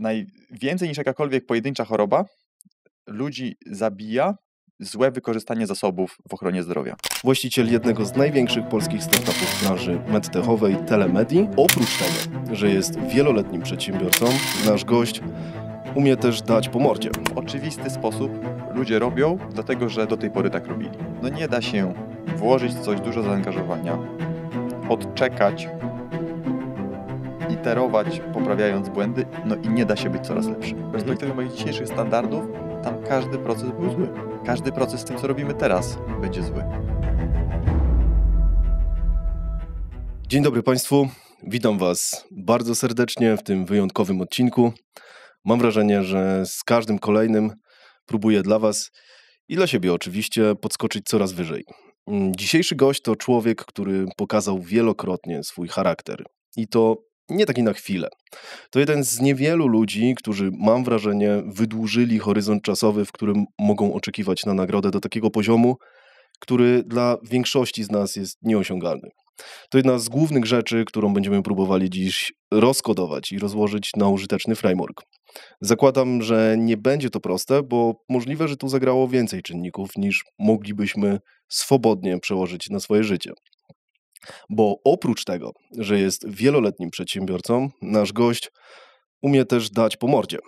najwięcej niż jakakolwiek pojedyncza choroba ludzi zabija złe wykorzystanie zasobów w ochronie zdrowia. Właściciel jednego z największych polskich startupów w branży medtechowej telemedii, oprócz tego, że jest wieloletnim przedsiębiorcą, nasz gość umie też dać po mordzie. W oczywisty sposób ludzie robią, dlatego że do tej pory tak robili. No nie da się włożyć w coś dużo zaangażowania, odczekać iterować, poprawiając błędy, no i nie da się być coraz lepszym. Z mhm. tych moich dzisiejszych standardów, tam każdy proces był zły. Każdy proces z tym, co robimy teraz, będzie zły. Dzień dobry Państwu. Witam Was bardzo serdecznie w tym wyjątkowym odcinku. Mam wrażenie, że z każdym kolejnym próbuję dla Was i dla siebie oczywiście podskoczyć coraz wyżej. Mm, dzisiejszy gość to człowiek, który pokazał wielokrotnie swój charakter. I to nie taki na chwilę. To jeden z niewielu ludzi, którzy, mam wrażenie, wydłużyli horyzont czasowy, w którym mogą oczekiwać na nagrodę do takiego poziomu, który dla większości z nas jest nieosiągalny. To jedna z głównych rzeczy, którą będziemy próbowali dziś rozkodować i rozłożyć na użyteczny framework. Zakładam, że nie będzie to proste, bo możliwe, że tu zagrało więcej czynników niż moglibyśmy swobodnie przełożyć na swoje życie. Bo oprócz tego, że jest wieloletnim przedsiębiorcą, nasz gość umie też dać po mordzie,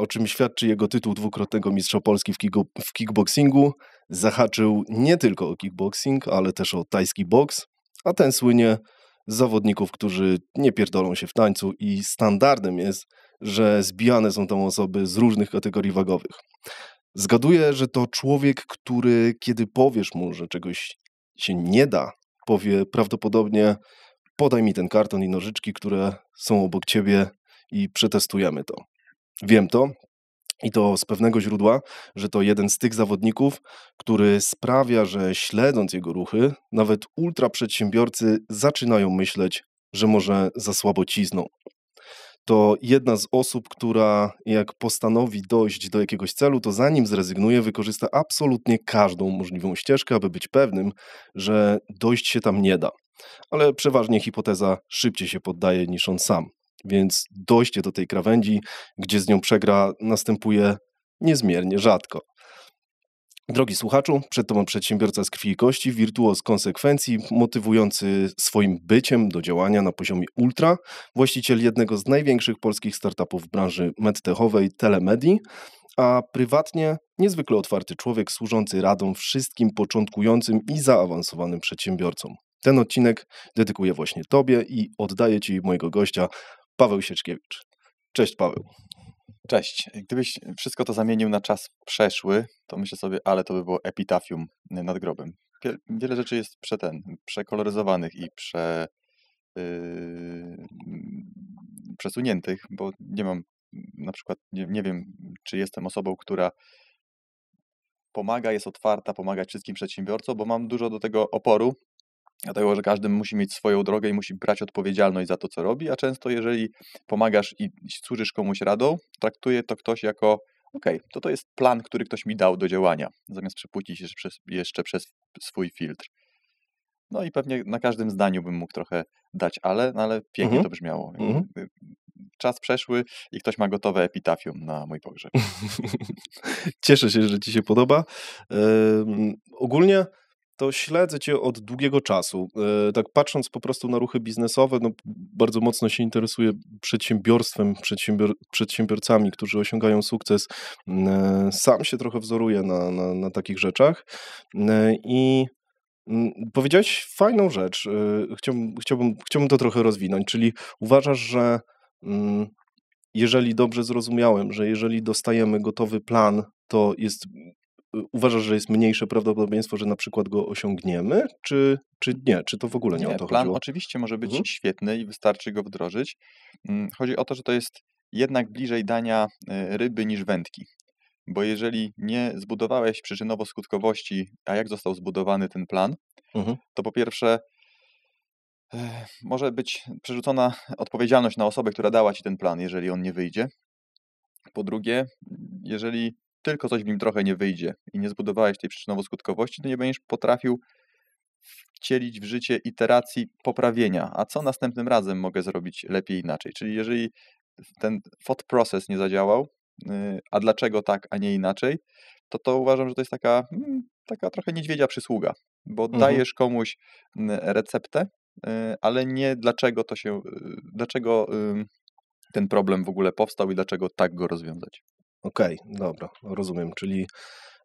o czym świadczy jego tytuł dwukrotnego mistrza Polski w, w kickboxingu. Zahaczył nie tylko o kickboxing, ale też o tajski boks, a ten słynie z zawodników, którzy nie pierdolą się w tańcu i standardem jest, że zbijane są tam osoby z różnych kategorii wagowych. Zgaduję, że to człowiek, który kiedy powiesz mu, że czegoś się nie da, powie prawdopodobnie podaj mi ten karton i nożyczki, które są obok ciebie i przetestujemy to. Wiem to i to z pewnego źródła, że to jeden z tych zawodników, który sprawia, że śledząc jego ruchy, nawet ultraprzedsiębiorcy zaczynają myśleć, że może za słabo to jedna z osób, która jak postanowi dojść do jakiegoś celu, to zanim zrezygnuje, wykorzysta absolutnie każdą możliwą ścieżkę, aby być pewnym, że dojść się tam nie da. Ale przeważnie hipoteza szybciej się poddaje niż on sam. Więc dojście do tej krawędzi, gdzie z nią przegra, następuje niezmiernie rzadko. Drogi słuchaczu, przed Tobą przedsiębiorca z krwi i kości, wirtuoz konsekwencji, motywujący swoim byciem do działania na poziomie ultra, właściciel jednego z największych polskich startupów w branży medtechowej, Telemedii, a prywatnie niezwykle otwarty człowiek służący radą wszystkim początkującym i zaawansowanym przedsiębiorcom. Ten odcinek dedykuję właśnie Tobie i oddaję Ci mojego gościa, Paweł Sieczkiewicz. Cześć Paweł. Cześć. Gdybyś wszystko to zamienił na czas przeszły, to myślę sobie, ale to by było epitafium y, nad grobem. Wiele rzeczy jest ten, przekoloryzowanych i prze, yy, przesuniętych, bo nie mam na przykład, nie, nie wiem, czy jestem osobą, która pomaga, jest otwarta, pomaga wszystkim przedsiębiorcom, bo mam dużo do tego oporu Dlatego, że każdy musi mieć swoją drogę i musi brać odpowiedzialność za to, co robi, a często jeżeli pomagasz i służysz komuś radą, traktuje to ktoś jako OK, to to jest plan, który ktoś mi dał do działania, zamiast przepuścić jeszcze przez, jeszcze przez swój filtr. No i pewnie na każdym zdaniu bym mógł trochę dać ale, no ale pięknie mhm. to brzmiało. Mhm. Y, czas przeszły i ktoś ma gotowe epitafium na mój pogrzeb. Cieszę się, że ci się podoba. Yy, ogólnie to śledzę Cię od długiego czasu. E, tak patrząc po prostu na ruchy biznesowe, no bardzo mocno się interesuję przedsiębiorstwem, przedsiębior przedsiębiorcami, którzy osiągają sukces. Mm, e, sam się trochę wzoruję na, na, na takich rzeczach e, i mm, powiedziałeś fajną rzecz. Chciałbym, chciałbym, chciałbym to trochę rozwinąć, czyli uważasz, że mm, jeżeli dobrze zrozumiałem, że jeżeli dostajemy gotowy plan, to jest Y, uważasz, że jest mniejsze prawdopodobieństwo, że na przykład go osiągniemy, czy, czy nie? Czy to w ogóle nie, nie o to plan chodziło? oczywiście może być mhm. świetny i wystarczy go wdrożyć. Mm, chodzi o to, że to jest jednak bliżej dania e, ryby niż wędki. Bo jeżeli nie zbudowałeś przyczynowo-skutkowości, a jak został zbudowany ten plan, mhm. to po pierwsze e, może być przerzucona odpowiedzialność na osobę, która dała ci ten plan, jeżeli on nie wyjdzie. Po drugie, jeżeli tylko coś w nim trochę nie wyjdzie i nie zbudowałeś tej przyczynowo-skutkowości, to nie będziesz potrafił wcielić w życie iteracji poprawienia, a co następnym razem mogę zrobić lepiej inaczej. Czyli jeżeli ten thought process nie zadziałał, y, a dlaczego tak, a nie inaczej, to to uważam, że to jest taka, mm, taka trochę niedźwiedzia przysługa, bo mhm. dajesz komuś receptę, y, ale nie dlaczego to się, y, dlaczego ten problem w ogóle powstał i dlaczego tak go rozwiązać. Okej, okay, dobra, rozumiem. Czyli,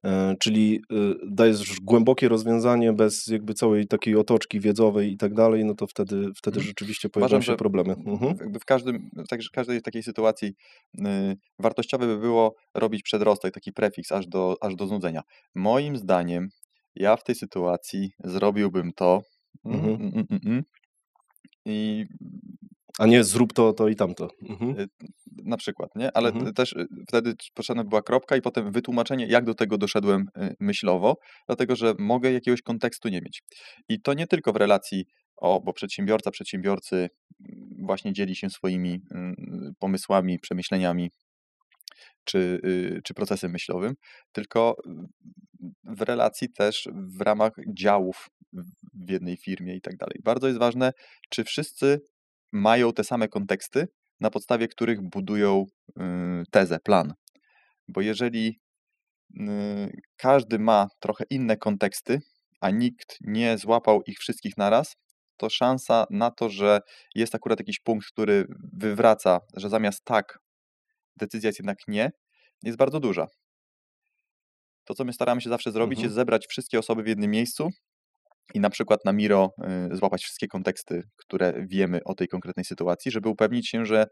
e, czyli e, dajesz głębokie rozwiązanie bez jakby całej takiej otoczki wiedzowej i tak dalej, no to wtedy, wtedy mhm. rzeczywiście pojawią Uważam, się problemy. Mhm. W każdym, w każdej takiej sytuacji e, wartościowe by było robić przedrostek, taki prefiks aż do, aż do znudzenia. Moim zdaniem ja w tej sytuacji zrobiłbym to mm, mhm. mm, mm, i a nie zrób to, to i tamto. Mhm. Y, na przykład, nie? Ale mhm. też y, wtedy potrzebna była kropka i potem wytłumaczenie, jak do tego doszedłem y, myślowo, dlatego że mogę jakiegoś kontekstu nie mieć. I to nie tylko w relacji o, bo przedsiębiorca, przedsiębiorcy mm, właśnie dzieli się swoimi mm, pomysłami, przemyśleniami czy, czy procesem myślowym, tylko w relacji też w ramach działów w jednej firmie i tak dalej. Bardzo jest ważne, czy wszyscy mają te same konteksty, na podstawie których budują y, tezę, plan. Bo jeżeli y, każdy ma trochę inne konteksty, a nikt nie złapał ich wszystkich naraz, to szansa na to, że jest akurat jakiś punkt, który wywraca, że zamiast tak, decyzja jest jednak nie, jest bardzo duża. To, co my staramy się zawsze zrobić, mhm. jest zebrać wszystkie osoby w jednym miejscu i na przykład na Miro y, złapać wszystkie konteksty, które wiemy o tej konkretnej sytuacji, żeby upewnić się, że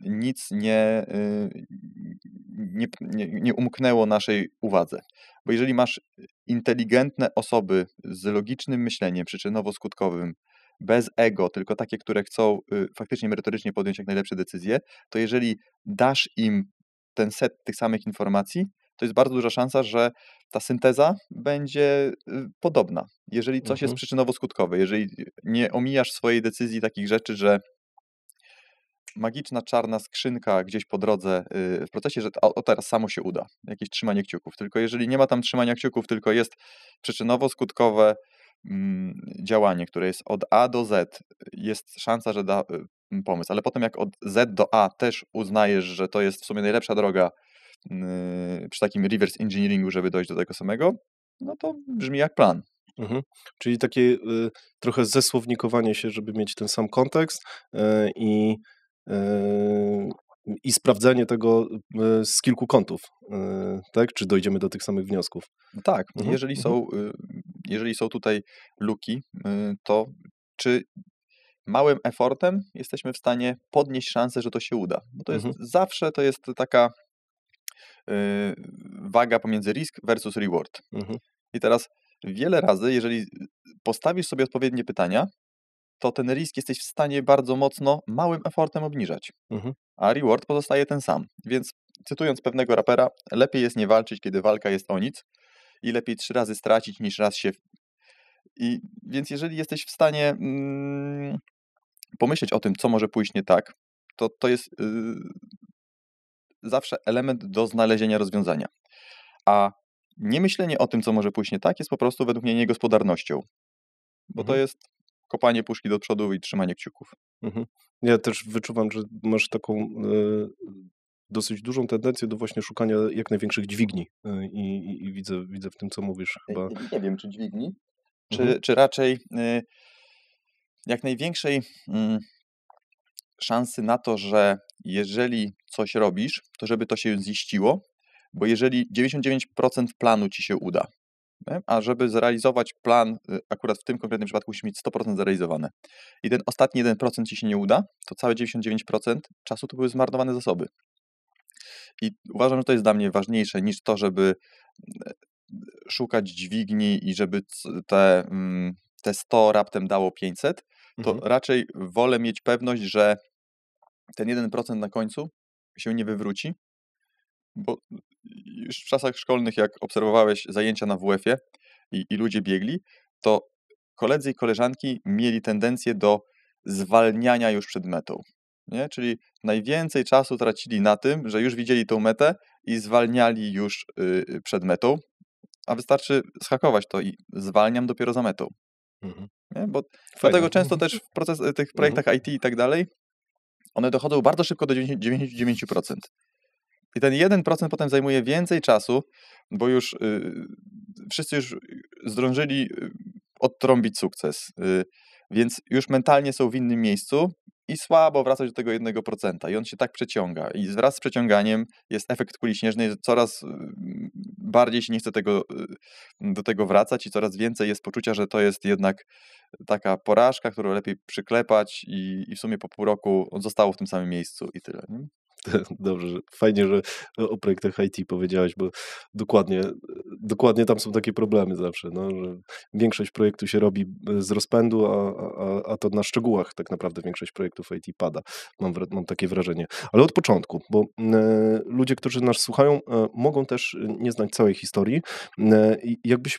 nic y, nie, nie, nie, umknęło naszej uwadze. Bo jeżeli masz inteligentne osoby z logicznym myśleniem przyczynowo-skutkowym, bez ego, tylko takie, które chcą y, faktycznie merytorycznie podjąć jak najlepsze decyzje, to jeżeli dasz im ten set tych samych informacji, to jest bardzo duża szansa, że ta synteza będzie y, podobna. Jeżeli coś mhm. jest przyczynowo-skutkowe, jeżeli nie omijasz swojej decyzji takich rzeczy, że magiczna czarna skrzynka gdzieś po drodze y, w procesie, że o, o, teraz samo się uda, jakieś trzymanie kciuków. Tylko jeżeli nie ma tam trzymania kciuków, tylko jest przyczynowo-skutkowe mm, działanie, które jest od A do Z, jest szansa, że da y, pomysł, ale potem jak od Z do A też uznajesz, że to jest w sumie najlepsza droga, Y, przy takim reverse engineeringu, żeby dojść do tego samego, no to brzmi jak plan. Mhm. Czyli takie y, trochę zesłownikowanie się, żeby mieć ten sam kontekst y, i y, y, i sprawdzenie tego y, z kilku kątów, tak? Czy dojdziemy do tych samych wniosków? No tak, mhm. jeżeli, są, mhm. jeżeli są tutaj luki, to czy małym efortem jesteśmy w stanie podnieść szansę, że to się uda? Bo to jest mhm. zawsze to jest taka Y, waga pomiędzy risk versus reward. Mhm. I teraz wiele razy, jeżeli postawisz sobie odpowiednie pytania, to ten risk jesteś w stanie bardzo mocno, małym efortem obniżać, mhm. a reward pozostaje ten sam. Więc cytując pewnego rapera, lepiej jest nie walczyć, kiedy walka jest o nic i lepiej trzy razy stracić, niż raz się... I, więc jeżeli jesteś w stanie mm, pomyśleć o tym, co może pójść nie tak, to to jest... Yy, zawsze element do znalezienia rozwiązania. A nie myślenie o tym, co może pójść nie tak, jest po prostu według mnie niegospodarnością. Bo mhm. to jest kopanie puszki do przodu i trzymanie kciuków. Mhm. Ja też wyczuwam, że masz taką yy, dosyć dużą tendencję do właśnie szukania jak największych dźwigni yy, i, widzę, widzę w tym, co mówisz e, chyba. Nie wiem, czy dźwigni, czy, mhm. czy raczej yy, jak największej mm, szansy na to, że jeżeli coś robisz, to żeby to się ziściło, bo jeżeli 99% planu ci się uda, a żeby zrealizować plan, y, akurat w tym konkretnym przypadku musi mieć 100% zrealizowane. I ten ostatni 1% ci się nie uda, to całe 99% czasu to były zmarnowane zasoby. I uważam, że to jest dla mnie ważniejsze niż to, żeby y, szukać dźwigni i żeby te, mm, te 100 raptem dało 500, to mhm. raczej wolę mieć pewność, że ten 1% na końcu się nie wywróci, bo już w czasach szkolnych, jak obserwowałeś zajęcia na WF-ie i, i ludzie biegli, to koledzy i koleżanki mieli tendencję do zwalniania już przed metą. Nie? Czyli najwięcej czasu tracili na tym, że już widzieli tą metę i zwalniali już yy, przed metą, a wystarczy schakować to i zwalniam dopiero za metą. Mhm. Bo Fajne. dlatego często mhm. też w proces, tych mhm. projektach mhm. IT i tak dalej one dochodzą bardzo szybko do 99%. I ten 1% potem zajmuje więcej czasu, bo już y, wszyscy już zdążyli y, odtrąbić sukces. Y, więc już mentalnie są w innym miejscu i słabo wracać do tego 1%. I on się tak przeciąga. I wraz z przeciąganiem jest efekt kuli śnieżnej, coraz y, bardziej się nie chce tego, y, do tego wracać i coraz więcej jest poczucia, że to jest jednak taka porażka, którą lepiej przyklepać i, i w sumie po pół roku on zostało w tym samym miejscu i tyle. Nie? Dobrze, fajnie, że o projektach IT powiedziałeś, bo dokładnie, e, dokładnie tam są takie problemy zawsze, no, że większość projektu się robi e, z rozpędu, a, a, a to na szczegółach tak naprawdę większość projektów IT pada. Mam, mam takie wrażenie. Ale od początku, bo e, ludzie, którzy nas słuchają, mogą też nie znać całej historii. jakbyś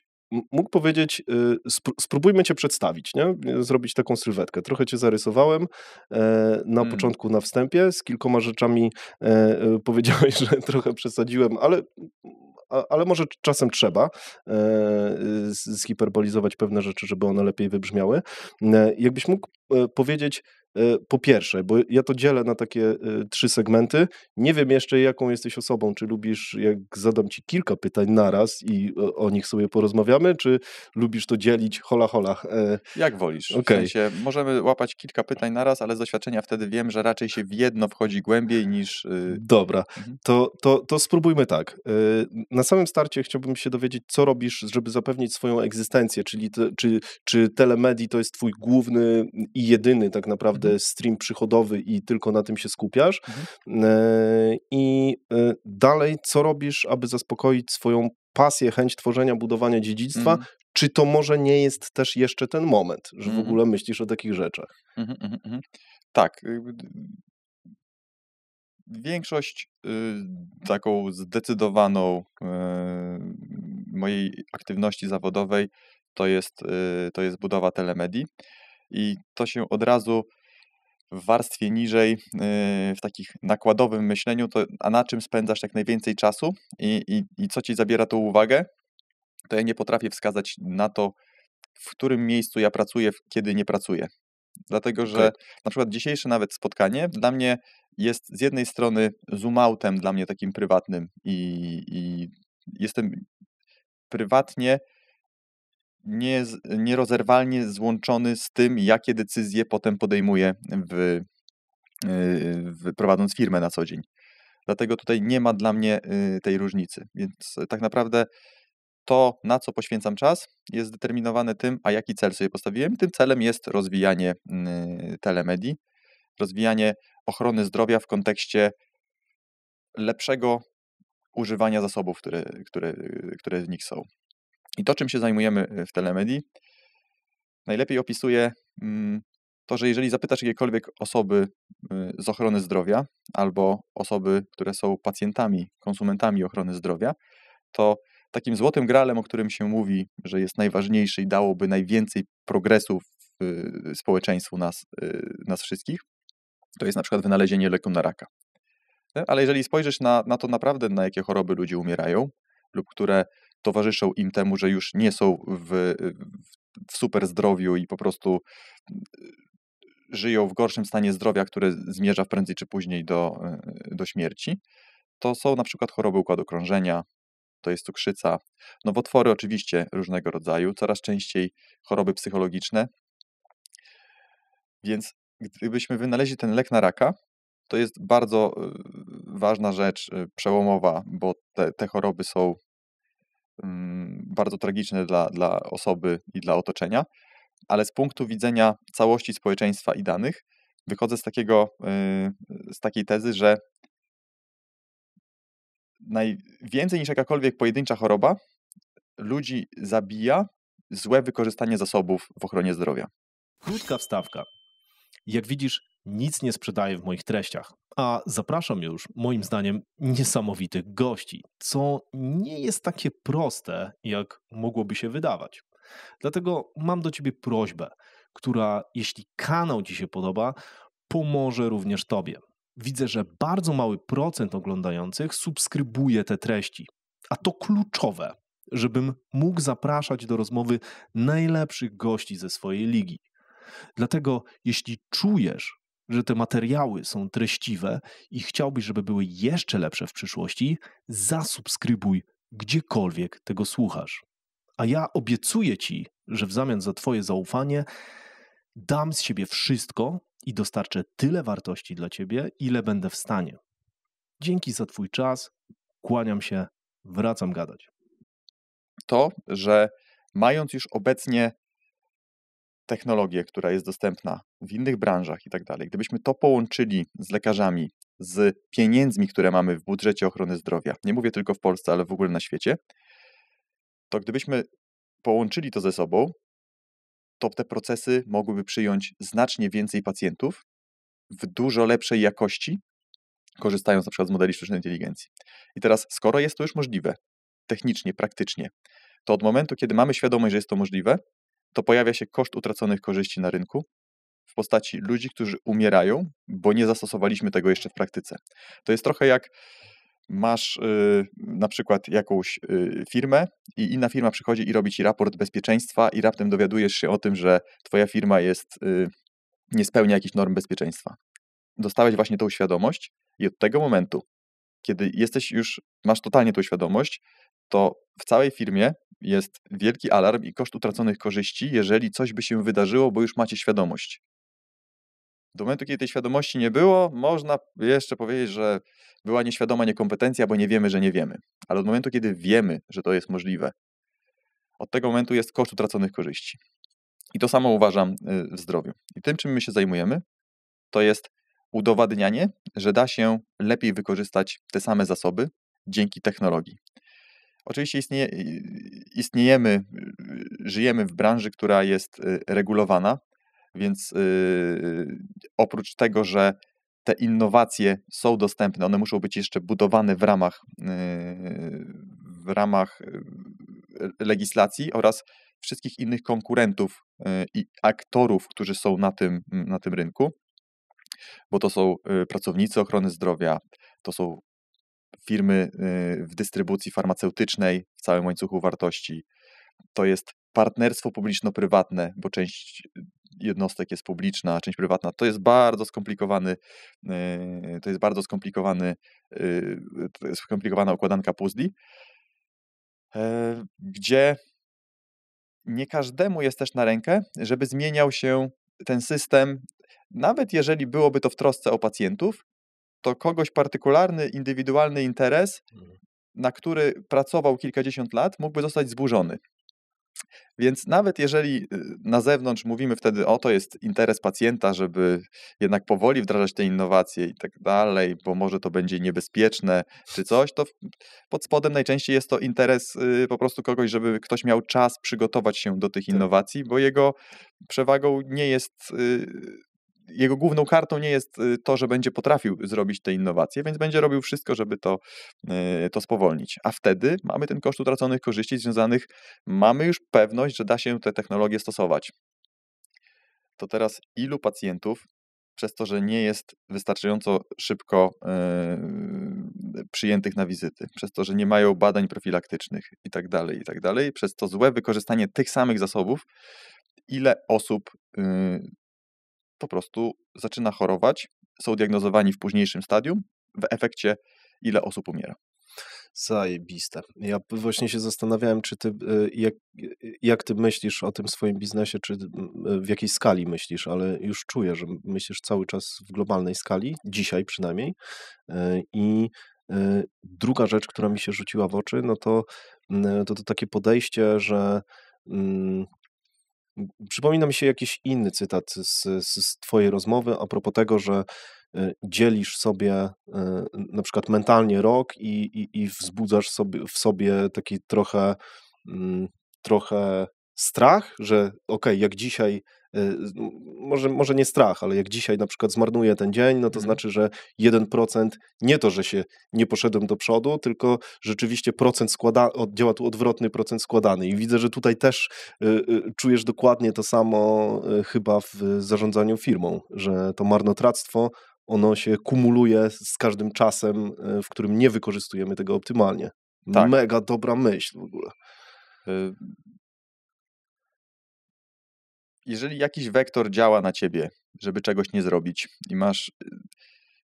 mógł powiedzieć, y, spróbujmy cię przedstawić, nie? Y, zrobić taką sylwetkę. Trochę cię zarysowałem e, na hmm. początku, na wstępie, z kilkoma rzeczami e, e, powiedziałeś, że trochę przesadziłem, ale ale może czasem trzeba zhiperbolizować pewne rzeczy, żeby one lepiej wybrzmiały. Jakbyś mógł powiedzieć, E, po pierwsze, bo ja to dzielę na takie e, trzy segmenty. Nie wiem jeszcze, jaką jesteś osobą. Czy lubisz, jak zadam ci kilka pytań naraz i o, nich sobie porozmawiamy, czy lubisz to dzielić hola hola? E, jak wolisz. Okay. W sensie możemy łapać kilka pytań naraz, ale z doświadczenia wtedy wiem, że raczej się w jedno wchodzi głębiej niż. Y, Dobra, mhm. to, to, to spróbujmy tak. Na samym starcie chciałbym się dowiedzieć, co robisz, żeby zapewnić swoją egzystencję, czyli te, czy, czy telemedii to jest twój główny i jedyny tak naprawdę naprawdę mhm. stream przychodowy i tylko na tym się skupiasz. Mhm. E, I e, dalej, co robisz, aby zaspokoić swoją pasję, chęć tworzenia, budowania dziedzictwa? Mhm. Czy to może nie jest też jeszcze ten moment, że w mhm. ogóle myślisz o takich rzeczach? Mhm, tak. Y, większość y, taką zdecydowaną e, mojej aktywności zawodowej to jest, y, to jest budowa telemedii i to się od razu w warstwie niżej, y, w takich nakładowym myśleniu, to a na czym spędzasz jak najwięcej czasu i, i, i co ci zabiera tą uwagę, to ja nie potrafię wskazać na to, w którym miejscu ja pracuję, kiedy nie pracuję. Dlatego, że tak. na przykład dzisiejsze nawet spotkanie dla mnie jest z jednej strony zoomoutem dla mnie takim prywatnym i, i jestem prywatnie nie, nierozerwalnie złączony z tym, jakie decyzje potem podejmuje w, e, w, prowadząc firmę na co dzień. Dlatego tutaj nie ma dla mnie y, tej różnicy. Więc tak naprawdę to, na co poświęcam czas, jest determinowane tym, a jaki cel sobie postawiłem. Tym celem jest rozwijanie mm, telemedii, rozwijanie ochrony zdrowia w kontekście lepszego używania zasobów, które, które, które w nich są. I to, czym się zajmujemy e, w telemedii, najlepiej opisuje mm, to, że jeżeli zapytasz jakiekolwiek osoby y, z ochrony zdrowia albo osoby, które są pacjentami, konsumentami ochrony zdrowia, to takim złotym gralem, o którym się mówi, że jest najważniejszy i dałoby najwięcej progresu w y, społeczeństwu nas, y, nas wszystkich, to jest na przykład wynalezienie leku na raka. E, ale jeżeli spojrzysz na, na to naprawdę, na jakie choroby ludzie umierają lub które towarzyszą im temu, że już nie są w, w super zdrowiu i po prostu y, żyją w gorszym stanie zdrowia, które zmierza prędzej czy później do, y, do śmierci, to są na przykład choroby układu krążenia, to jest cukrzyca, nowotwory oczywiście różnego rodzaju, coraz częściej choroby psychologiczne. Więc gdybyśmy wynaleźli ten lek na raka, to jest bardzo y, ważna rzecz, przełomowa, bo te, te choroby są Mm, bardzo tragiczne dla, dla osoby i dla otoczenia, ale z punktu widzenia całości społeczeństwa i danych, wychodzę z, takiego, y, z takiej tezy, że najwięcej niż jakakolwiek pojedyncza choroba ludzi zabija złe wykorzystanie zasobów w ochronie zdrowia. Krótka wstawka. Jak widzisz, nic nie sprzedaję w moich treściach a zapraszam już, moim zdaniem, niesamowitych gości, co nie jest takie proste, jak mogłoby się wydawać. Dlatego mam do Ciebie prośbę, która, jeśli kanał Ci się podoba, pomoże również Tobie. Widzę, że bardzo mały procent oglądających subskrybuje te treści, a to kluczowe, żebym mógł zapraszać do rozmowy najlepszych gości ze swojej ligi. Dlatego, jeśli czujesz, że te materiały są treściwe i chciałbyś, żeby były jeszcze lepsze w przyszłości, zasubskrybuj gdziekolwiek tego słuchasz. A ja obiecuję ci, że w zamian za Twoje zaufanie dam z siebie wszystko i dostarczę tyle wartości dla Ciebie, ile będę w stanie. Dzięki za Twój czas, kłaniam się, wracam gadać. To, że mając już obecnie technologię, która jest dostępna w innych branżach i tak dalej, gdybyśmy to połączyli z lekarzami, z pieniędzmi, które mamy w budżecie ochrony zdrowia, nie mówię tylko w Polsce, ale w ogóle na świecie, to gdybyśmy połączyli to ze sobą, to te procesy mogłyby przyjąć znacznie więcej pacjentów w dużo lepszej jakości, korzystając na przykład z modeli sztucznej inteligencji. I teraz, skoro jest to już możliwe, technicznie, praktycznie, to od momentu, kiedy mamy świadomość, że jest to możliwe, to pojawia się koszt utraconych korzyści na rynku w postaci ludzi, którzy umierają, bo nie zastosowaliśmy tego jeszcze w praktyce. To jest trochę jak masz yy, na przykład jakąś yy, firmę i inna firma przychodzi i robi ci raport bezpieczeństwa i raptem dowiadujesz się o tym, że twoja firma jest, yy, nie spełnia jakichś norm bezpieczeństwa. Dostałeś właśnie tą świadomość i od tego momentu, kiedy jesteś już, masz totalnie tą świadomość, to w całej firmie jest wielki alarm i koszt utraconych korzyści, jeżeli coś by się wydarzyło, bo już macie świadomość. Do momentu, kiedy tej świadomości nie było, można jeszcze powiedzieć, że była nieświadoma niekompetencja, bo nie wiemy, że nie wiemy. Ale od momentu, kiedy wiemy, że to jest możliwe, od tego momentu jest koszt utraconych korzyści. I to samo uważam y, w zdrowiu. I tym, czym my się zajmujemy, to jest udowadnianie, że da się lepiej wykorzystać te same zasoby dzięki technologii. Oczywiście istnieje, istniejemy, y, żyjemy w branży, która jest y, regulowana, więc y, oprócz tego, że te innowacje są dostępne, one muszą być jeszcze budowane w ramach, w ramach legislacji oraz wszystkich innych konkurentów i aktorów, którzy są na tym, na tym rynku, bo to są pracownicy ochrony zdrowia, to są firmy y, w dystrybucji farmaceutycznej w całym łańcuchu wartości. To jest partnerstwo publiczno-prywatne, bo część jednostek jest publiczna, a część prywatna. To jest bardzo skomplikowany, y, to jest bardzo skomplikowany, y, skomplikowana układanka puzli, e, gdzie nie każdemu jest też na rękę, żeby zmieniał się ten system, nawet jeżeli byłoby to w trosce o pacjentów, to kogoś partykularny, indywidualny interes, mhm. na który pracował kilkadziesiąt lat, mógłby zostać zburzony. Więc nawet jeżeli y, na zewnątrz mówimy wtedy, o to jest interes pacjenta, żeby jednak powoli wdrażać te innowacje i tak dalej, bo może to będzie niebezpieczne czy coś, to pod spodem najczęściej jest to interes y, po prostu kogoś, żeby ktoś miał czas przygotować się do tych tak. innowacji, bo jego przewagą nie jest y, jego główną kartą nie jest y, to, że będzie potrafił zrobić te innowacje, więc będzie robił wszystko, żeby to, y, to spowolnić. A wtedy mamy ten koszt utraconych korzyści związanych, mamy już pewność, że da się te technologie stosować. To teraz ilu pacjentów przez to, że nie jest wystarczająco szybko y, przyjętych na wizyty, przez to, że nie mają badań profilaktycznych i tak dalej, i tak dalej, przez to złe wykorzystanie tych samych zasobów, ile osób po prostu zaczyna chorować, są diagnozowani w późniejszym stadium, w efekcie ile osób umiera. Zajebiste. Ja właśnie się zastanawiałem, czy ty, y, jak, y, jak ty myślisz o tym swoim biznesie, czy y, w jakiej skali myślisz, ale już czuję, że myślisz cały czas w globalnej skali, dzisiaj przynajmniej. I druga rzecz, która mi się rzuciła w oczy, no to to, to takie podejście, że mm, Przypomina mi się jakiś inny cytat z, z, Twojej rozmowy a propos tego, że e, dzielisz sobie e, na przykład mentalnie rok i, i, i wzbudzasz sobie, w sobie taki trochę, mm, trochę strach, że okej, okay, jak dzisiaj Y, może, może nie strach, ale jak dzisiaj na przykład zmarnuję ten dzień, no to mhm. znaczy, że 1% nie to, że się nie poszedłem do przodu, tylko rzeczywiście procent składa, działa tu odwrotny procent składany. I widzę, że tutaj też y, y, czujesz dokładnie to samo y, chyba w zarządzaniu firmą, że to marnotrawstwo ono się kumuluje z każdym czasem, y, w którym nie wykorzystujemy tego optymalnie. Tak. Mega dobra myśl w ogóle. Y, jeżeli jakiś wektor działa na ciebie, żeby czegoś nie zrobić i masz, y,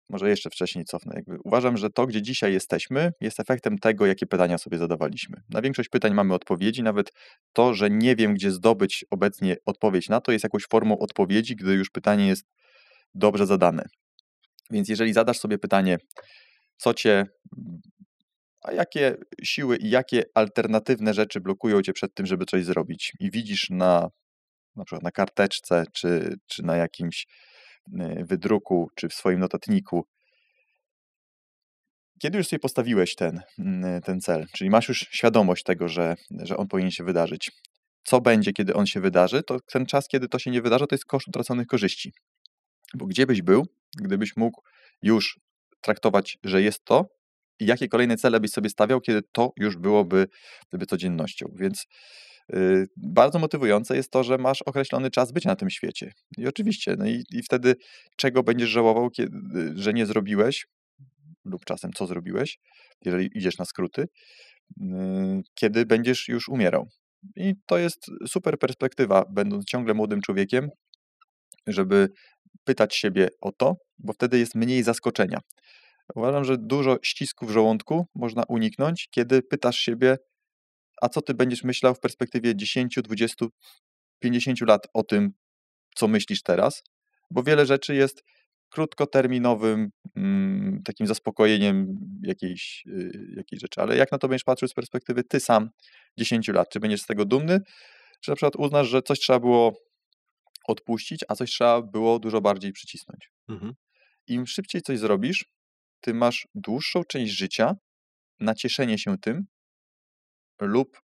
może jeszcze wcześniej cofnę, jakby uważam, że to, gdzie dzisiaj jesteśmy, jest efektem tego, jakie pytania sobie zadawaliśmy. Na większość pytań mamy odpowiedzi, nawet to, że nie wiem, gdzie zdobyć obecnie odpowiedź na to, jest jakąś formą odpowiedzi, gdy już pytanie jest dobrze zadane. Więc jeżeli zadasz sobie pytanie, co cię a jakie siły i jakie alternatywne rzeczy blokują cię przed tym, żeby coś zrobić? I widzisz na na przykład na karteczce, czy, czy na jakimś e, wydruku, czy w swoim notatniku. Kiedy już sobie postawiłeś ten, mm, e, ten cel, czyli masz już świadomość tego, że, że on powinien się wydarzyć, co będzie, kiedy on się wydarzy, to ten czas, kiedy to się nie wydarzy to jest koszt utraconych korzyści. Bo gdzie byś był, gdybyś mógł już traktować, że jest to i jakie kolejne cele byś sobie stawiał, kiedy to już byłoby gdyby codziennością. Więc Y, bardzo motywujące jest to, że masz określony czas bycia na tym świecie. I oczywiście, no i, i wtedy czego będziesz żałował, kiedy, że nie zrobiłeś, lub czasem co zrobiłeś, jeżeli idziesz na skróty, y, kiedy będziesz już umierał. I to jest super perspektywa, będąc ciągle młodym człowiekiem, żeby pytać siebie o to, bo wtedy jest mniej zaskoczenia. Uważam, że dużo ścisków w żołądku można uniknąć, kiedy pytasz siebie, a co ty będziesz myślał w perspektywie 10, 20, 50 lat o tym, co myślisz teraz? Bo wiele rzeczy jest krótkoterminowym mm, takim zaspokojeniem jakiejś, yy, jakiejś rzeczy, ale jak na to będziesz patrzył z perspektywy ty sam 10 lat? Czy będziesz z tego dumny? Czy na przykład uznasz, że coś trzeba było odpuścić, a coś trzeba było dużo bardziej przycisnąć? Mhm. Im szybciej coś zrobisz, tym masz dłuższą część życia na cieszenie się tym, lub,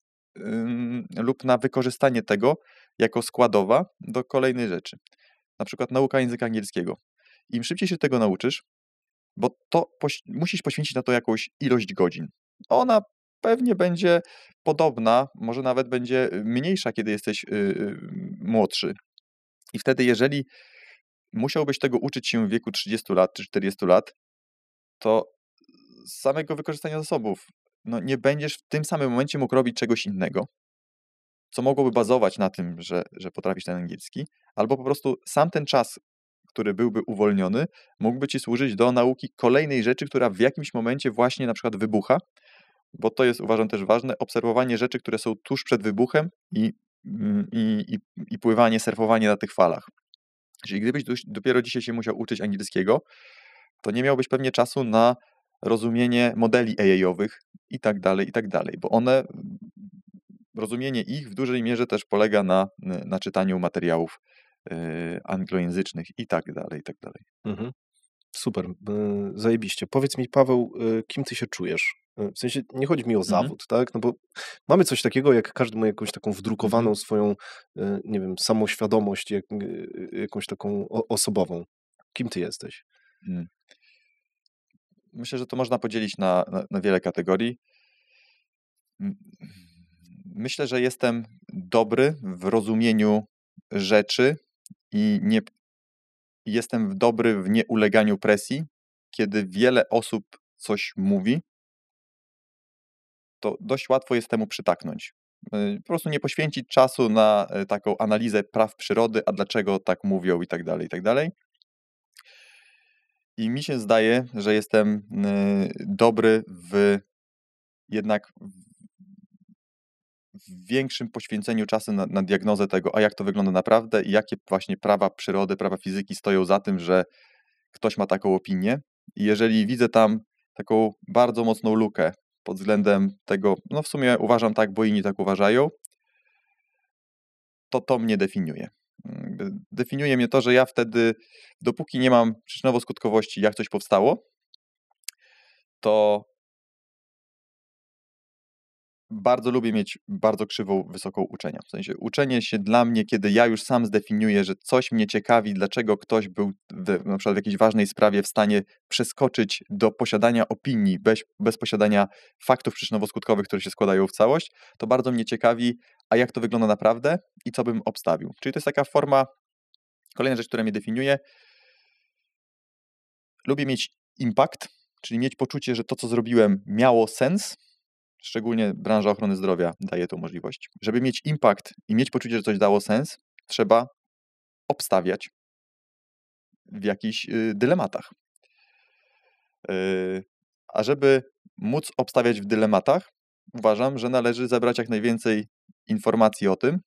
lub na wykorzystanie tego jako składowa do kolejnej rzeczy. Na przykład nauka języka angielskiego. Im szybciej się tego nauczysz, bo to poś musisz poświęcić na to jakąś ilość godzin. Ona pewnie będzie podobna, może nawet będzie mniejsza, kiedy jesteś yy, młodszy. I wtedy, jeżeli musiałbyś tego uczyć się w wieku 30 lat czy 40 lat, to z samego wykorzystania zasobów no nie będziesz w tym samym momencie mógł robić czegoś innego, co mogłoby tak. bazować na tym, że, że potrafisz ten angielski, albo po prostu sam ten czas, który byłby uwolniony, mógłby ci służyć do nauki kolejnej rzeczy, która w jakimś momencie właśnie na przykład wybucha, bo to jest uważam też ważne, obserwowanie rzeczy, które są tuż przed wybuchem i, mm, i, i, i pływanie, surfowanie na tych falach. Czyli gdybyś dopiero dzisiaj się musiał uczyć angielskiego, to nie miałbyś pewnie czasu na rozumienie modeli AI-owych i tak dalej, i tak dalej, bo one, rozumienie ich w dużej mierze też polega na, na czytaniu materiałów e, anglojęzycznych i tak dalej, i tak dalej. Mhm. Super, e, zajebiście. Powiedz mi, Paweł, e, kim ty się czujesz? W sensie nie chodzi mi o mhm. zawód, mhm. tak? No bo mamy coś takiego, jak każdy ma jakąś taką wdrukowaną mhm. swoją, nie wiem, samoświadomość, jak, jakąś taką osobową. Kim ty jesteś? Mhm myślę, że to można podzielić na, na, na wiele kategorii. Myślę, że jestem dobry w rozumieniu rzeczy i nie, jestem dobry w nieuleganiu presji, kiedy wiele osób coś mówi, to dość łatwo jest temu przytaknąć. E, po prostu nie poświęcić czasu na e, taką analizę praw przyrody, a dlaczego tak mówią i tak dalej, i tak dalej. I mi się zdaje, że jestem y, dobry w jednak w większym poświęceniu czasu na, na diagnozę tego, a jak to wygląda naprawdę i jakie właśnie prawa przyrody, prawa fizyki stoją za tym, że ktoś ma taką opinię. I jeżeli widzę tam taką bardzo mocną lukę pod względem tego, no w sumie uważam tak, bo inni tak uważają, to to mnie definiuje definiuje mnie to, że ja wtedy, dopóki nie mam przyczynowo-skutkowości, jak coś powstało, to bardzo lubię mieć bardzo krzywą, wysoką uczenia. W sensie uczenie się dla mnie, kiedy ja już sam zdefiniuję, że coś mnie ciekawi, dlaczego ktoś był w, na przykład w jakiejś ważnej sprawie w stanie przeskoczyć do posiadania opinii bez, bez posiadania faktów przyczynowo-skutkowych, które się składają w całość, to bardzo mnie ciekawi, a jak to wygląda naprawdę i co bym obstawił. Czyli to jest taka forma, kolejna rzecz, która mnie definiuje. Lubię mieć impact, czyli mieć poczucie, że to, co zrobiłem, miało sens. Szczególnie branża ochrony zdrowia daje tą możliwość. Żeby mieć impact i mieć poczucie, że coś dało sens, trzeba obstawiać w jakichś y, dylematach. Y, a żeby móc obstawiać w dylematach, uważam, że należy zebrać jak najwięcej informacji o tym,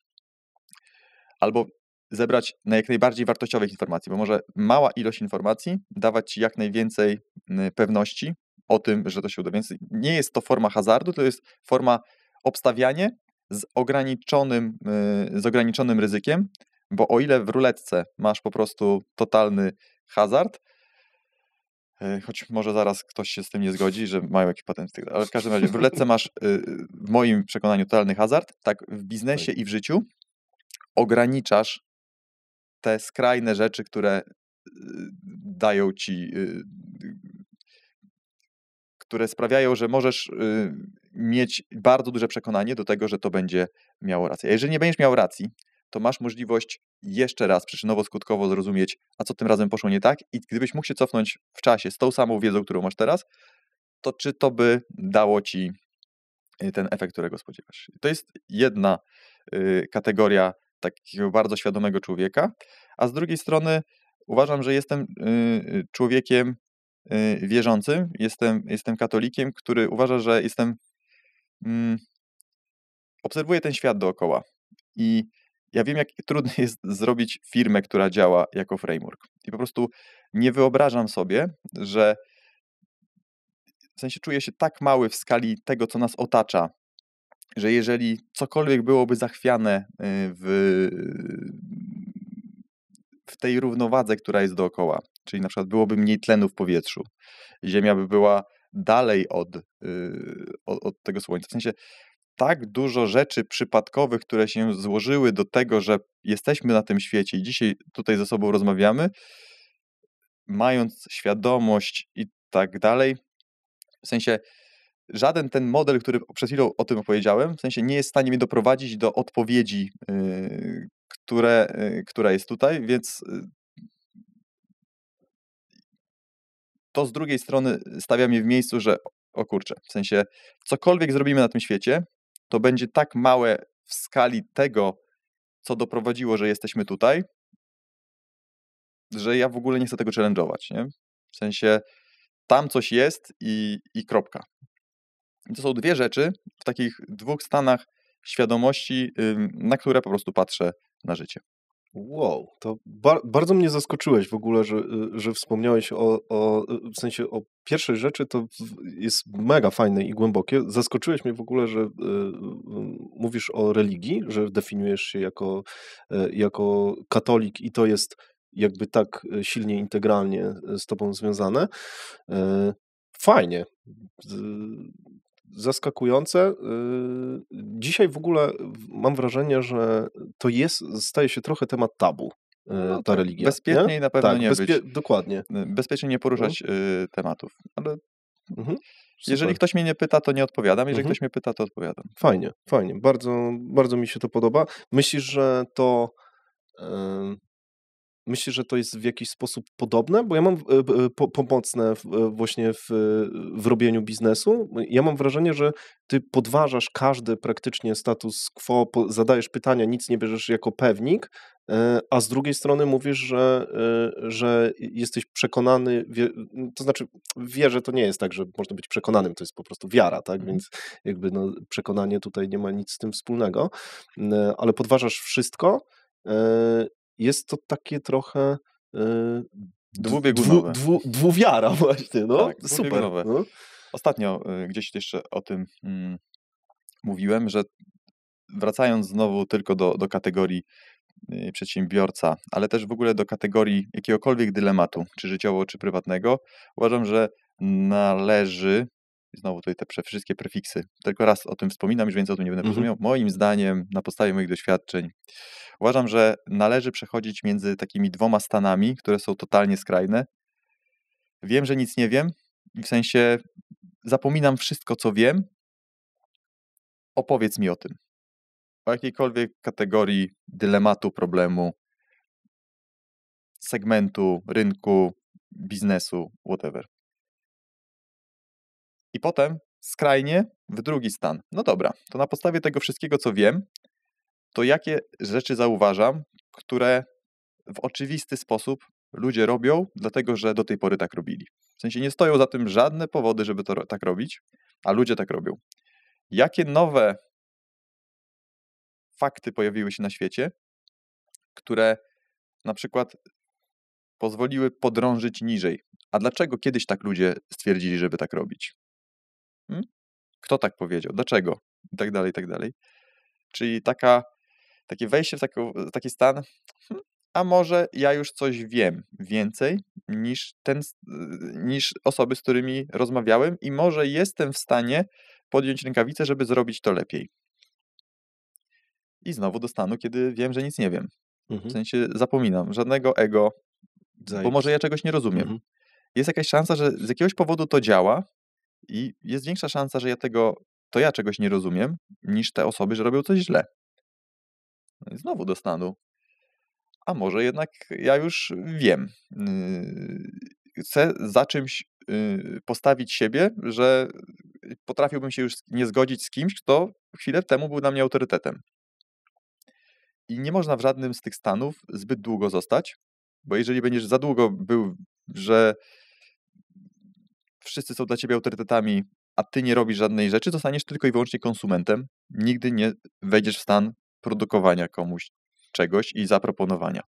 albo zebrać na jak najbardziej wartościowych informacji, bo może mała ilość informacji dawać ci jak najwięcej pewności o tym, że to się uda. Więc nie jest to forma hazardu, to jest forma obstawianie z ograniczonym, y, z ograniczonym ryzykiem, bo o ile w ruletce masz po prostu totalny hazard, E, choć może zaraz ktoś się z tym nie zgodzi, że mają jakiś patent, tak ale w każdym razie w ruletce masz e, w moim przekonaniu totalny hazard, tak w biznesie tak. i w życiu ograniczasz te skrajne rzeczy, które e, dają ci, które sprawiają, że możesz mieć bardzo duże przekonanie do tego, że to będzie miało rację. A jeżeli nie będziesz miał racji, to masz możliwość jeszcze raz przyczynowo-skutkowo zrozumieć, a co tym razem poszło nie tak i gdybyś mógł się cofnąć w czasie z tą samą wiedzą, którą masz teraz, to czy to by dało ci y, ten efekt, którego spodziewasz? To jest jedna y, kategoria takiego bardzo świadomego człowieka, a z drugiej strony uważam, że jestem y, człowiekiem wierzącym, jestem, jestem katolikiem, który uważa, że jestem. Mm, obserwuję ten świat dookoła i ja wiem, jak trudno jest zrobić firmę, która działa jako framework. I po prostu nie wyobrażam sobie, że w sensie czuję się tak mały w skali tego, co nas otacza, że jeżeli cokolwiek byłoby zachwiane y, w, w tej równowadze, która jest dookoła, czyli na przykład byłoby mniej tlenu w powietrzu, Ziemia by była dalej od, y, od, od tego słońca. W sensie tak dużo rzeczy przypadkowych, które się złożyły do tego, że jesteśmy na tym świecie i dzisiaj tutaj ze sobą rozmawiamy, mając świadomość i tak dalej. W sensie żaden ten model, który przed chwilą o tym opowiedziałem, w sensie nie jest w stanie mnie doprowadzić do odpowiedzi, yy, które, yy, która jest tutaj, więc y, to z drugiej strony stawia mnie w miejscu, że o kurczę, w sensie cokolwiek zrobimy na tym świecie, to będzie tak małe w skali tego, co doprowadziło, że jesteśmy tutaj, że ja w ogóle nie chcę tego challenge'ować, nie? W sensie tam coś jest i, i kropka. to są dwie rzeczy w takich dwóch stanach świadomości, na które po prostu patrzę na życie. Wow, to bardzo mnie zaskoczyłeś w ogóle, że, y, że wspomniałeś o, o, y, w sensie o pierwszej rzeczy, to jest mega fajne i głębokie. Zaskoczyłeś mnie w ogóle, że y, y mówisz o religii, że definiujesz się jako, y, jako katolik i to jest jakby tak e, silnie integralnie e, z tobą związane. Y, fajnie zaskakujące. Y, dzisiaj w ogóle mam wrażenie, że to jest, staje się trochę temat tabu. Y, no, ta tak, religia. Bezpieczniej nie? na pewno tak, nie bezpie- być. Dokładnie. Y, bezpiecznie nie no. poruszać no. tematów. Ale mhm. jeżeli ktoś mnie nie pyta, to nie odpowiadam. Jeżeli mhm. ktoś mnie pyta, to odpowiadam. Fajnie, fajnie. Bardzo, bardzo mi się to podoba. Myślisz, że to Myślę, że to jest w jakiś sposób podobne? Bo ja mam e, e, po, pomocne e, właśnie w, w robieniu biznesu. No, ja mam wrażenie, że ty podważasz każdy praktycznie status quo, zadajesz pytania, nic nie bierzesz jako pewnik, a z drugiej strony mówisz, że, że jesteś przekonany, no, to znaczy wierzę, to nie jest tak, że można być przekonanym, to jest po prostu wiara, tak, mhm. więc jakby no, przekonanie tutaj nie ma nic z tym wspólnego, ale podważasz wszystko jest to takie trochę yy, dwubiegunowe. Dwu, dwu, dwuwiara właśnie, no. Tak, Super. No. Ostatnio y, gdzieś jeszcze o tym mm, mówiłem, że wracając znowu tylko do, do kategorii y, przedsiębiorca, ale też w ogóle do kategorii jakiegokolwiek dylematu, czy życiowo, czy prywatnego, uważam, że należy i znowu tutaj te wszystkie prefiksy. Tylko raz o tym wspominam, już więcej o tym nie będę mhm. rozumiał. Moim zdaniem, na podstawie moich doświadczeń, uważam, że należy przechodzić między takimi dwoma stanami, które są totalnie skrajne. Wiem, że nic nie wiem, w sensie zapominam wszystko, co wiem. Opowiedz mi o tym. O jakiejkolwiek kategorii dylematu, problemu, segmentu, rynku, biznesu, whatever i potem skrajnie w drugi stan. No dobra, to na podstawie tego wszystkiego, co wiem, to jakie rzeczy zauważam, które w oczywisty sposób ludzie robią, dlatego że do tej pory tak robili. W sensie nie stoją za tym żadne powody, żeby to tak robić, a ludzie tak robią. Jakie nowe fakty pojawiły się na świecie, które na przykład pozwoliły podrążyć niżej. A dlaczego kiedyś tak ludzie stwierdzili, żeby tak robić? Hmm? Kto tak powiedział? Dlaczego? I tak dalej, i tak dalej. Czyli taka, takie wejście w taki, taki stan, hmm, a może ja już coś wiem więcej niż, ten, y, niż osoby, z którymi rozmawiałem, i może jestem w stanie podjąć rękawicę, żeby zrobić to lepiej. I znowu do stanu, kiedy wiem, że nic nie wiem. Mhm. W sensie zapominam, żadnego ego, bo może ja czegoś nie rozumiem. Mhm. Jest jakaś szansa, że z jakiegoś powodu to działa, i jest większa szansa, że ja tego, to ja czegoś nie rozumiem, niż te osoby, że robią coś źle. No i znowu do stanu. A może jednak ja już wiem. Yy, chcę za czymś yy, postawić siebie, że potrafiłbym się już nie zgodzić z kimś, kto chwilę temu był dla mnie autorytetem. I nie można w żadnym z tych stanów zbyt długo zostać, bo jeżeli będziesz za długo był, że wszyscy są dla ciebie autorytetami, a ty nie robisz żadnej rzeczy, zostaniesz tylko i wyłącznie konsumentem. Nigdy nie wejdziesz w stan produkowania komuś czegoś i zaproponowania.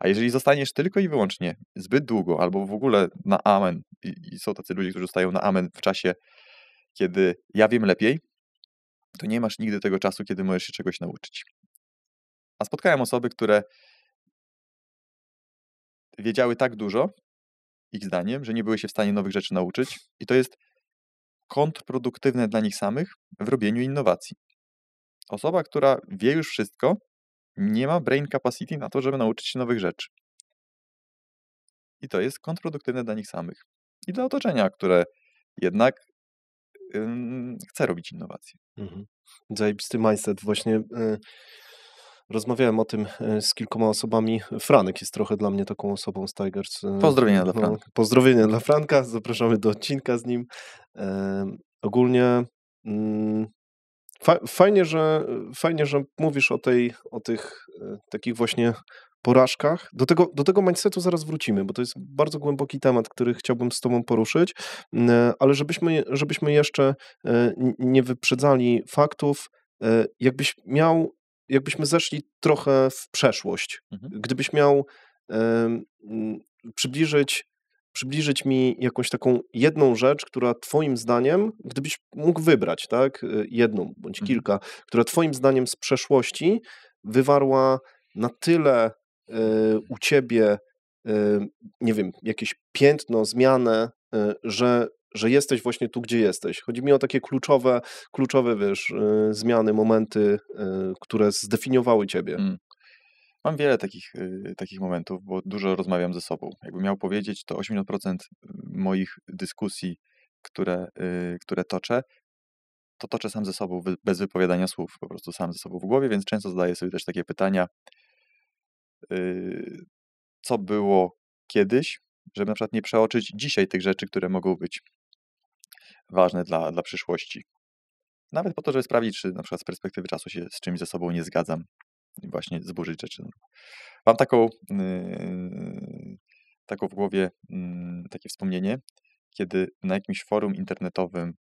A jeżeli zostaniesz tylko i wyłącznie zbyt długo, albo w ogóle na amen, i, i są tacy ludzie, którzy stają na amen w czasie, kiedy ja wiem lepiej, to nie masz nigdy tego czasu, kiedy możesz się czegoś nauczyć. A spotkałem osoby, które wiedziały tak dużo, ich zdaniem, że nie były się w stanie nowych rzeczy nauczyć i to jest kontrproduktywne dla nich samych w robieniu innowacji. Osoba, która wie już wszystko, nie ma brain capacity na to, żeby nauczyć się nowych rzeczy. I to jest kontrproduktywne dla nich samych i dla otoczenia, które jednak chce robić innowacje. Mhm. Zajebisty mindset. Właśnie yy, Rozmawiałem o tym e, z kilkoma osobami. Franek jest trochę dla mnie taką osobą z Tigers. E, Pozdrowienia dla Franka. Pozdrowienia dla Franka. Zapraszamy do odcinka z nim. E, ogólnie mm, fajnie, że, fajnie, że mówisz o, tej, o tych takich właśnie porażkach. Do tego, do tego mindsetu zaraz wrócimy, bo to jest bardzo głęboki temat, który chciałbym z Tobą poruszyć, ale żebyśmy, żebyśmy jeszcze nie wyprzedzali faktów, jakbyś miał jakbyśmy zeszli trochę w przeszłość. Mhm. Gdybyś miał przybliżyć, przybliżyć mi jakąś taką jedną rzecz, która Twoim zdaniem, gdybyś mógł wybrać, tak, y, jedną bądź mhm. kilka, która Twoim zdaniem z przeszłości wywarła na tyle e, u Ciebie, nie wiem, jakieś piętno, zmianę, e, że że jesteś właśnie tu, gdzie jesteś. Chodzi mi o takie kluczowe, kluczowe wiesz, y, zmiany, momenty, y, które zdefiniowały ciebie. Mm. Mam wiele takich, y, takich momentów, bo dużo rozmawiam ze sobą. Jakbym miał powiedzieć, to 80% moich dyskusji, które, które toczę, to toczę sam ze sobą, bez wypowiadania słów, po prostu sam ze sobą w głowie, więc często zadaję sobie też takie pytania, co było kiedyś, żeby na przykład nie przeoczyć dzisiaj tych rzeczy, które mogą być ważne dla, dla przyszłości. Nawet po to, żeby sprawdzić, czy na przykład z perspektywy czasu się z czymś ze sobą nie zgadzam i właśnie zburzyć rzeczy. Mam taką, yy, taką w głowie yy, takie wspomnienie, kiedy na jakimś forum internetowym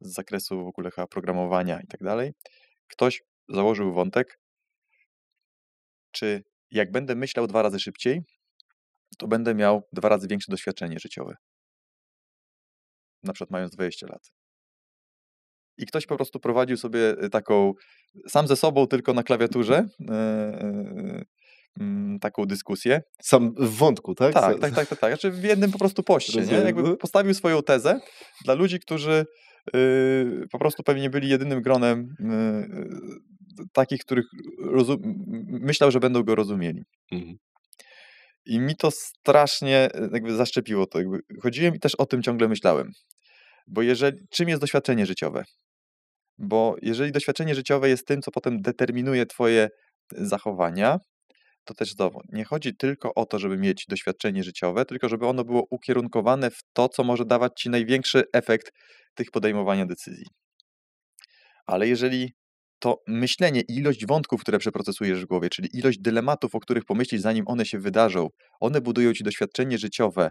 z zakresu w ogóle chyba programowania i tak dalej, ktoś założył wątek, czy jak będę myślał dwa razy szybciej, to będę miał dwa razy większe doświadczenie życiowe na przykład mając 20 lat. I ktoś po prostu prowadził sobie y, taką, sam ze sobą, tylko na klawiaturze, mhm. y, y, mm, taką dyskusję. Sam w wątku, tak? Tak, tak, tak, tak. tak. Znaczy w jednym po prostu poście. Nie? Jakby no. postawił swoją tezę dla ludzi, którzy po prostu pewnie byli jedynym gronem takich, których myślał, że będą go rozumieli. Mhm. I mi to strasznie e, jakby zaszczepiło to. Jakby chodziłem i też o tym ciągle myślałem. Bo jeżeli, czym jest doświadczenie życiowe? Bo jeżeli doświadczenie życiowe jest tym, co potem determinuje Twoje zachowania, to też znowu nie chodzi tylko o to, żeby mieć doświadczenie życiowe, tylko żeby ono było ukierunkowane w to, co może dawać Ci największy efekt tych podejmowania decyzji. Ale jeżeli to myślenie i ilość wątków, które przeprocesujesz w głowie, czyli ilość dylematów, o których pomyślisz, zanim one się wydarzą, one budują ci doświadczenie życiowe.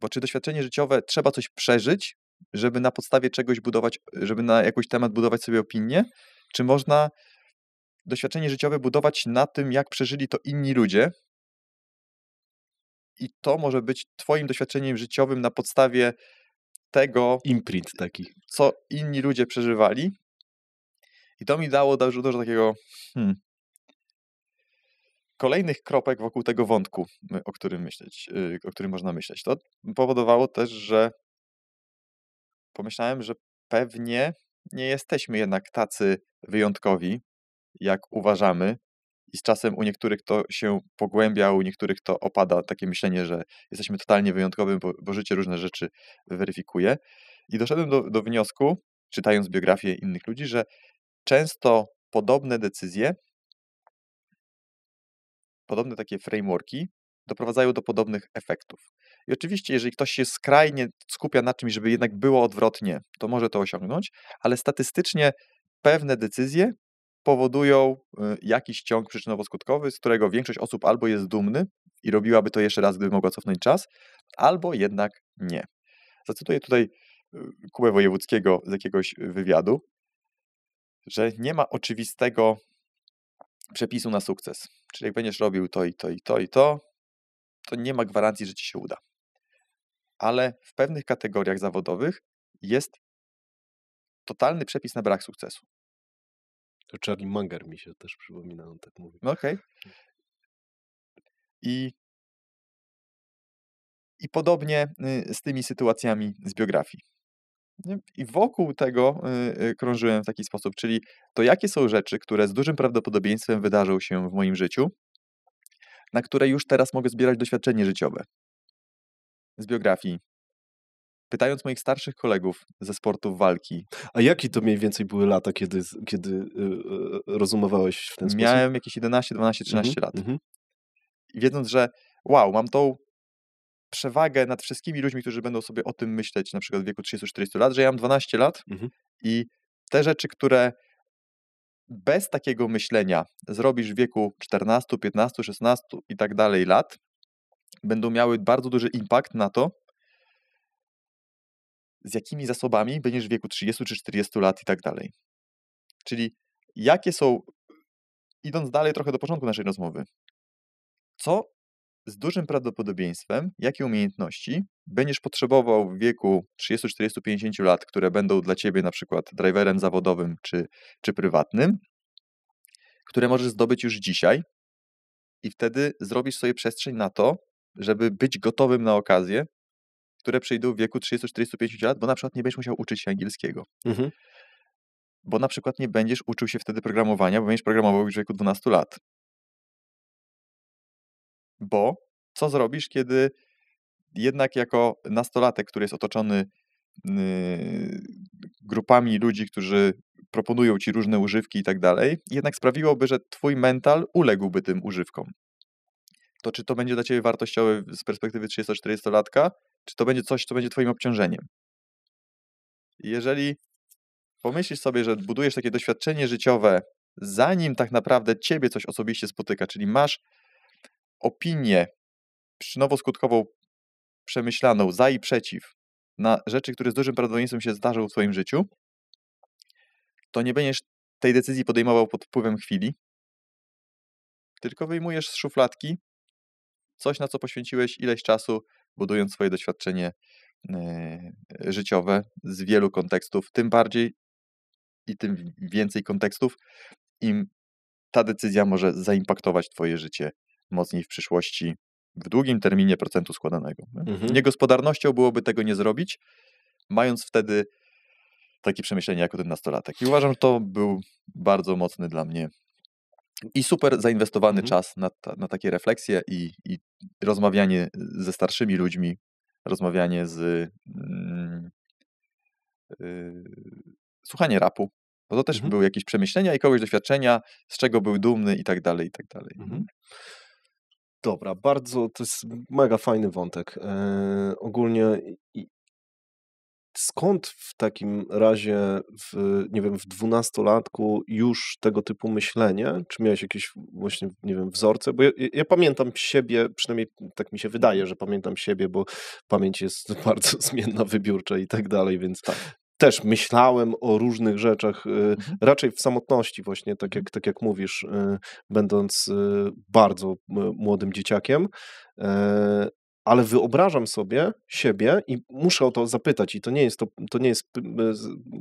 Bo czy doświadczenie życiowe trzeba coś przeżyć, żeby na podstawie czegoś budować, żeby na jakiś temat budować sobie opinię? Czy można doświadczenie życiowe budować na tym, jak przeżyli to inni ludzie? I to może być Twoim doświadczeniem życiowym na podstawie tego. Imprint taki. Co inni ludzie przeżywali, i to mi dało dużo, dużo takiego hmm, kolejnych kropek wokół tego wątku, y, o którym myśleć, y, o którym można myśleć. To powodowało też, że pomyślałem, że pewnie nie jesteśmy jednak tacy wyjątkowi, jak uważamy. I z czasem u niektórych to się pogłębia, u niektórych to opada takie myślenie, że jesteśmy totalnie wyjątkowym, bo, bo życie różne rzeczy weryfikuje. I doszedłem do, do wniosku, czytając biografie innych ludzi, że często podobne decyzje, podobne takie frameworki doprowadzają do podobnych efektów. I oczywiście, jeżeli ktoś się skrajnie skupia na czymś, żeby jednak było odwrotnie, to może to osiągnąć, ale statystycznie pewne decyzje powodują y, jakiś ciąg przyczynowo-skutkowy, z którego większość osób albo jest dumny i robiłaby to jeszcze raz, gdyby mogła cofnąć czas, albo jednak nie. Zacytuję tutaj y, Kubę Wojewódzkiego z jakiegoś wywiadu że nie ma oczywistego przepisu na sukces. Czyli jak będziesz robił to i to i to i to, to nie ma gwarancji, że ci się uda. Ale w pewnych kategoriach zawodowych jest totalny przepis na brak sukcesu. To Charlie Munger mi się też przypomina, on tak mówi. No okej. Okay. I, I podobnie y, z tymi sytuacjami z biografii. I wokół tego y, y, krążyłem w taki sposób, czyli to jakie są rzeczy, które z dużym prawdopodobieństwem wydarzą się w moim życiu, na które już teraz mogę zbierać doświadczenie życiowe z biografii. Pytając moich starszych kolegów ze sportów walki. A jakie to mniej więcej były lata, kiedy, kiedy y, rozumowałeś w ten Miałem sposób? Miałem jakieś 11, 12, 13 mm -hmm, lat. Mm -hmm. Wiedząc, że wow, mam tą przewagę nad wszystkimi ludźmi, którzy będą sobie o tym myśleć, na przykład w wieku 30-40 lat, że ja mam 12 lat mhm. i te rzeczy, które bez takiego myślenia zrobisz w wieku 14, 15, 16 i tak dalej lat, będą miały bardzo duży impact na to, z jakimi zasobami będziesz w wieku 30 czy 40 lat i tak dalej. Czyli jakie są, idąc dalej trochę do początku naszej rozmowy, co z dużym prawdopodobieństwem, jakie umiejętności będziesz potrzebował w wieku 30, 40, 50 lat, które będą dla ciebie na przykład driverem zawodowym czy, czy prywatnym, które możesz zdobyć już dzisiaj i wtedy zrobisz sobie przestrzeń na to, żeby być gotowym na okazję, które przyjdą w wieku 30, 45 lat, bo na przykład nie będziesz musiał uczyć się angielskiego. Mhm. Bo na przykład nie będziesz uczył się wtedy programowania, bo będziesz programował już w wieku 12 lat. Bo co zrobisz, kiedy jednak jako nastolatek, który jest otoczony y, grupami ludzi, którzy proponują ci różne używki i tak dalej, jednak sprawiłoby, że twój mental uległby tym używkom. To czy to będzie dla ciebie wartościowe z perspektywy 30-40-latka, czy to będzie coś, co będzie twoim obciążeniem? Jeżeli pomyślisz sobie, że budujesz takie doświadczenie życiowe, zanim tak naprawdę ciebie coś osobiście spotyka, czyli masz opinię przyczynowo-skutkową przemyślaną za i przeciw na rzeczy, które z dużym prawdopodobieństwem się zdarzą w Twoim życiu, to nie będziesz tej decyzji podejmował pod wpływem chwili, tylko wyjmujesz z szufladki coś, na co poświęciłeś ileś czasu, budując swoje doświadczenie e, życiowe z wielu kontekstów. Tym bardziej i tym więcej kontekstów, im ta decyzja może zaimpaktować Twoje życie mocniej w przyszłości w długim terminie procentu składanego. Mhm. Niegospodarnością byłoby tego nie zrobić, mając wtedy takie przemyślenie jako ten nastolatek. I uważam, że to był bardzo mocny dla mnie i super zainwestowany mhm. czas na, ta, na, takie refleksje i, i, rozmawianie ze starszymi ludźmi, rozmawianie z. Mm, yy, słuchanie rapu. Bo to też mhm. były jakieś przemyślenia i kogoś doświadczenia, z czego był dumny i tak dalej, i tak dalej. Mhm. Dobra, bardzo, to jest mega fajny wątek. E, ogólnie skąd w takim razie, w, nie wiem, w dwunastolatku już tego typu myślenie? Czy miałeś jakieś właśnie, nie wiem, wzorce? Bo ja, ja, pamiętam siebie, przynajmniej tak mi się wydaje, mhm. że pamiętam siebie, bo pamięć jest bardzo zmienna, wybiórcza i tak dalej, więc tak też myślałem o różnych rzeczach, y, mhm. raczej w samotności właśnie, tak mhm. jak, tak jak mówisz, y, będąc y, bardzo młodym dzieciakiem, e, ale wyobrażam sobie siebie i muszę o to zapytać i to nie jest to, to nie jest,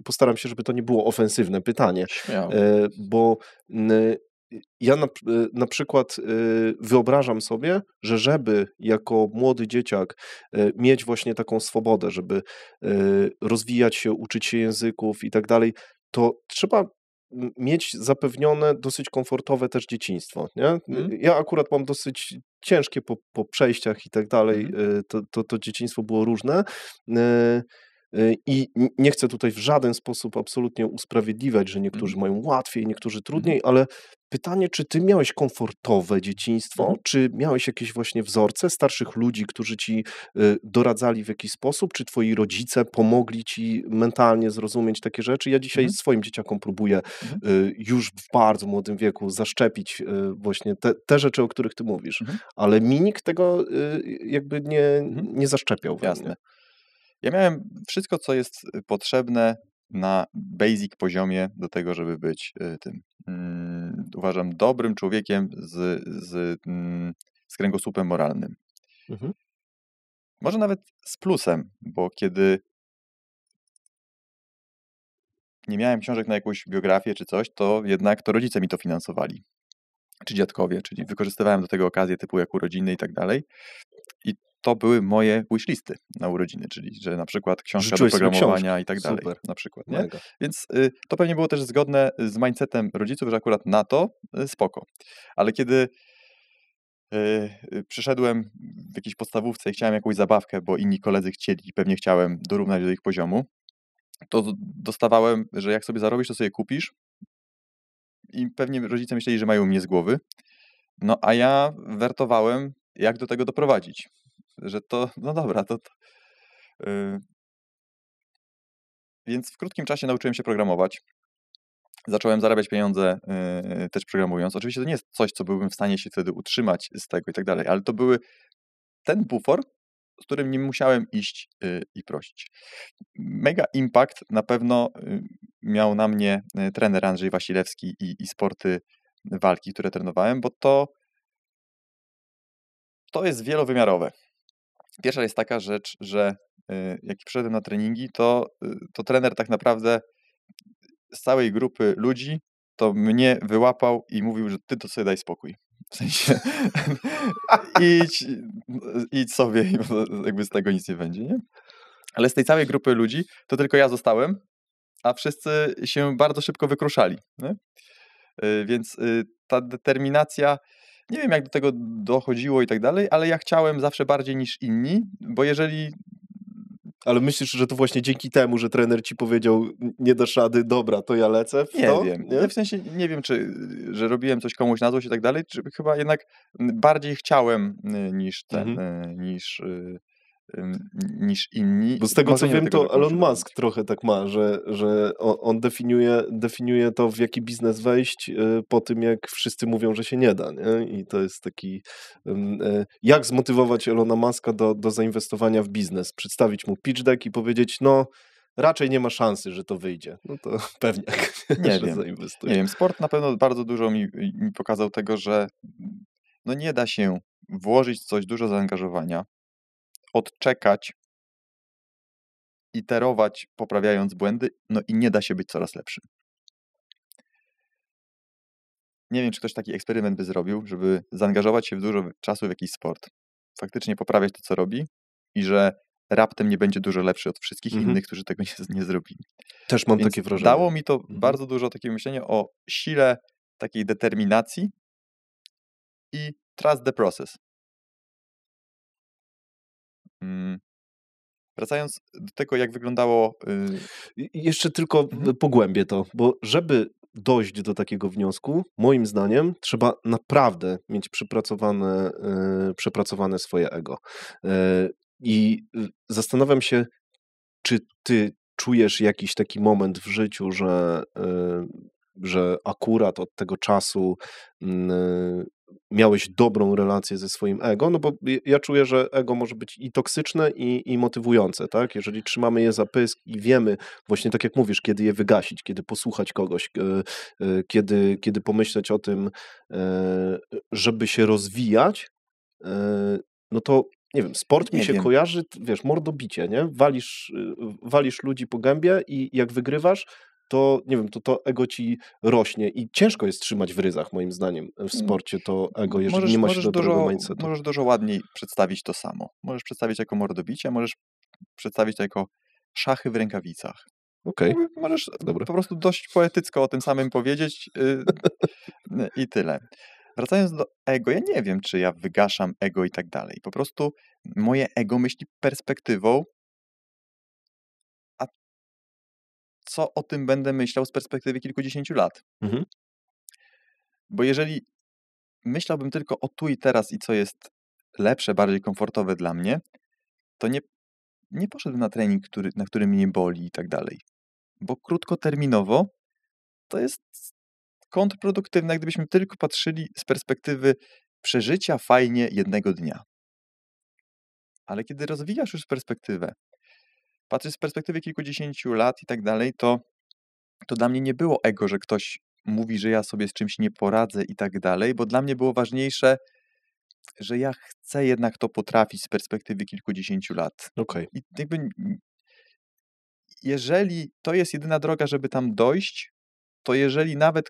postaram się, żeby to nie było ofensywne pytanie, Śmiało. E, bo Y, ja na, y, na, przykład y, wyobrażam sobie, że żeby jako młody dzieciak mieć właśnie taką swobodę, żeby rozwijać się, uczyć się języków i tak dalej, to trzeba mieć zapewnione dosyć komfortowe też dzieciństwo. Nie? Mm. Ja akurat mam dosyć ciężkie po, po przejściach i tak dalej, mm. to, to, to dzieciństwo było różne. Y, I nie chcę tutaj w żaden sposób absolutnie usprawiedliwiać, że niektórzy mhm. mają łatwiej, niektórzy mhm. trudniej, ale pytanie, czy ty miałeś komfortowe dzieciństwo, mhm. czy miałeś jakieś właśnie wzorce starszych ludzi, którzy ci y, doradzali w jakiś sposób, czy twoi rodzice pomogli ci mentalnie zrozumieć takie rzeczy? Ja dzisiaj swoim dzieciakom próbuję y, już w bardzo młodym wieku zaszczepić właśnie te, te rzeczy, o których ty mówisz, ale mi nikt tego jakby nie, nie zaszczepiał. Jasne. Ja miałem wszystko, co jest y, potrzebne na basic poziomie do tego, żeby być y, tym, mm, uważam, dobrym człowiekiem z, z, mm, z kręgosłupem moralnym. Mhm. Może nawet z plusem, bo kiedy nie miałem książek na jakąś biografię czy coś, to jednak to rodzice mi to finansowali. Czy dziadkowie, czyli wykorzystywałem do tego okazję typu jak urodziny i tak dalej to były moje wishlisty na urodziny, czyli że na przykład książka Życzyłeś do programowania i tak dalej. Super. Na przykład, nie? Więc y, to pewnie było też zgodne y, z mindsetem rodziców, że akurat na to y, spoko. Ale kiedy y, y, przyszedłem w jakiejś podstawówce i chciałem jakąś zabawkę, bo inni koledzy chcieli i pewnie chciałem dorównać do ich poziomu, to dostawałem, że jak sobie zarobisz, to sobie kupisz. I pewnie rodzice myśleli, że mają mnie z głowy. No a ja wertowałem, jak do tego doprowadzić że to, no dobra, to. to yy. Więc w krótkim czasie nauczyłem się programować. Zacząłem zarabiać pieniądze yy, też programując. Oczywiście to nie jest coś, co byłbym w stanie się wtedy utrzymać z tego i tak dalej, ale to były ten bufor, z którym nie musiałem iść yy, i prosić. Mega impact na pewno y, miał na mnie y, trener Andrzej Wasilewski i, i sporty walki, które trenowałem, bo to to jest wielowymiarowe. Pierwsza jest taka rzecz, że e, jak przyszedłem na treningi, to, y, to trener tak naprawdę z całej grupy ludzi to mnie wyłapał i mówił, że ty to sobie daj spokój. W sensie idź, idź sobie, jakby z tego nic nie będzie, nie? Ale z tej całej grupy ludzi to tylko ja zostałem, a wszyscy się bardzo szybko wykruszali. Nie? E, więc y, ta determinacja nie wiem, jak do tego dochodziło i tak dalej, ale ja chciałem zawsze bardziej niż inni, bo jeżeli ale myślisz, że to właśnie dzięki temu, że trener ci powiedział, nie do szady, dobra, to ja lecę? W nie to? wiem. Nie? W sensie nie wiem, czy że robiłem coś komuś na złość i tak dalej, czy chyba jednak bardziej chciałem y, niż ten, mhm. Y, niż y, niż inni. Bo z tego co wiem, to Elon Musk trochę tak ma, że, że on definiuje, definiuje to, w jaki biznes wejść y, po tym, jak wszyscy mówią, że się nie da. Nie? I to jest taki, y, jak zmotywować Elona Muska do, do zainwestowania w biznes. Przedstawić mu pitch deck i powiedzieć, no raczej nie ma szansy, że to wyjdzie. No to pewnie nie wiem. zainwestuje. Nie wiem, sport na pewno bardzo dużo mi, mi pokazał tego, że no nie da się włożyć coś dużo zaangażowania, odczekać, iterować, poprawiając błędy, no i nie da się być coraz lepszym. Nie wiem, czy ktoś taki eksperyment by zrobił, żeby zaangażować się w dużo czasu w jakiś sport, faktycznie poprawiać to, co robi i że raptem nie będzie dużo lepszy od wszystkich mhm. innych, którzy tego nie, nie zrobili. Też mam Więc takie wrażenie. Dało mi to mhm. bardzo dużo takiego myślenia o sile takiej determinacji i trust the process. Mm. Wracając do tego, jak wyglądało. Y, jeszcze tylko mhm. pogłębię to, bo żeby dojść do takiego wniosku, moim zdaniem, trzeba naprawdę mieć przepracowane, y, przepracowane swoje ego. Y, I zastanawiam się, czy ty czujesz jakiś taki moment w życiu, że, że akurat od tego czasu mm, miałeś dobrą relację ze swoim ego, no bo ja czuję, że ego może być i toksyczne, i, i motywujące, tak? Jeżeli trzymamy je za pysk i wiemy, właśnie tak jak mówisz, kiedy je wygasić, kiedy posłuchać kogoś, e, e, kiedy, kiedy pomyśleć o tym, e, żeby się rozwijać, no to nie wiem, sport nie mi się wiem. kojarzy, wiesz, mordobicie, nie? Walisz, walisz ludzi po gębie i jak wygrywasz, to nie wiem, to, to ego ci rośnie i ciężko jest trzymać w ryzach, moim zdaniem, w mm, sporcie to ego, jeżeli możesz, nie ma się do dużo, mindsetu. Możesz dużo ładniej przedstawić to samo. Możesz przedstawić jako mordobicie, możesz przedstawić to jako szachy w rękawicach. Okej. Okay. Możesz Dobra. po prostu dość poetycko o tym samym powiedzieć yy, i tyle. Wracając do ego, ja nie wiem, czy ja wygaszam ego i tak dalej. Po prostu moje ego myśli perspektywą co o tym będę myślał z perspektywy kilkudziesięciu lat. Mhm. Bo jeżeli myślałbym tylko o tu i teraz i co jest lepsze, bardziej komfortowe dla mnie, to nie, nie poszedłbym na trening, który, na którym mnie boli i tak dalej. Bo krótkoterminowo to jest kontrproduktywne, gdybyśmy tylko patrzyli z perspektywy przeżycia fajnie jednego dnia. Ale kiedy rozwijasz już perspektywę patrzę z perspektywy kilkudziesięciu lat i tak dalej, to, to dla mnie nie było ego, że ktoś mówi, że ja sobie z czymś nie poradzę i tak dalej, bo dla mnie było ważniejsze, że ja chcę jednak to potrafić z perspektywy kilkudziesięciu lat. Okay. I jakby, jeżeli to jest jedyna droga, żeby tam dojść, to jeżeli nawet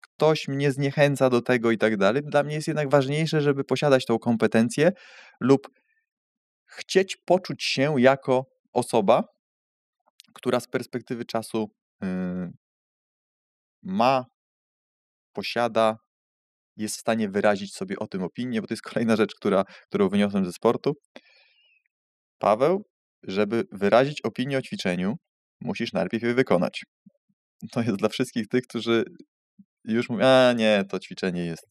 ktoś mnie zniechęca do tego i tak dalej, dla mnie jest jednak ważniejsze, żeby posiadać tą kompetencję lub chcieć poczuć się jako osoba, która z perspektywy czasu y, ma, posiada, jest w stanie wyrazić sobie o tym opinię, bo to jest kolejna rzecz, która, którą wyniosłem ze sportu. Paweł, żeby wyrazić opinię o ćwiczeniu, musisz najlepiej je wykonać. To jest dla wszystkich tych, którzy już mówią, a nie, to ćwiczenie jest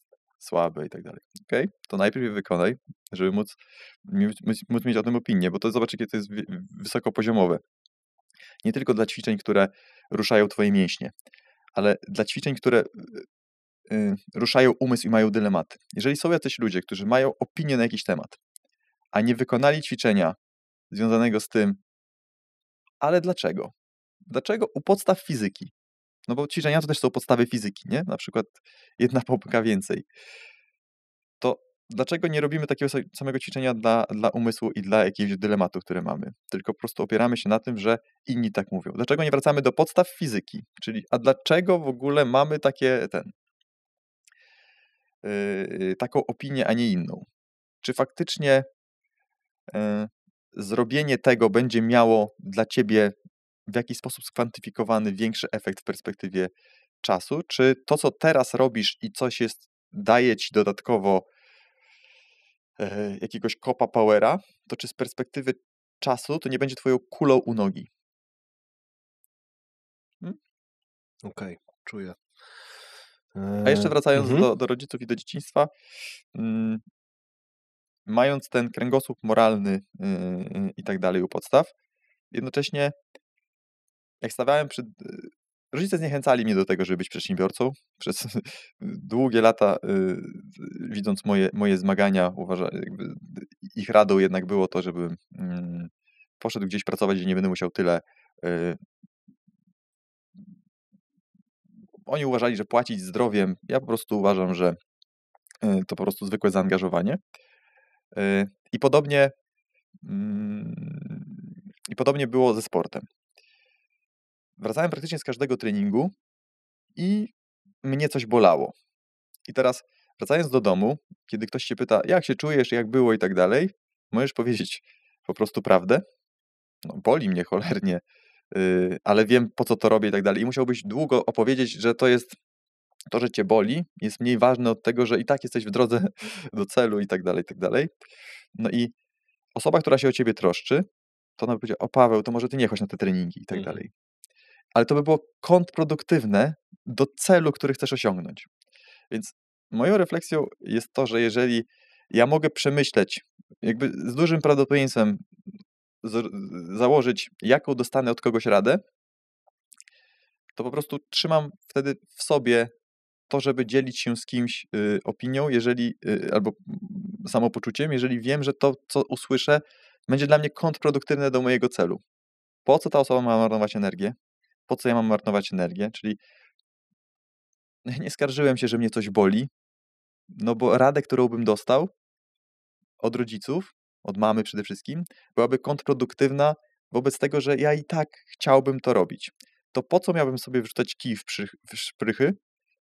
słabe i tak dalej. Okay? To najpierw je wykonaj, żeby móc, móc, móc mieć o tym opinię, bo to zobaczycie, jakie to jest wysokopoziomowe. Nie tylko dla ćwiczeń, które ruszają twoje mięśnie, ale dla ćwiczeń, które y, y, ruszają umysł i mają dylematy. Jeżeli są jacyś ludzie, którzy mają opinię na jakiś temat, a nie wykonali ćwiczenia związanego z tym, ale dlaczego? Dlaczego u podstaw fizyki no bo ćwiczenia to też są podstawy fizyki, nie? Na przykład jedna pompka więcej. To dlaczego nie robimy takiego samego ćwiczenia dla, dla umysłu i dla jakichś dylematów, które mamy? Tylko po prostu opieramy się na tym, że inni tak mówią. Dlaczego nie wracamy do podstaw fizyki? Czyli, a dlaczego w ogóle mamy takie, ten, yy, taką opinię, a nie inną? Czy faktycznie yy, zrobienie tego będzie miało dla ciebie w jakiś sposób skwantyfikowany większy efekt w perspektywie czasu? Czy to, co teraz robisz i coś jest, daje ci dodatkowo e, jakiegoś kopa powera, to czy z perspektywy czasu to nie będzie twoją kulą u nogi? Hmm? Okej, okay, czuję. A jeszcze e, wracając mhm. do, do rodziców i do dzieciństwa, mm, mając ten kręgosłup moralny y, y, y, i tak dalej u podstaw, jednocześnie jak stawiałem przed. E, rodzice zniechęcali mnie do tego, żeby być przedsiębiorcą. Przez długie lata, e, widząc moje, moje zmagania, uważa, ich radą jednak było to, żeby mm, poszedł gdzieś pracować, gdzie nie będę musiał tyle. E, oni uważali, że płacić zdrowiem. Ja po prostu uważam, że to po prostu zwykłe zaangażowanie. I podobnie, mm, i podobnie było ze sportem. Wracałem praktycznie z każdego treningu i mnie coś bolało. I teraz, wracając do domu, kiedy ktoś cię pyta, jak się czujesz, jak było i tak dalej, możesz powiedzieć po prostu prawdę. No, boli mnie cholernie, yy, ale wiem po co to robię i tak dalej. I musiałbyś długo opowiedzieć, że to jest to, że cię boli, jest mniej ważne od tego, że i tak jesteś w drodze do celu i tak dalej, i tak dalej. No i osoba, która się o ciebie troszczy, to ona by powiedziała, o Paweł, to może ty nie chodź na te treningi i tak mhm. dalej ale to by było kontrproduktywne do celu, który chcesz osiągnąć. Więc moją refleksją jest to, że jeżeli ja mogę przemyśleć, jakby z dużym prawdopodobieństwem założyć, jaką dostanę od kogoś radę, to po prostu trzymam wtedy w sobie to, żeby dzielić się z kimś y, opinią, jeżeli y, albo samopoczuciem, jeżeli wiem, że to, co usłyszę, będzie dla mnie kontrproduktywne do mojego celu. Po co ta osoba ma marnować energię? po co ja mam marnować energię? Czyli nie skarżyłem się, że mnie coś boli, no bo radę, którą bym dostał od rodziców, od mamy przede wszystkim, byłaby kontrproduktywna wobec tego, że ja i tak chciałbym to robić. To po co miałbym sobie wrzucać kij w, przy, w szprychy,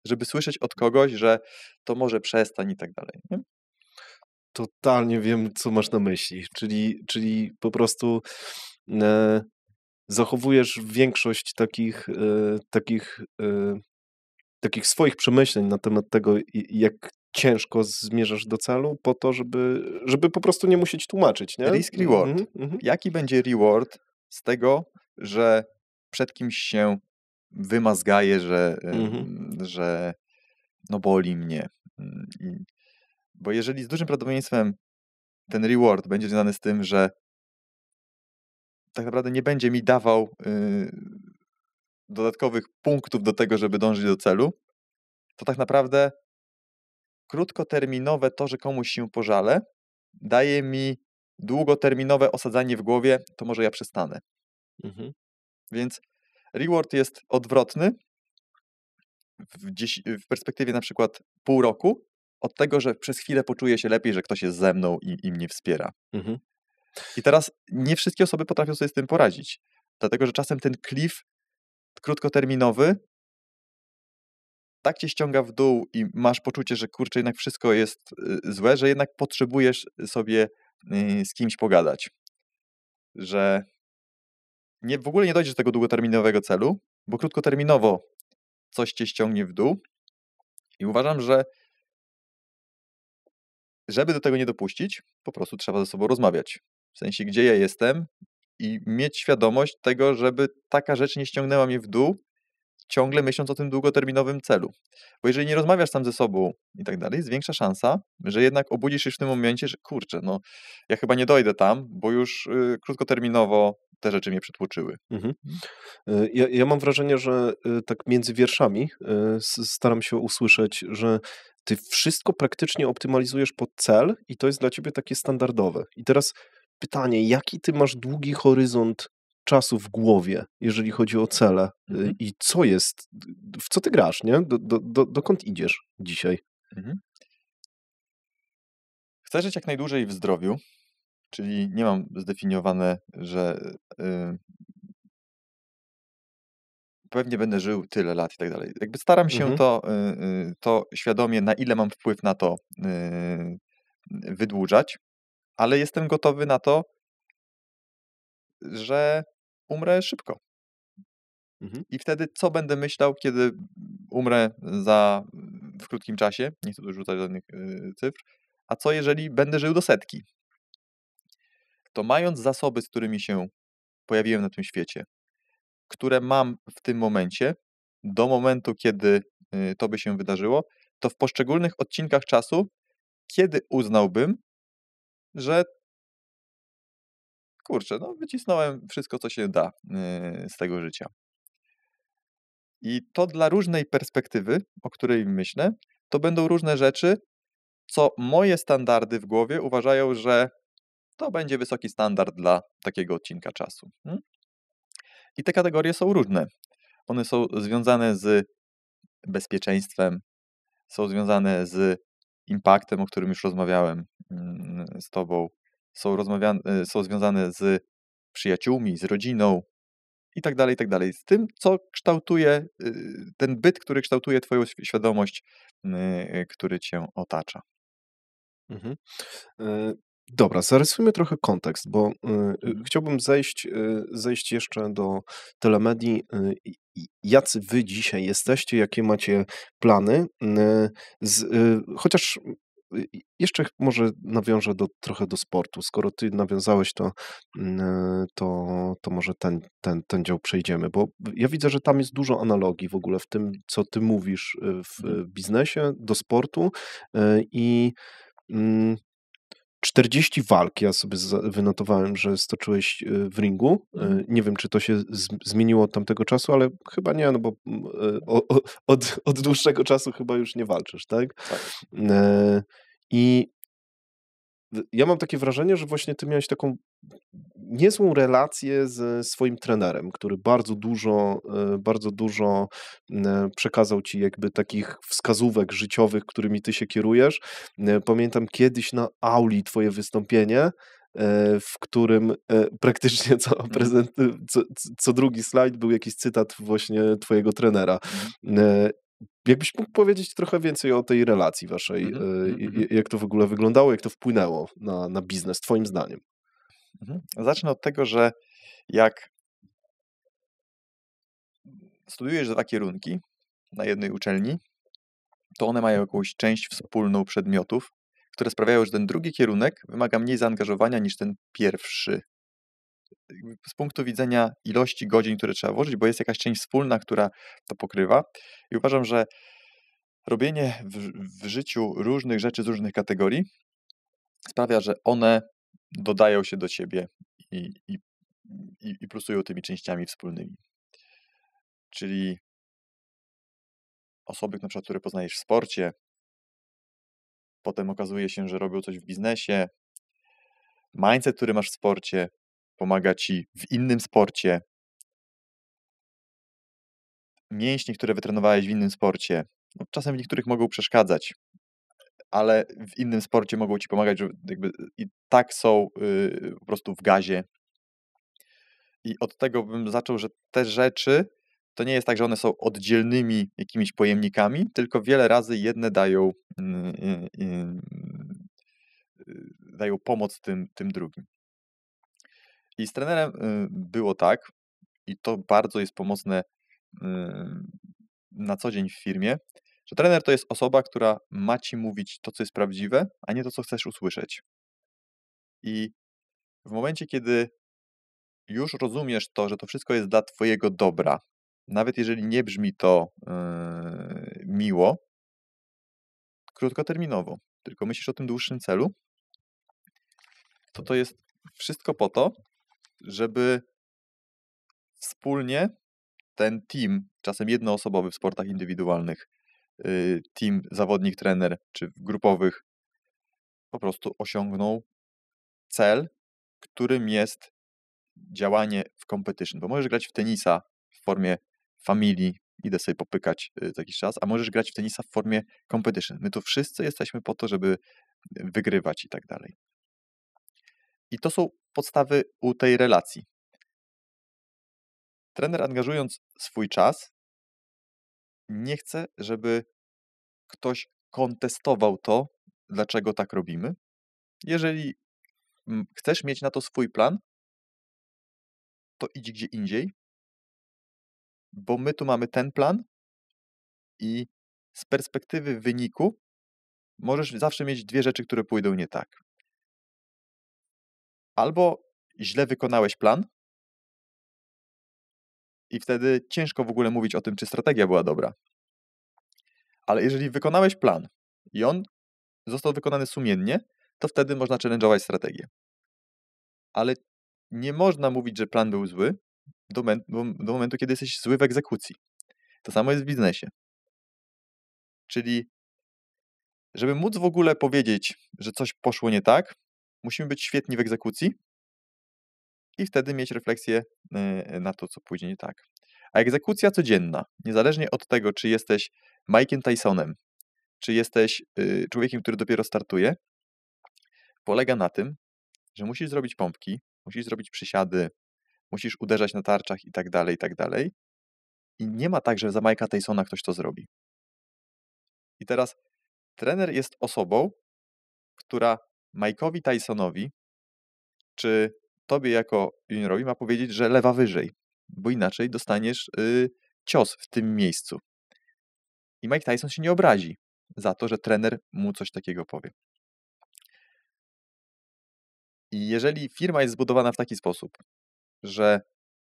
żeby słyszeć od kogoś, że to może przestań i tak dalej. Nie? Totalnie wiem, co masz na myśli. Czyli, czyli po prostu e, zachowujesz większość takich, e, takich, e, takich swoich przemyśleń na temat tego, jak ciężko zmierzasz do celu po to, żeby, żeby po prostu nie musieć tłumaczyć, nie? Risk mhm, reward. Mhm, mhm. Jaki będzie reward z tego, że przed kimś się wymazgaje, że, że no boli mnie. Mm, bo jeżeli z dużym prawdopodobieństwem ten reward będzie związany z tym, że tak naprawdę nie będzie mi dawał y, dodatkowych punktów do tego, żeby dążyć do celu, to tak naprawdę krótkoterminowe to, że komuś się pożalę, daje mi długoterminowe osadzanie w głowie, to może ja przestanę. Mhm. Więc reward jest odwrotny w, dziś, w perspektywie na przykład pół roku od tego, że przez chwilę poczuję się lepiej, że ktoś jest ze mną i, i mnie wspiera. Mhm. I teraz nie wszystkie osoby potrafią sobie z tym poradzić, dlatego że czasem ten klif krótkoterminowy tak cię ściąga w dół i masz poczucie, że kurczę, jednak wszystko jest y, złe, że jednak potrzebujesz sobie y, z kimś pogadać. Że nie, w ogóle nie dojdziesz do tego długoterminowego celu, bo krótkoterminowo coś cię ściągnie w dół. I uważam, że żeby do tego nie dopuścić, po prostu trzeba ze sobą rozmawiać w sensie gdzie ja jestem i mieć świadomość tego, żeby taka rzecz nie ściągnęła mnie w dół, ciągle myśląc o tym długoterminowym celu. Bo jeżeli nie rozmawiasz sam ze sobą i tak dalej, jest większa szansa, że jednak obudzisz się w tym momencie, że kurczę, no ja chyba nie dojdę tam, bo już y, krótkoterminowo te rzeczy mnie przytłoczyły. Mhm. mhm. Y, ja, ja, mam wrażenie, że y, tak między wierszami staram się usłyszeć, że ty wszystko praktycznie optymalizujesz pod cel i to jest dla ciebie takie standardowe. I teraz pytanie, jaki ty masz długi horyzont czasu w głowie, jeżeli chodzi o cele y, mhm. i co jest, w co ty grasz, nie? Do, do, do, dokąd idziesz dzisiaj? Mhm. Chcę żyć jak najdłużej w zdrowiu, czyli nie mam zdefiniowane, że yy, pewnie będę żył tyle lat i tak dalej. Jakby staram się mhm. to, yy, to świadomie, na ile mam wpływ na to yy, wydłużać ale jestem gotowy na to, że umrę szybko. Mhm. I wtedy co będę myślał, kiedy umrę za, w krótkim czasie, nie chcę tu rzucać żadnych y, cyfr, a co jeżeli będę żył do setki? To mając zasoby, z którymi się pojawiłem na tym świecie, które mam w tym momencie, do momentu, kiedy y, to by się wydarzyło, to w poszczególnych odcinkach czasu, kiedy uznałbym, że kurczę, no wycisnąłem wszystko, co się da e, z tego życia. I to dla różnej perspektywy, o której myślę, to będą różne rzeczy, co moje standardy w głowie uważają, że to będzie wysoki standard dla takiego odcinka czasu. Hmm? I te kategorie są różne. One są związane z bezpieczeństwem, są związane z impaktem, o którym już rozmawiałem mm, z Tobą, są, y, są związane z przyjaciółmi, z rodziną i tak dalej, i tak dalej. Z tym, co kształtuje, y, ten byt, który kształtuje Twoją świadomość, y, który Cię otacza. Mhm. Dobra, zarysujmy trochę kontekst, bo y, y mhm. chciałbym zejść, y, zejść jeszcze do telemedii. Y, jacy wy dzisiaj jesteście, jakie macie plany? Y, z, y, chociaż jeszcze może nawiążę do, trochę do sportu. Skoro ty nawiązałeś to, to, to może ten, ten, ten dział przejdziemy, bo ja widzę, że tam jest dużo analogii w ogóle w tym, co ty mówisz w mhm. biznesie, do sportu i mm, 40 walk, ja sobie wynotowałem, że stoczyłeś y, w ringu. Y, mhm. Nie wiem, czy to się zmieniło od tamtego czasu, ale chyba nie, no bo mm, y, od, od dłuższego czasu chyba już nie walczysz, tak? tak. I ja mam takie wrażenie, że właśnie ty miałeś taką niezłą relację ze swoim trenerem, który bardzo dużo, e, bardzo dużo przekazał ci jakby takich wskazówek życiowych, którymi ty się kierujesz. Pamiętam kiedyś na auli twoje wystąpienie, e, w którym e, praktycznie co, mhm. prezent, co, co, drugi slajd był jakiś cytat właśnie twojego trenera. Mhm. Jakbyś mógł powiedzieć trochę więcej o tej relacji waszej, mhm, e, mhm, mhm. jak to w ogóle wyglądało, jak to wpłynęło na, na biznes, twoim zdaniem? Zacznę od tego, że jak studiujesz dwa kierunki na jednej uczelni, to one mają jakąś część wspólną przedmiotów, które sprawiają, że ten drugi kierunek wymaga mniej zaangażowania niż ten pierwszy z punktu widzenia ilości godzin, które trzeba włożyć, bo jest jakaś część wspólna, która to pokrywa. I uważam, że robienie w, w życiu różnych rzeczy z różnych kategorii sprawia, że one dodają się do siebie i, i, i, i plusują tymi częściami wspólnymi. Czyli osoby, na przykład, które poznajesz w sporcie, potem okazuje się, że robią coś w biznesie, mindset, który masz w sporcie, pomaga ci w innym sporcie. Mięśnie, które wytrenowałeś w innym sporcie, no, czasem w niektórych mogą przeszkadzać, ale w innym sporcie mogą ci pomagać, że jakby i tak są yy, po prostu w gazie. I od tego bym zaczął, że te rzeczy to nie jest tak, że one są oddzielnymi jakimiś pojemnikami, tylko wiele razy jedne dają, yy, yy, dają pomoc tym, tym drugim. I z trenerem y, było tak, i to bardzo jest pomocne y, na co dzień w firmie, że trener to jest osoba, która ma ci mówić to, co jest prawdziwe, a nie to, co chcesz usłyszeć. I w momencie, kiedy już rozumiesz to, że to wszystko jest dla Twojego dobra, nawet jeżeli nie brzmi to yy, miło, krótkoterminowo, tylko myślisz o tym dłuższym celu, to to jest wszystko po to, żeby wspólnie ten team, czasem jednoosobowy w sportach indywidualnych, y, team, zawodnik, trener czy grupowych, po prostu osiągnął cel, którym jest działanie w competition. Bo możesz grać w tenisa w formie familii, idę sobie popykać y, za jakiś czas, a możesz grać w tenisa w formie competition. My tu wszyscy jesteśmy po to, żeby wygrywać i tak dalej. I to są podstawy u tej relacji. Trener angażując swój czas, nie chce, żeby ktoś kontestował to, dlaczego tak robimy. Jeżeli chcesz mieć na to swój plan, to idź gdzie indziej, bo my tu mamy ten plan i z perspektywy wyniku możesz zawsze mieć dwie rzeczy, które pójdą nie tak albo źle wykonałeś plan i wtedy ciężko w ogóle mówić o tym, czy strategia była dobra. Ale jeżeli wykonałeś plan i on został wykonany sumiennie, to wtedy można challenge'ować strategię. Ale nie można mówić, że plan był zły do, do momentu, kiedy jesteś zły w egzekucji. To samo jest w biznesie. Czyli, żeby móc w ogóle powiedzieć, że coś poszło nie tak, Musimy być świetni w egzekucji i wtedy mieć refleksję e, na to, co pójdzie nie tak. A egzekucja codzienna, niezależnie od tego, czy jesteś Mike'iem Tysonem, czy jesteś y, człowiekiem, który dopiero startuje, polega na tym, że musisz zrobić pompki, musisz zrobić przysiady, musisz uderzać na tarczach i tak dalej, i tak dalej. I nie ma tak, że za Mike'a Tysona ktoś to zrobi. I teraz trener jest osobą, która Mike'owi Tysonowi, czy tobie jako juniorowi ma powiedzieć, że lewa wyżej, bo inaczej dostaniesz y, cios w tym miejscu. I Mike Tyson się nie obrazi za to, że trener mu coś takiego powie. I jeżeli firma jest zbudowana w taki sposób, że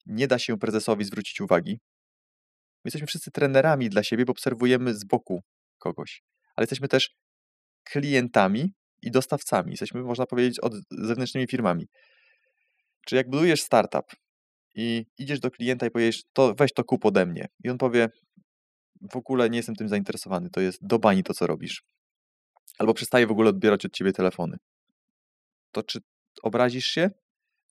nie da się prezesowi zwrócić uwagi, my jesteśmy wszyscy trenerami dla siebie, bo obserwujemy z boku kogoś, ale jesteśmy też klientami i dostawcami. Jesteśmy, można powiedzieć, od zewnętrznymi firmami. Czy jak budujesz startup i idziesz do klienta i powiesz, to weź to kup ode mnie. I on powie, w ogóle nie jestem tym zainteresowany, to jest do bani to, co robisz. Albo przestaje w ogóle odbierać od ciebie telefony. To czy obrazisz się?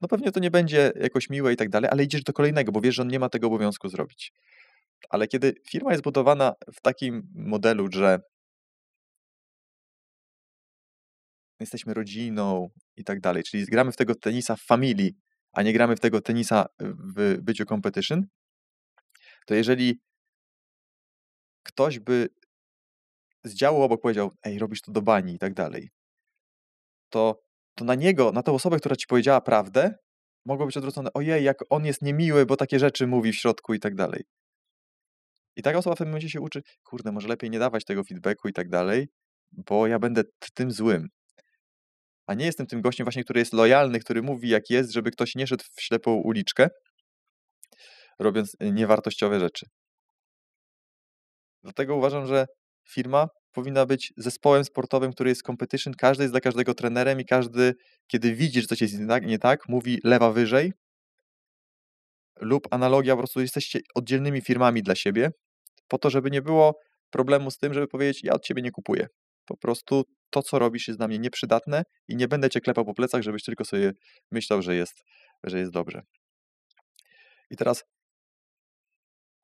No pewnie to nie będzie jakoś miłe i tak dalej, ale idziesz do kolejnego, bo wiesz, że on nie ma tego obowiązku zrobić. Ale kiedy firma jest budowana w takim modelu, że jesteśmy rodziną i tak dalej. Czyli gramy w tego tenisa w familii, a nie gramy w tego tenisa w byciu competition, to jeżeli ktoś by z działu obok powiedział, ej, robisz to do bani i tak dalej, to, to na niego, na tę osobę, która ci powiedziała prawdę, mogło być odwrócone, ojej, jak on jest niemiły, bo takie rzeczy mówi w środku i tak dalej. I taka osoba w tym momencie się uczy, kurde, może lepiej nie dawać tego feedbacku i tak dalej, bo ja będę tym złym a nie jestem tym gościem właśnie, który jest lojalny, który mówi jak jest, żeby ktoś nie szedł w ślepą uliczkę, robiąc y, niewartościowe rzeczy. Dlatego uważam, że firma powinna być zespołem sportowym, który jest competition, każdy jest dla każdego trenerem i każdy, kiedy widzi, że coś jest nie tak, tak mówi lewa wyżej lub analogia, po prostu jesteście oddzielnymi firmami dla siebie, po to, żeby nie było problemu z tym, żeby powiedzieć, ja od ciebie nie kupuję po prostu to, co robisz, jest dla mnie nieprzydatne i nie będę cię klepał po plecach, żebyś tylko sobie myślał, że jest, że jest dobrze. I teraz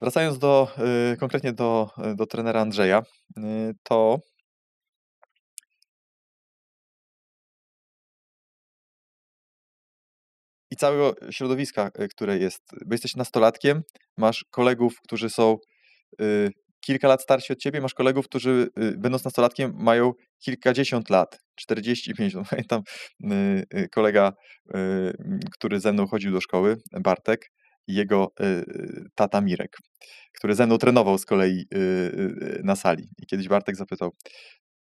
wracając do, y, konkretnie do, y, do trenera Andrzeja, y, to i całego środowiska, które jest, bo jesteś nastolatkiem, masz kolegów, którzy są kilka lat starsi od ciebie, masz kolegów, którzy y, będąc nastolatkiem mają kilkadziesiąt lat, 40, 50. Pamiętam y, y, kolega, który ze mną chodził do szkoły, Bartek, jego tata Mirek, który ze mną trenował z kolei na sali. I kiedyś Bartek zapytał,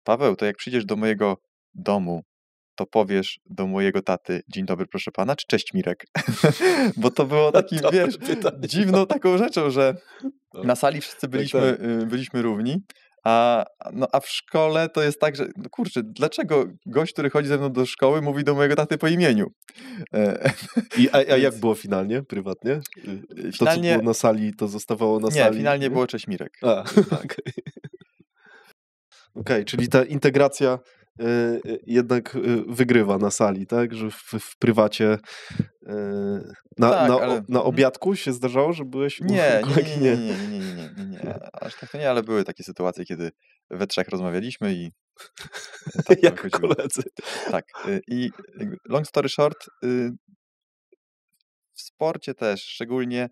Paweł, to jak przyjdziesz do mojego domu to powiesz do mojego taty, dzień dobry proszę pana, czy cześć Mirek? Bo to było no takim, wiesz, pytanie. No. dziwną taką rzeczą, że no. na sali wszyscy byliśmy, tak. y, byliśmy równi, a, no, a w szkole to jest tak, że no kurczę, dlaczego gość, który chodzi ze mną do szkoły, mówi do mojego taty po imieniu? E, I, a, a jak było finalnie, prywatnie? Y, y, to, finalnie... co było na sali, to zostawało na nie, sali? Nie, finalnie było cześć Mirek. A, okay. Okej, okay, czyli ta integracja Y, y, jednak y, wygrywa na sali, tak? Że w, w prywacie na, tak, na, ale... na mhm. obiadku się zdarzało, że byłeś u nie, Nie, nie, nie, nie, nie, nie, nie, nie. Aż tak to nie, ale były takie sytuacje, kiedy we trzech rozmawialiśmy i tak Jak koledzy. Tak. I long story short, w sporcie też, szczególnie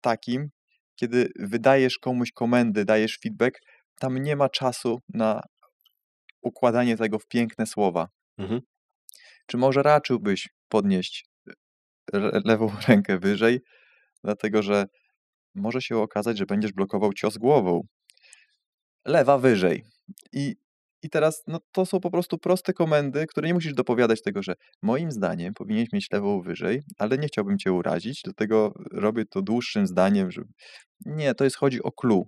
takim, kiedy wydajesz komuś komendy, dajesz feedback, tam nie ma czasu na układanie tego w piękne słowa. Mhm. Czy może raczyłbyś podnieść e, lewą rękę wyżej, dlatego że może się okazać, że będziesz blokował cios głową. Lewa wyżej. I, i teraz no, to są po prostu proste komendy, które nie musisz dopowiadać tego, że moim zdaniem powinieneś mieć lewą wyżej, ale nie chciałbym cię urazić, dlatego robię to dłuższym zdaniem, że nie, to jest chodzi o clue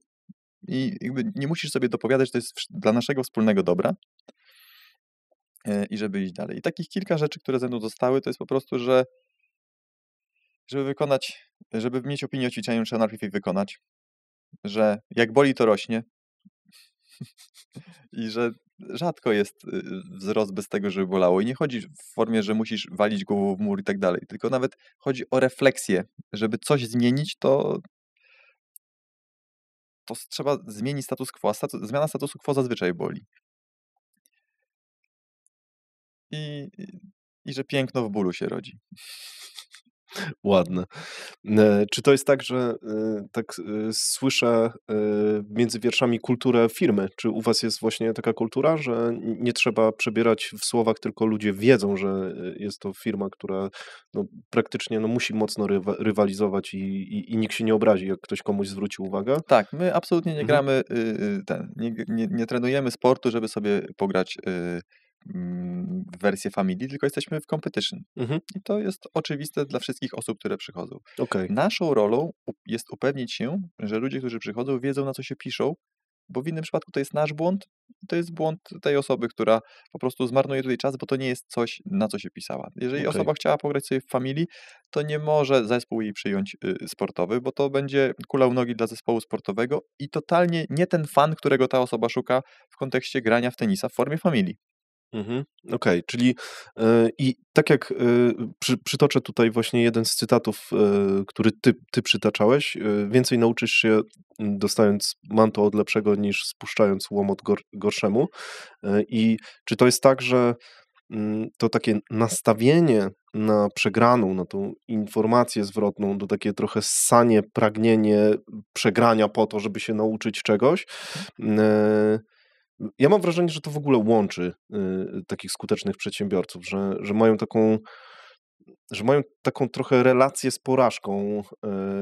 i jakby nie musisz sobie dopowiadać, to jest dla naszego wspólnego dobra e, i żeby iść dalej. I takich kilka rzeczy, które ze mną zostały, to jest po prostu, że żeby wykonać, żeby mieć opinię o ćwiczeniu, trzeba najpierw jej wykonać, że jak boli, to rośnie i że rzadko jest y, wzrost bez tego, żeby bolało. I nie chodzi w formie, że musisz walić głową w mur i tak dalej, tylko nawet chodzi o refleksję. Żeby coś zmienić, to, to trzeba zmienić status quo. A statu, zmiana statusu quo zazwyczaj boli. I, I że piękno w bólu się rodzi. Ładne. E, czy to jest tak, że e, tak e, słyszę między wierszami kulturę firmy? Czy u was jest właśnie taka kultura, że nie trzeba przebierać w słowach, tylko ludzie wiedzą, że jest to firma, która no, praktycznie no, musi mocno rywa, rywalizować i, i, i, nikt się nie obrazi, jak ktoś komuś zwróci uwagę? Tak, my absolutnie nie mhm. gramy, mhm. ten, nie, nie, nie, trenujemy sportu, żeby sobie pograć y, Mm, wersję familii, tylko jesteśmy w Competition. Mhm. I to jest oczywiste dla wszystkich osób, które przychodzą. Okay. Naszą rolą jest upewnić się, że ludzie, którzy przychodzą, wiedzą na co się piszą, bo w innym przypadku to jest nasz błąd, to jest błąd tej osoby, która po prostu zmarnuje tutaj czas, bo to nie jest coś, na co się pisała. Jeżeli okay. osoba chciała pograć sobie w familii, to nie może zespół jej przyjąć y, sportowy, bo to będzie kulał nogi dla zespołu sportowego i totalnie nie ten fan, którego ta osoba szuka w kontekście grania w tenisa w formie familii. Mhm, okej, okay, czyli yy, i tak jak yy, przy, przytoczę tutaj właśnie jeden z cytatów, yy, który ty, ty przytaczałeś, więcej nauczysz się dostając manto od lepszego niż spuszczając łomot gor, gorszemu. I czy to jest tak, że to takie nastawienie na przegraną, na tą informację zwrotną, do takie trochę sanie pragnienie przegrania po to, żeby się nauczyć czegoś, ja mam wrażenie, że to w ogóle łączy y, takich skutecznych przedsiębiorców, że, że mają taką że mają taką trochę relację z porażką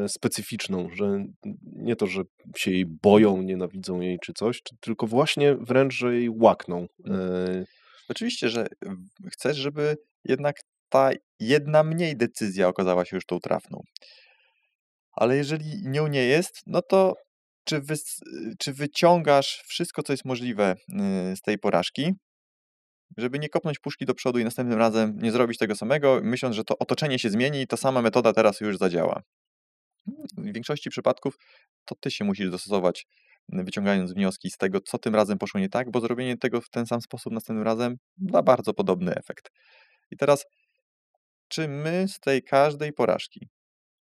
e, specyficzną, że nie to, że się jej boją, nienawidzą jej czy coś, czy, tylko właśnie wręcz, że jej łakną. E... Mhm. Oczywiście, że chcesz, żeby jednak ta jedna mniej decyzja okazała się już tą trafną. Ale jeżeli nią nie jest, no to czy, wy, czy wyciągasz wszystko, co jest możliwe y, z tej porażki, żeby nie kopnąć puszki do przodu i następnym razem nie zrobić tego samego, myśląc, że to otoczenie się zmieni i ta sama metoda teraz już zadziała. W większości przypadków to ty się musisz dostosować, wyciągając wnioski z tego, co tym razem poszło nie tak, bo zrobienie tego w ten sam sposób następnym razem da bardzo podobny efekt. I teraz, czy my z tej każdej porażki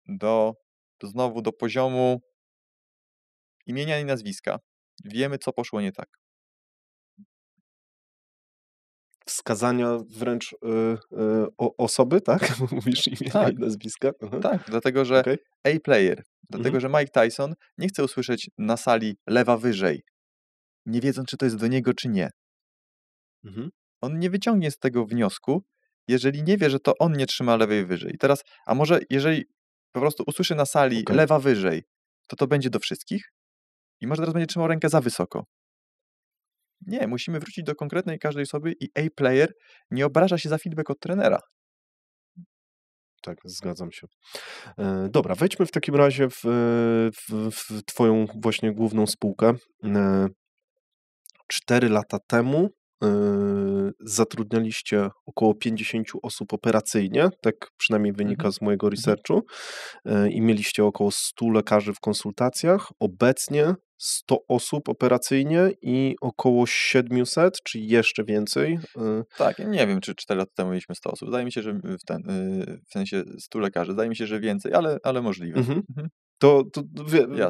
do znowu do poziomu imienia i nazwiska. Wiemy, co poszło nie tak. Wskazania wręcz y, y, o, osoby, tak? Mówisz imienia tak. i nazwiska? Tak, dlatego że okay. A-player, mhm. dlatego mhm. że Mike Tyson nie chce usłyszeć na sali lewa wyżej, nie wiedząc, czy to jest do niego, czy nie. Mhm. On nie wyciągnie z tego wniosku, jeżeli nie wie, że to on nie trzyma lewej wyżej. Teraz, a może jeżeli po prostu usłyszy na sali okay. lewa wyżej, to to będzie do wszystkich? I może teraz będzie trzymał rękę za wysoko. Nie, musimy wrócić do konkretnej każdej osoby i A-player nie obraża się za feedback od trenera. Tak, zgadzam się. E, dobra, wejdźmy w takim razie w, w, w Twoją właśnie główną spółkę. E, cztery lata temu Y, zatrudnialiście około 50 osób operacyjnie, tak przynajmniej wynika mhm. z mojego mhm. researchu, y, i mieliście około 100 lekarzy w konsultacjach. Obecnie 100 osób operacyjnie i około 700, czy jeszcze więcej. Y? Tak, nie wiem, czy 4 lata temu mieliśmy 100 osób. Wydaje mi się, że w, ten, w sensie 100 lekarzy, wydaje mi się, że więcej, ale, ale możliwe. Mhm. mhm to, to,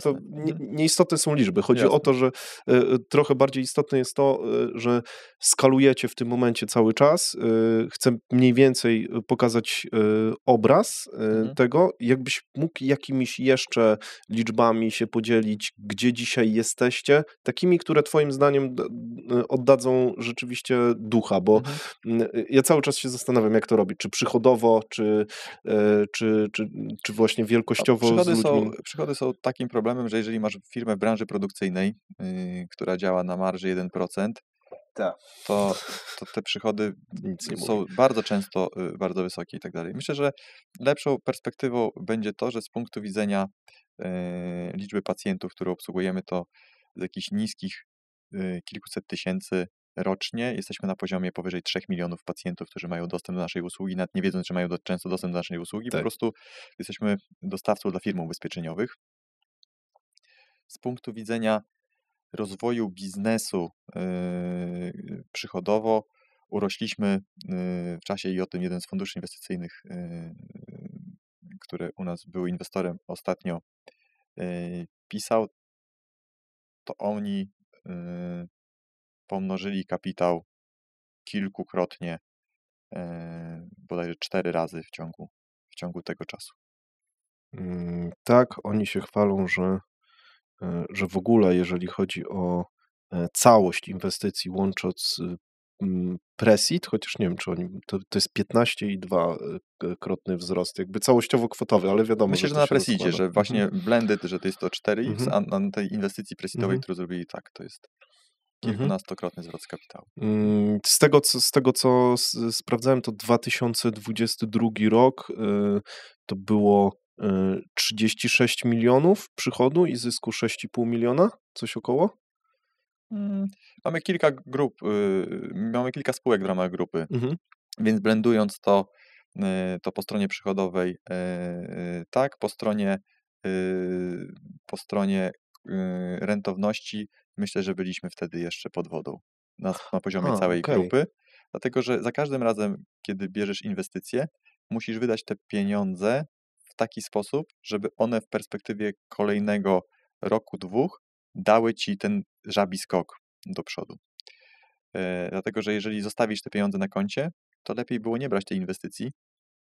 to nie, nieistotne są liczby. Chodzi Jasne. o to, że e, e, trochę bardziej istotne jest to, e, że skalujecie w tym momencie cały czas. Chcę mniej więcej pokazać obraz mhm. tego. Jakbyś mógł jakimiś jeszcze liczbami się podzielić, gdzie dzisiaj jesteście, takimi, które Twoim zdaniem oddadzą rzeczywiście ducha, bo mhm. ja cały czas się zastanawiam, jak to robić. Czy przychodowo, czy, czy, czy, czy właśnie wielkościowo. są przychody są takim problemem, że jeżeli masz firmę w branży produkcyjnej, yy, która działa na marży 1%, tak. to, to te przychody są bardzo często y, bardzo wysokie i tak dalej. Myślę, że lepszą perspektywą będzie to, że z punktu widzenia y, liczby pacjentów, które obsługujemy, to z jakichś niskich y, kilkuset tysięcy rocznie. Jesteśmy na poziomie powyżej 3 milionów pacjentów, którzy mają dostęp do naszej usługi, nawet nie wiedząc, że mają do, często dostęp do naszej usługi. Tak. Po prostu jesteśmy dostawcą dla firm ubezpieczeniowych. Z punktu widzenia rozwoju biznesu yy, przychodowo urośliśmy yy, w czasie i o tym jeden z funduszy inwestycyjnych, yy, który u nas był inwestorem ostatnio, yy, pisał, to oni yy, pomnożyli kapitał kilkukrotnie, e, bodajże cztery razy w ciągu, w ciągu tego czasu. Mm, tak, oni się chwalą, że, e, że w ogóle, jeżeli chodzi o e, całość inwestycji, łącząc presit, chociaż nie wiem, czy oni, to, to jest 15,2-krotny wzrost, jakby całościowo kwotowy, ale wiadomo. Myślę, że, że na presidzie, że mhm. właśnie blended, że to jest to 4, x mhm. a na tej inwestycji presidowej, mhm. którą zrobili, tak, to jest Mhm. Kilkunastokrotny zwrot z kapitału. Mm, z tego, co, z tego, co sprawdzałem, to 2022 rok y, to było 36 y, milionów przychodu i zysku 6,5 miliona, coś około? Mm, mamy kilka grup, y, mamy kilka spółek w ramach grupy, mhm. więc blendując to, to po stronie przychodowej tak, po stronie, po stronie rentowności myślę, że byliśmy wtedy jeszcze pod wodą na, na poziomie A, całej okay. grupy, dlatego że za każdym razem, kiedy bierzesz inwestycje, musisz wydać te pieniądze w taki sposób, żeby one w perspektywie kolejnego roku, dwóch dały ci ten żabi skok do przodu. E, dlatego, że jeżeli zostawisz te pieniądze na koncie, to lepiej było nie brać tej inwestycji,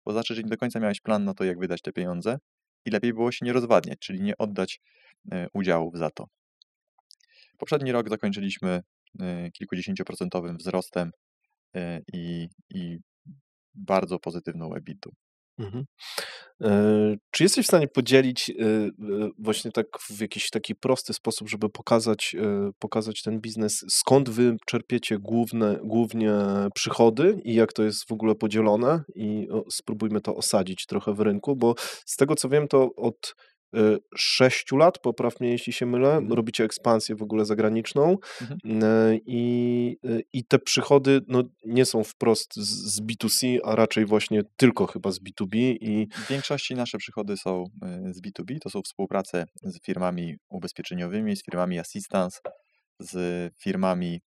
bo znaczy, że nie do końca miałeś plan na to, jak wydać te pieniądze i lepiej było się nie rozwadniać, czyli nie oddać e, udziałów za to. Poprzedni rok zakończyliśmy y, kilkudziesięcioprocentowym wzrostem y, i, i bardzo pozytywną EBITu. Mhm. E, czy jesteś w stanie podzielić y, właśnie tak w jakiś taki prosty sposób, żeby pokazać, pokazać ten biznes, skąd wy czerpiecie główne, głównie przychody i jak to jest w ogóle podzielone i spróbujmy to osadzić trochę w rynku, bo z tego co wiem to od Y, sześciu lat, poprawnie jeśli się mylę, mhm. robicie ekspansję w ogóle zagraniczną mhm. Y, i, y, i te przychody no, nie są wprost z, z B2C, a raczej właśnie tylko chyba z B2B. I... W większości nasze przychody są z B2B, to są współprace z firmami ubezpieczeniowymi, z firmami assistance, z firmami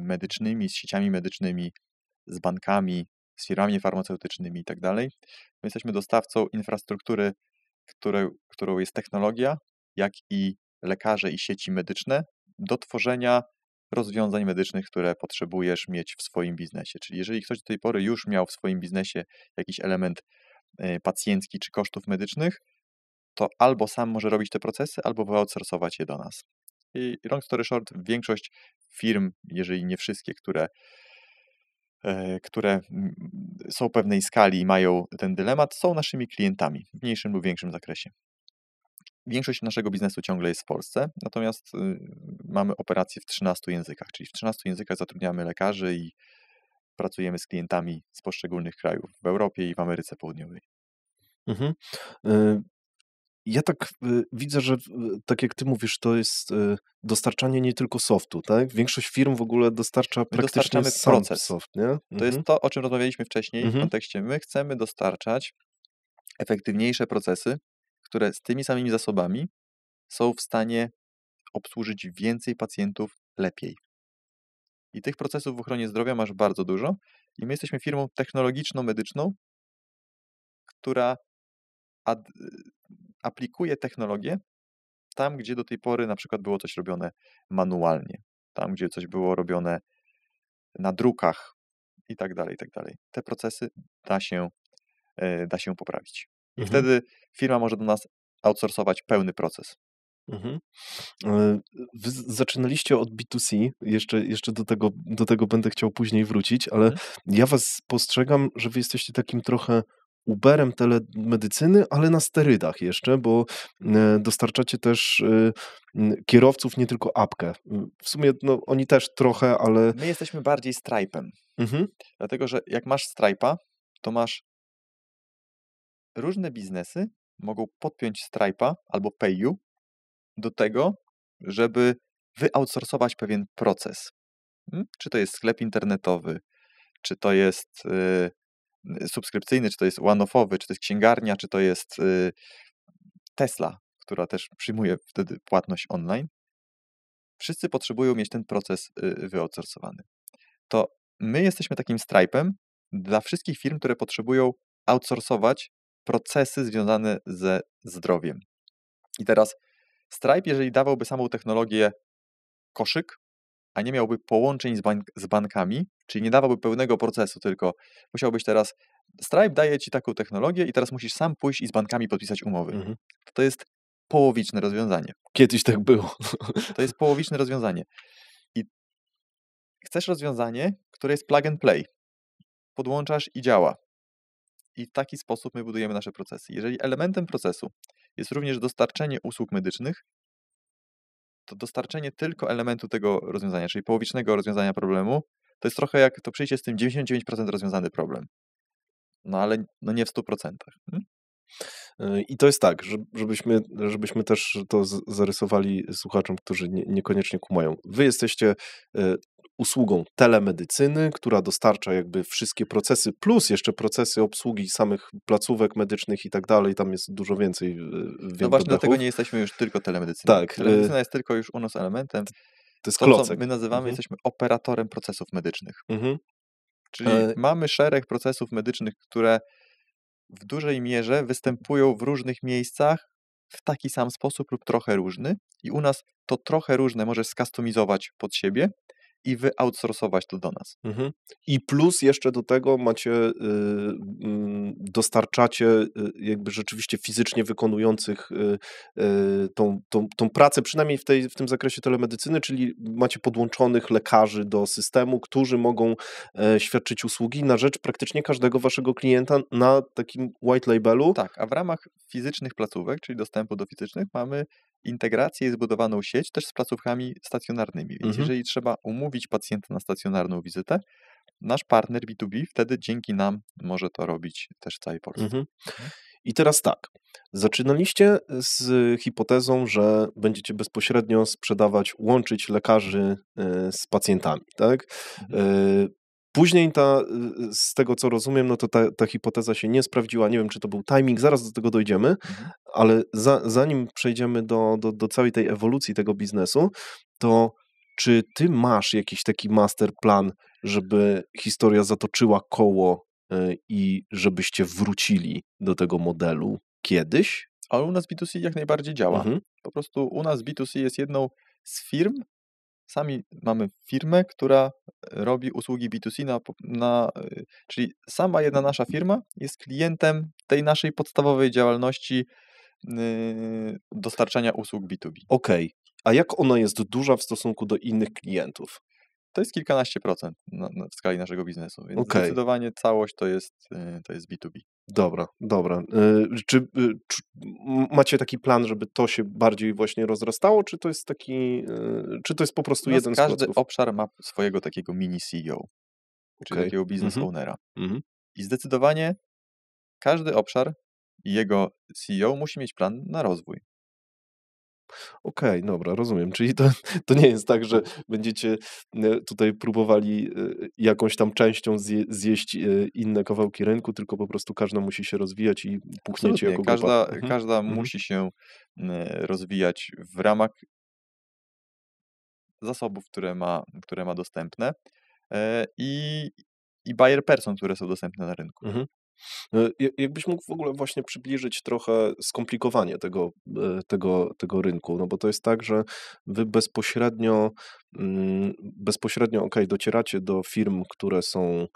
medycznymi, z sieciami medycznymi, z bankami, z firmami farmaceutycznymi i tak dalej. My jesteśmy dostawcą infrastruktury które, którą jest technologia, jak i lekarze i sieci medyczne do tworzenia rozwiązań medycznych, które potrzebujesz mieć w swoim biznesie. Czyli jeżeli ktoś do tej pory już miał w swoim biznesie jakiś element e, pacjencki czy kosztów medycznych, to albo sam może robić te procesy, albo wyoutsourcować je do nas. I long story short, większość firm, jeżeli nie wszystkie, które E, które mm, są pewnej skali i mają ten dylemat, są naszymi klientami w mniejszym lub większym zakresie. Większość naszego biznesu ciągle jest w Polsce, natomiast y, mamy operacje w 13 językach, czyli w 13 językach zatrudniamy lekarzy i pracujemy z klientami z poszczególnych krajów w Europie i w Ameryce Południowej. Mhm. Y, ja tak y, widzę, że y, tak jak ty mówisz, to jest y, dostarczanie nie tylko softu, tak? Większość firm w ogóle dostarcza praktycznie sam proces. soft, nie? Mhm. To jest mhm. to, o czym rozmawialiśmy wcześniej mhm. w kontekście. My chcemy dostarczać efektywniejsze procesy, które z tymi samymi zasobami są w stanie obsłużyć więcej pacjentów lepiej. I tych procesów w ochronie zdrowia masz bardzo dużo i my jesteśmy firmą technologiczno-medyczną, która ad y, aplikuje technologię tam, gdzie do tej pory na przykład było coś robione manualnie, tam, gdzie coś było robione na drukach i tak dalej, i tak dalej. Te procesy da się, e, da się poprawić. I mhm. wtedy firma może do nas outsourcować pełny proces. Mhm. E, wy zaczynaliście od B2C, jeszcze, jeszcze do, tego, do tego będę chciał później wrócić, ale mhm. ja was postrzegam, że wy jesteście takim trochę Uberem telemedycyny, ale na sterydach jeszcze, bo e, dostarczacie też e, kierowców, nie tylko apkę. W sumie no, oni też trochę, ale... My jesteśmy bardziej Stripe'em. Mhm. Dlatego, że jak masz Stripe'a, to masz różne biznesy mogą podpiąć Stripe'a albo PayU do tego, żeby wyoutsourcować pewien proces. Hm? Czy to jest sklep internetowy, czy to jest e, subskrypcyjny, czy to jest one-offowy, czy to jest księgarnia, czy to jest y, Tesla, która też przyjmuje wtedy płatność online. Wszyscy potrzebują mieć ten proces y, wyoutsourcowany. To my jesteśmy takim Stripe'em dla wszystkich firm, które potrzebują outsourcować procesy związane ze zdrowiem. I teraz Stripe, jeżeli dawałby samą technologię koszyk, a nie miałby połączeń z, bank z bankami, czyli nie dawałby pełnego procesu, tylko musiałbyś teraz. Stripe daje ci taką technologię i teraz musisz sam pójść i z bankami podpisać umowy. Mhm. To jest połowiczne rozwiązanie. Kiedyś tak było. To jest połowiczne rozwiązanie. I chcesz rozwiązanie, które jest plug and play. Podłączasz i działa. I w taki sposób my budujemy nasze procesy. Jeżeli elementem procesu jest również dostarczenie usług medycznych, to dostarczenie tylko elementu tego rozwiązania, czyli połowicznego rozwiązania problemu, to jest trochę jak to przyjście z tym 99% rozwiązany problem. No ale no nie w 100%. Hmm? Y, I to jest tak, żebyśmy, żebyśmy też to zarysowali słuchaczom, którzy nie, niekoniecznie kumają. Wy jesteście y, usługą telemedycyny, która dostarcza jakby wszystkie procesy, plus jeszcze procesy obsługi samych placówek medycznych i tak dalej. Tam jest dużo więcej. E, no właśnie, dlatego nie jesteśmy już tylko telemedycyną. Tak. E, Telemedycyna jest tylko już u nas elementem. To jest to, klocek. co my nazywamy, mhm. jesteśmy operatorem procesów medycznych. Mhm. Czyli e, mamy szereg procesów medycznych, które w dużej mierze występują w różnych miejscach w taki sam sposób lub trochę różny i u nas to trochę różne możesz skustomizować pod siebie, i wyoutsourcować to do nas. Mhm. I plus jeszcze do tego macie, y, y, dostarczacie y, jakby rzeczywiście fizycznie wykonujących y, y, tą, tą, tą, pracę, przynajmniej w, tej, w tym zakresie telemedycyny, czyli macie podłączonych lekarzy do systemu, którzy mogą e, świadczyć usługi na rzecz praktycznie każdego waszego klienta na takim white labelu. Tak, a w ramach fizycznych placówek, czyli dostępu do fizycznych, mamy integrację i zbudowaną sieć też z placówkami stacjonarnymi. Więc mhm. jeżeli trzeba umówić pacjenta na stacjonarną wizytę, nasz partner B2B wtedy dzięki nam może to robić też w całej Polsce. Mhm. mhm. I teraz tak. Zaczynaliście e, z hipotezą, że będziecie bezpośrednio sprzedawać, łączyć lekarzy e, z pacjentami, tak? Mhm. E, Później ta, y, z tego co rozumiem, no to ta, ta, hipoteza się nie sprawdziła. Nie wiem, czy to był timing, zaraz do tego dojdziemy, mhm. ale za, zanim przejdziemy do, do, do całej tej ewolucji tego biznesu, to czy ty masz jakiś taki master plan, żeby historia zatoczyła koło y, i żebyście wrócili do tego modelu kiedyś? Ale u nas B2C jak najbardziej działa. Mhm. Po prostu u nas B2C jest jedną z firm, sami mamy firmę, która e, robi usługi B2C, na, na, e, czyli sama jedna nasza firma jest klientem tej naszej podstawowej działalności dostarczania usług B2B. Okej. Okay. A jak ona jest duża w stosunku do innych klientów? to jest kilkanaście procent na, na, w skali naszego biznesu, więc okay. zdecydowanie całość to jest, y, to jest B2B. Dobra, dobra. Y, czy, y, czy, macie taki plan, żeby to się bardziej właśnie rozrastało, czy to jest taki, czy to jest po prostu no, jeden z Każdy obszar ma swojego takiego mini CEO, czyli takiego biznesownera. mm -hmm. ownera. Mm -hmm. I zdecydowanie każdy obszar i jego CEO musi mieć plan na rozwój. Okej, okay, dobra, rozumiem. Czyli to, to nie jest tak, że będziecie e, tutaj próbowali e, jakąś tam częścią zje, zjeść e, inne kawałki rynku, tylko po prostu każda musi się rozwijać i puchniecie jako Każda, mhm, każda mhm. musi się rozwijać w ramach zasobów, które ma, które ma dostępne i, i buyer person, które są dostępne na rynku. Mhm. No, jakbyś mógł w ogóle właśnie przybliżyć trochę skomplikowanie tego, e, tego, tego rynku, no bo to jest tak, że wy bezpośrednio, mm, bezpośrednio, ok, docieracie do firm, które są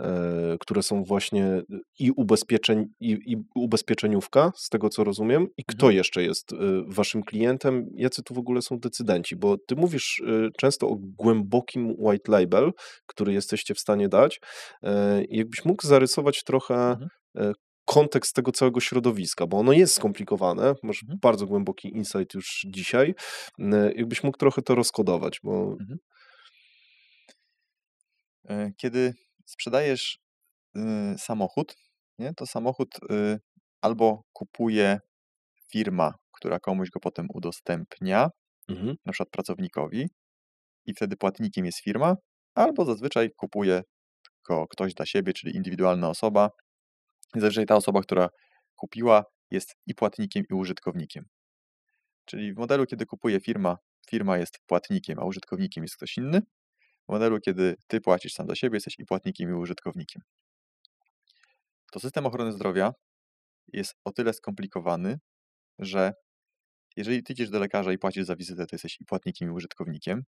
E, które są właśnie e, i, ubezpieczeń, i, i, ubezpieczeniówka, z tego co rozumiem, i kto mhm. jeszcze jest e, waszym klientem, jacy tu w ogóle są decydenci, bo ty mówisz często o głębokim white label, który jesteście w stanie dać. Jakbyś mógł zarysować trochę mhm. kontekst tego całego środowiska, bo ono jest skomplikowane, masz mhm. bardzo głęboki insight już dzisiaj. Jakbyś mógł trochę to rozkodować, bo... Kiedy sprzedajesz y, samochód, nie? to samochód y, albo kupuje firma, która komuś go potem udostępnia, mhm. na przykład pracownikowi, i wtedy płatnikiem jest firma, albo zazwyczaj kupuje go ktoś dla siebie, czyli indywidualna osoba. zazwyczaj ta osoba, która kupiła, jest i płatnikiem, i użytkownikiem. Czyli w modelu, kiedy kupuje firma, firma jest płatnikiem, a użytkownikiem jest ktoś inny, modelu, kiedy ty płacisz sam za siebie, jesteś i płatnikiem, i użytkownikiem. To system ochrony zdrowia jest o tyle skomplikowany, że jeżeli ty idziesz do lekarza i płacisz za wizytę, to jesteś i płatnikiem, i użytkownikiem.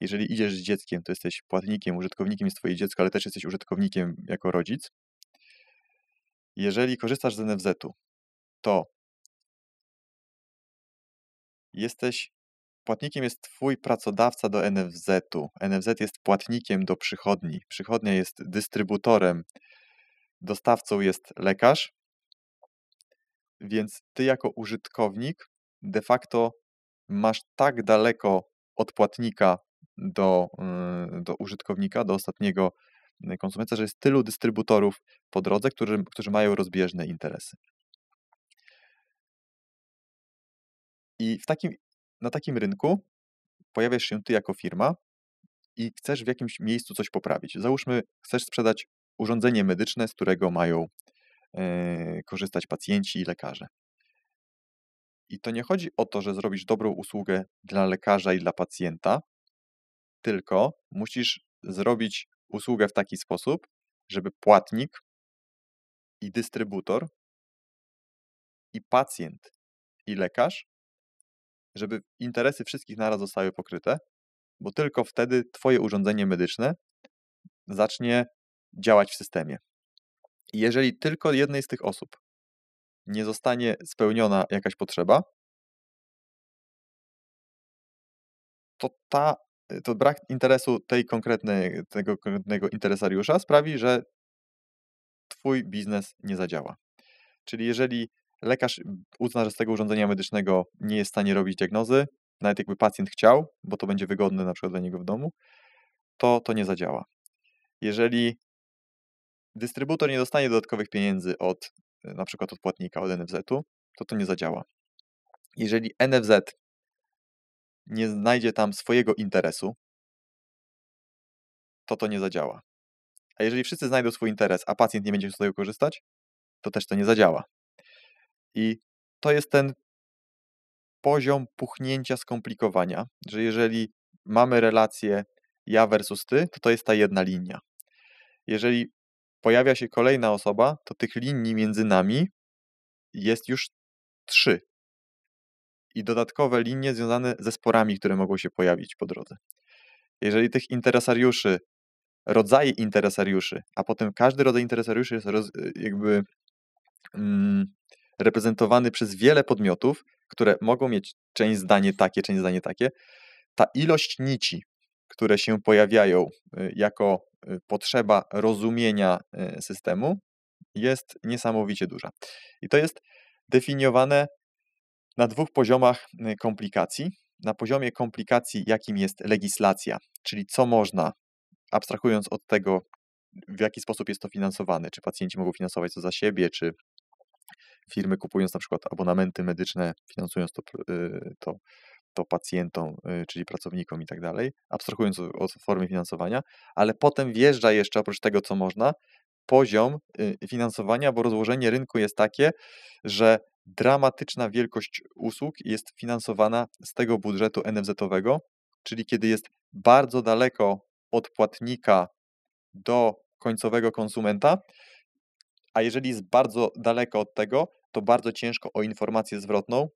Jeżeli idziesz z dzieckiem, to jesteś płatnikiem, użytkownikiem jest twoje dziecko, ale też jesteś użytkownikiem jako rodzic. Jeżeli korzystasz z NFZ-u, to jesteś Płatnikiem jest Twój pracodawca do NFZ-u. NFZ jest płatnikiem do przychodni. Przychodnia jest dystrybutorem. Dostawcą jest lekarz. Więc Ty, jako użytkownik, de facto masz tak daleko od płatnika do, y, do użytkownika, do ostatniego y, konsumenta, że jest tylu dystrybutorów po drodze, którzy, którzy mają rozbieżne interesy. I w takim na takim rynku pojawiasz się ty jako firma i chcesz w jakimś miejscu coś poprawić. Załóżmy, chcesz sprzedać urządzenie medyczne, z którego mają yy, korzystać pacjenci i lekarze. I to nie chodzi o to, że zrobisz dobrą usługę dla lekarza i dla pacjenta, tylko musisz zrobić usługę w taki sposób, żeby płatnik i dystrybutor i pacjent i lekarz żeby interesy wszystkich naraz zostały pokryte, bo tylko wtedy Twoje urządzenie medyczne zacznie działać w systemie. jeżeli tylko jednej z tych osób nie zostanie spełniona jakaś potrzeba, to, ta, to brak interesu tej konkretnej, tego konkretnego interesariusza sprawi, że Twój biznes nie zadziała. Czyli jeżeli lekarz uzna, że z tego urządzenia medycznego nie jest w stanie robić diagnozy, nawet jakby pacjent chciał, bo to będzie wygodne na przykład dla niego w domu, to to nie zadziała. Jeżeli dystrybutor nie dostanie dodatkowych pieniędzy od e, na przykład od płatnika, od NFZ-u, to to nie zadziała. Jeżeli NFZ nie znajdzie tam swojego interesu, to to nie zadziała. A jeżeli wszyscy znajdą swój interes, a pacjent nie będzie z tego korzystać, to też to nie zadziała. I to jest ten poziom puchnięcia skomplikowania, że jeżeli mamy relację ja versus ty, to to jest ta jedna linia. Jeżeli pojawia się kolejna osoba, to tych linii między nami jest już trzy. I dodatkowe linie związane ze sporami, które mogą się pojawić po drodze. Jeżeli tych interesariuszy, rodzaje interesariuszy, a potem każdy rodzaj interesariuszy jest roz, jakby mm, reprezentowany przez wiele podmiotów, które mogą mieć część zdanie takie, część zdanie takie, ta ilość nici, które się pojawiają y, jako y, potrzeba rozumienia y, systemu, jest niesamowicie duża. I to jest definiowane na dwóch poziomach komplikacji. Na poziomie komplikacji, jakim jest legislacja, czyli co można, abstrahując od tego, w jaki sposób jest to finansowane, czy pacjenci mogą finansować to za siebie, czy firmy kupując na przykład abonamenty medyczne, finansując to, y, to, to pacjentom, y, czyli pracownikom i tak dalej, abstrahując od formy finansowania, ale potem wjeżdża jeszcze oprócz tego, co można, poziom y, finansowania, bo rozłożenie rynku jest takie, że dramatyczna wielkość usług jest finansowana z tego budżetu NFZ-owego, czyli kiedy jest bardzo daleko od płatnika do końcowego konsumenta, a jeżeli jest bardzo daleko od tego, to bardzo ciężko o informację zwrotną,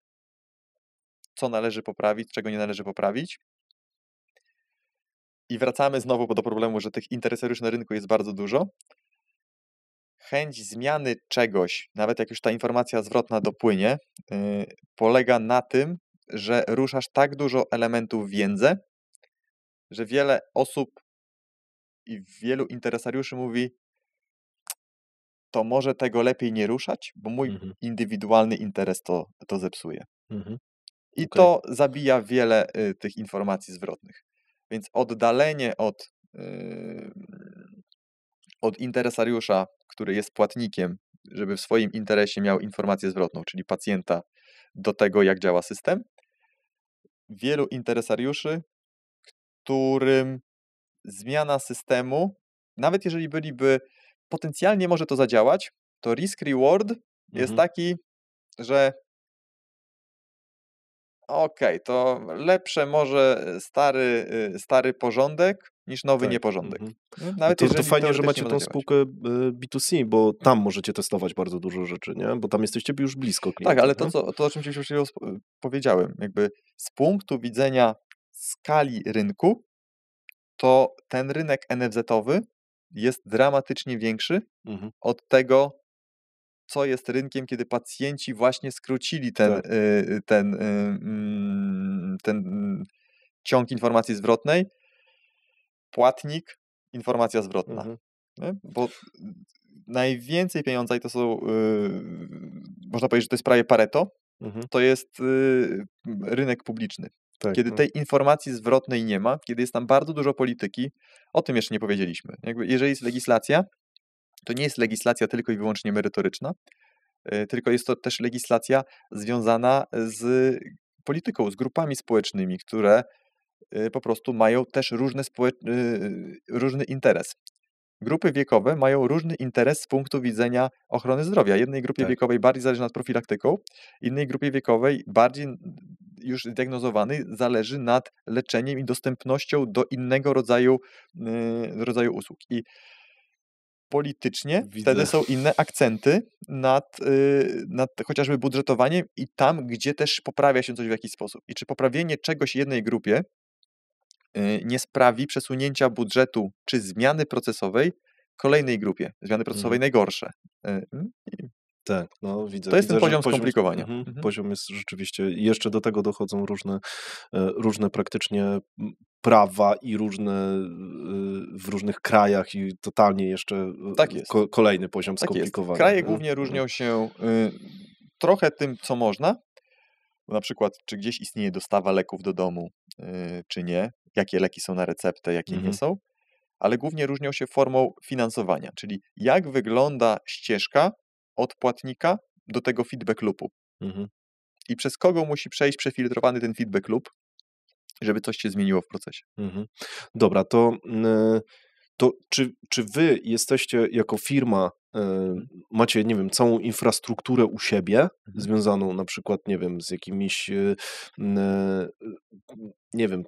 co należy poprawić, czego nie należy poprawić. I wracamy znowu do problemu, że tych interesariuszy na rynku jest bardzo dużo. Chęć zmiany czegoś, nawet jak już ta informacja zwrotna dopłynie, yy, polega na tym, że ruszasz tak dużo elementów więdze, że wiele osób i wielu interesariuszy mówi: to może tego lepiej nie ruszać, bo mój mhm. indywidualny interes to, to zepsuje. Mhm. I okay. to zabija wiele y, tych informacji zwrotnych. Więc oddalenie od, y, od interesariusza, który jest płatnikiem, żeby w swoim interesie miał informację zwrotną, czyli pacjenta, do tego, jak działa system. Wielu interesariuszy, którym zmiana systemu, nawet jeżeli byliby potencjalnie może to zadziałać, to risk-reward mhm. jest taki, że okej, okay, to lepsze może e, stary, e, stary porządek niż nowy tak. nieporządek. Mhm. No, nawet to, to fajnie, że macie tą spółkę e, B2C, bo tam możecie testować bardzo dużo rzeczy, nie? bo tam jesteście już blisko klienta. Tak, ale to, co, to o czym się już powiedziałem, jakby z punktu widzenia skali rynku, to ten rynek NFZ-owy jest dramatycznie większy mhm. od tego, co jest rynkiem, kiedy pacjenci właśnie skrócili ten, tak. y, ten, y, mm, ten y, ciąg informacji zwrotnej. Płatnik, informacja zwrotna. Mhm. Bo najwięcej pieniądza, i to są, y, można powiedzieć, że to jest prawie Pareto, mhm. to jest y, rynek publiczny. Tak, kiedy no. tej informacji zwrotnej nie ma, kiedy jest tam bardzo dużo polityki, o tym jeszcze nie powiedzieliśmy. Jakby jeżeli jest legislacja, to nie jest legislacja tylko i wyłącznie merytoryczna, e, tylko jest to też legislacja związana z polityką, z grupami społecznymi, które e, po prostu mają też różny, e, różny interes. Grupy wiekowe mają różny interes z punktu widzenia ochrony zdrowia. Jednej grupie tak. wiekowej bardziej zależy nad profilaktyką, innej grupie wiekowej bardziej już zdiagnozowany zależy nad leczeniem i dostępnością do innego rodzaju, y, rodzaju usług. I politycznie Widzę. wtedy są inne akcenty nad, y, nad chociażby budżetowaniem i tam, gdzie też poprawia się coś w jakiś sposób. I czy poprawienie czegoś jednej grupie y, nie sprawi przesunięcia budżetu czy zmiany procesowej kolejnej grupie, zmiany mhm. procesowej hmm. najgorsze. Mm, tak, no widzę. To jest widzę, ten poziom, poziom skomplikowania. Poziom, mhm, mhm. poziom jest rzeczywiście, jeszcze do tego dochodzą różne, e, różne praktycznie prawa i różne e, w różnych krajach i totalnie jeszcze e, tak ko kolejny poziom tak skomplikowania. Jest. Kraje głównie mhm. różnią się y, trochę tym, co można, na przykład, czy gdzieś istnieje dostawa leków do domu, y, czy nie, jakie leki są na receptę, jakie mhm. nie są, ale głównie różnią się formą finansowania, czyli jak wygląda ścieżka od płatnika do tego feedback loopu. Mhm. I przez kogo musi przejść przefiltrowany ten feedback loop, żeby coś się zmieniło w procesie. Mhm. Dobra, to, mm, to czy, czy wy jesteście jako firma, e, macie, nie wiem, całą infrastrukturę u siebie, mhm. związaną na przykład, nie wiem, z jakimiś, e, mm, e, nie wiem,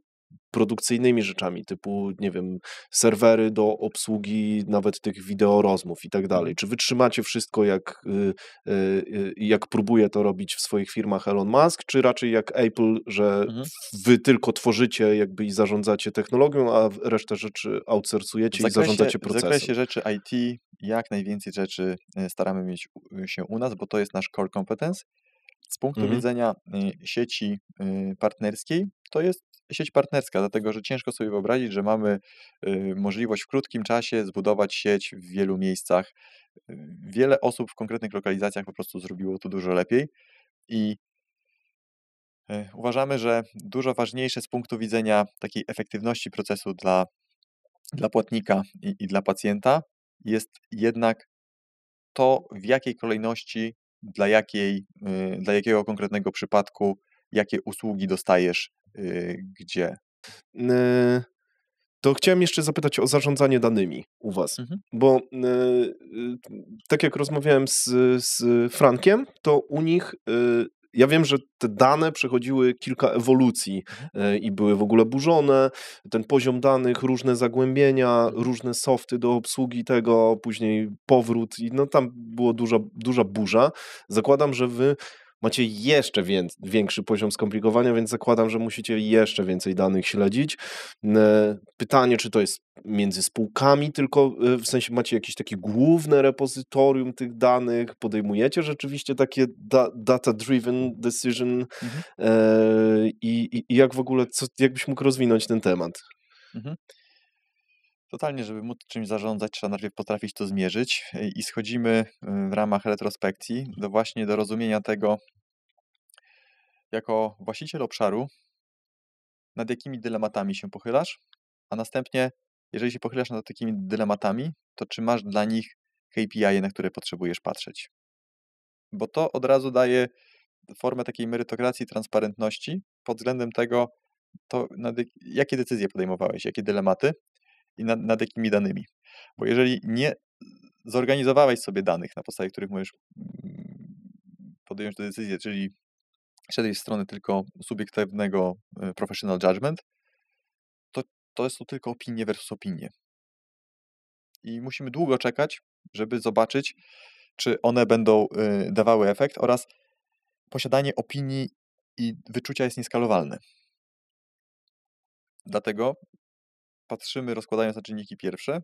produkcyjnymi rzeczami, typu, nie wiem, serwery do obsługi nawet tych wideorozmów i tak dalej. Czy wytrzymacie wszystko, jak, y, y, y, jak próbuje to robić w swoich firmach Elon Musk, czy raczej jak Apple, że mhm. wy tylko tworzycie jakby i zarządzacie technologią, a resztę rzeczy outsourcujecie zakresie, i zarządzacie procesem? W zakresie rzeczy IT jak najwięcej rzeczy staramy mieć się u nas, bo to jest nasz core competence. Z punktu mhm. widzenia sieci partnerskiej, to jest sieć partnerska, dlatego że ciężko sobie wyobrazić, że mamy y, możliwość w krótkim czasie zbudować sieć w wielu miejscach. Y, wiele osób w konkretnych lokalizacjach po prostu zrobiło to dużo lepiej i y, uważamy, że dużo ważniejsze z punktu widzenia takiej efektywności procesu dla, dla płatnika i, i dla pacjenta jest jednak to, w jakiej kolejności, dla, jakiej, dla jakiego konkretnego przypadku, jakie usługi dostajesz Y, gdzie. To chciałem jeszcze zapytać o zarządzanie danymi u Was, mhm. bo y, tak jak rozmawiałem z, z Frankiem, to u nich y, ja wiem, że te dane przechodziły kilka ewolucji mhm. i były w ogóle burzone. Ten poziom danych, różne zagłębienia, różne softy do obsługi tego, później powrót i no tam było duża, duża burza. Zakładam, że wy macie jeszcze większy poziom skomplikowania, więc zakładam, że musicie jeszcze więcej danych śledzić. Pytanie, czy to jest między spółkami, tylko y, w sensie macie jakieś takie główne repozytorium tych danych, podejmujecie rzeczywiście takie da data-driven decision mhm. e, i, i jak w ogóle, co, jak mógł rozwinąć ten temat? Mhm. Totalnie, żeby móc czymś zarządzać, trzeba najpierw potrafić to zmierzyć e, i schodzimy e, w ramach retrospekcji do właśnie do rozumienia tego, jako właściciel obszaru, nad jakimi dylematami się pochylasz, a następnie, jeżeli się pochylasz nad takimi dylematami, to czy masz dla nich KPI, na które potrzebujesz patrzeć. Bo to od razu daje formę takiej merytokracji, transparentności pod względem tego, to jakie decyzje podejmowałeś, jakie dylematy, i nad, nad jakimi danymi. Bo jeżeli nie zorganizowałeś sobie danych, na podstawie których możesz mm, podjąć tę decyzję, czyli z jednej strony tylko subiektywnego e, professional judgment, to, to są tylko opinie versus opinie. I musimy długo czekać, żeby zobaczyć, czy one będą y, dawały efekt oraz posiadanie opinii i wyczucia jest nieskalowalne. Dlatego patrzymy, rozkładając na czynniki pierwsze,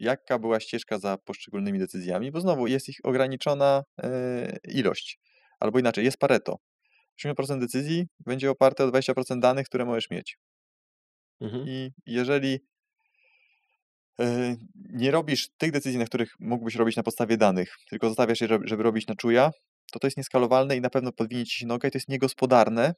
jaka była ścieżka za poszczególnymi decyzjami, bo znowu jest ich ograniczona e, ilość. Albo inaczej, jest Pareto. 80% decyzji będzie oparte o 20% danych, które możesz mieć. Mhm. I jeżeli e, nie robisz tych decyzji, na których mógłbyś robić na podstawie danych, tylko zostawiasz je, żeby robić na czuja, to to jest nieskalowalne i na pewno podwinie ci się noga i to jest niegospodarne,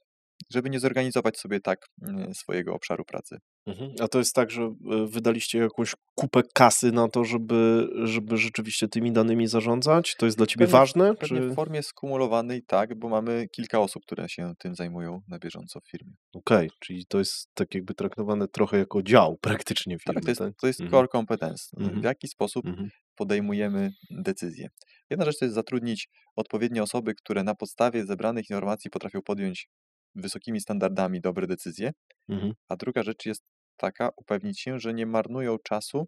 żeby nie zorganizować sobie tak e, swojego obszaru pracy. Mhm. A to jest tak, że e, wydaliście jakąś kupę kasy na to, żeby, żeby rzeczywiście tymi danymi zarządzać? To jest dla ciebie pewnie, ważne? Pewnie czy... W formie skumulowanej tak, bo mamy kilka osób, które się tym zajmują na bieżąco w firmie. Okej, okay, czyli to jest tak jakby traktowane trochę jako dział praktycznie w Tak, to jest, tak? To jest mhm. core competence. No, mhm. W jaki sposób mhm. podejmujemy decyzje? Jedna rzecz to jest zatrudnić odpowiednie osoby, które na podstawie zebranych informacji potrafią podjąć wysokimi standardami dobre decyzje, mhm. a druga rzecz jest taka, upewnić się, że nie marnują czasu,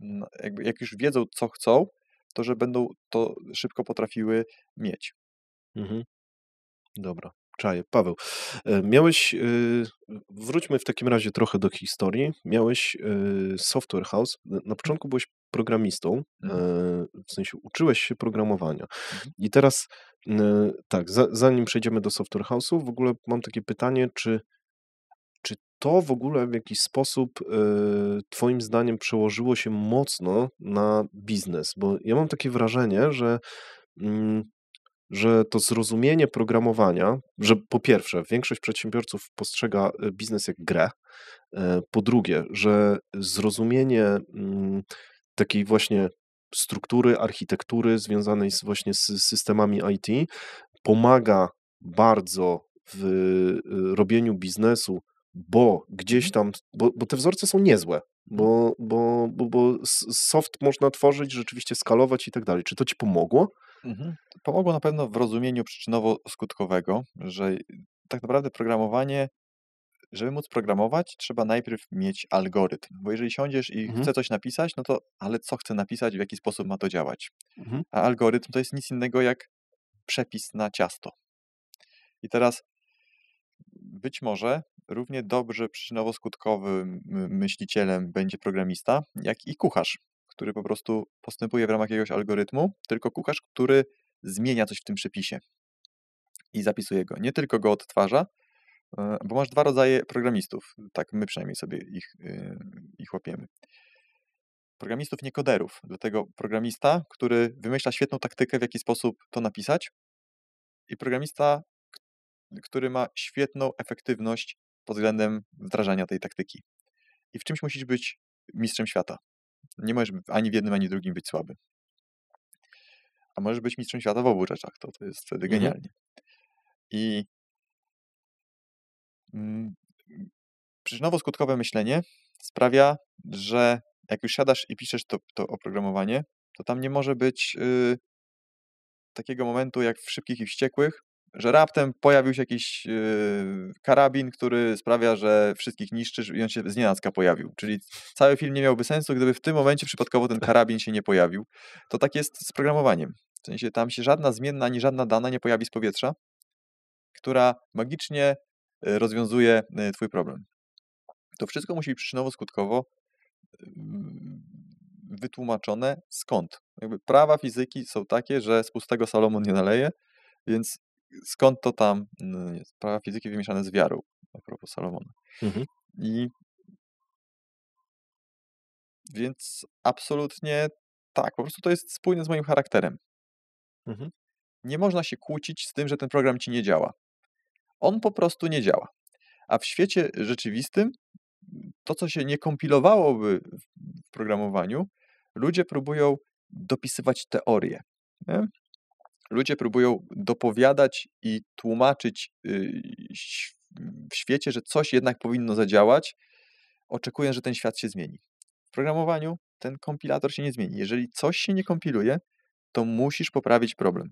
mm, jakby, jak już wiedzą, co chcą, to że będą to szybko potrafiły mieć. Mhm. Dobra, czaję. Paweł, e, miałeś, e, wróćmy w takim razie trochę do historii. Miałeś e, software house. Na mhm. początku byłeś programistą, mhm. w sensie uczyłeś się programowania. Mhm. I teraz, tak, zanim przejdziemy do software house'u, w ogóle mam takie pytanie, czy to w ogóle w jakiś sposób y, Twoim zdaniem przełożyło się mocno na biznes? Bo ja mam takie wrażenie, że mm, że to zrozumienie programowania, że po pierwsze, większość przedsiębiorców postrzega y, biznes jak grę, y, po drugie, że zrozumienie mm, takiej właśnie struktury, architektury związanej z, właśnie z systemami IT pomaga bardzo w robieniu biznesu bo gdzieś mhm. tam, bo, bo te wzorce są niezłe, mhm. bo, bo, bo, bo soft można tworzyć, rzeczywiście skalować i tak dalej. Czy to ci pomogło? Mhm. Pomogło na pewno w rozumieniu przyczynowo-skutkowego, że tak naprawdę programowanie, żeby móc programować, trzeba najpierw mieć algorytm, bo jeżeli siądziesz i mhm. chce coś napisać, no to ale co chce napisać, w jaki sposób ma to działać? Mhm. A algorytm to jest nic innego jak przepis na ciasto. I teraz być może równie dobrze przyczynowo-skutkowym myślicielem będzie programista, jak i kucharz, który po prostu postępuje w ramach jakiegoś algorytmu, tylko kucharz, który zmienia coś w tym przepisie i zapisuje go. Nie tylko go odtwarza, e, bo masz dwa rodzaje programistów. Tak, my przynajmniej sobie ich, e, ich łapiemy. Programistów, nie koderów. Dlatego programista, który wymyśla świetną taktykę, w jaki sposób to napisać, i programista, który ma świetną efektywność pod względem wdrażania tej taktyki. I w czymś musisz być mistrzem świata. Nie możesz ani w jednym, ani w drugim być słaby. A możesz być mistrzem świata w obu rzeczach. To, to jest wtedy mhm. genialnie. I mm, przyczynowo-skutkowe myślenie sprawia, że jak już siadasz i piszesz to, to oprogramowanie, to tam nie może być y, takiego momentu jak w szybkich i wściekłych, że raptem pojawił się jakiś yy, karabin, który sprawia, że wszystkich niszczysz i on się znienacka pojawił. Czyli cały film nie miałby sensu, gdyby w tym momencie przypadkowo ten karabin się nie pojawił. To tak jest z programowaniem. W sensie tam się żadna zmienna ani żadna dana nie pojawi z powietrza, która magicznie e, rozwiązuje e, twój problem. To wszystko musi być przyczynowo-skutkowo yy, wytłumaczone skąd. Jakby prawa fizyki są takie, że z pustego Salomon nie naleje, więc skąd to tam jest, no prawa fizyki wymieszane z wiarą, a propos Salomona. Mhm. I więc absolutnie tak, po prostu to jest spójne z moim charakterem. Mhm. Nie można się kłócić z tym, że ten program ci nie działa. On po prostu nie działa. A w świecie rzeczywistym to, co się nie kompilowałoby w programowaniu, ludzie próbują dopisywać teorie. Nie? ludzie próbują dopowiadać i tłumaczyć y, w świecie, że coś jednak powinno zadziałać, oczekując, że ten świat się zmieni. W programowaniu ten kompilator się nie zmieni. Jeżeli coś się nie kompiluje, to musisz poprawić problem.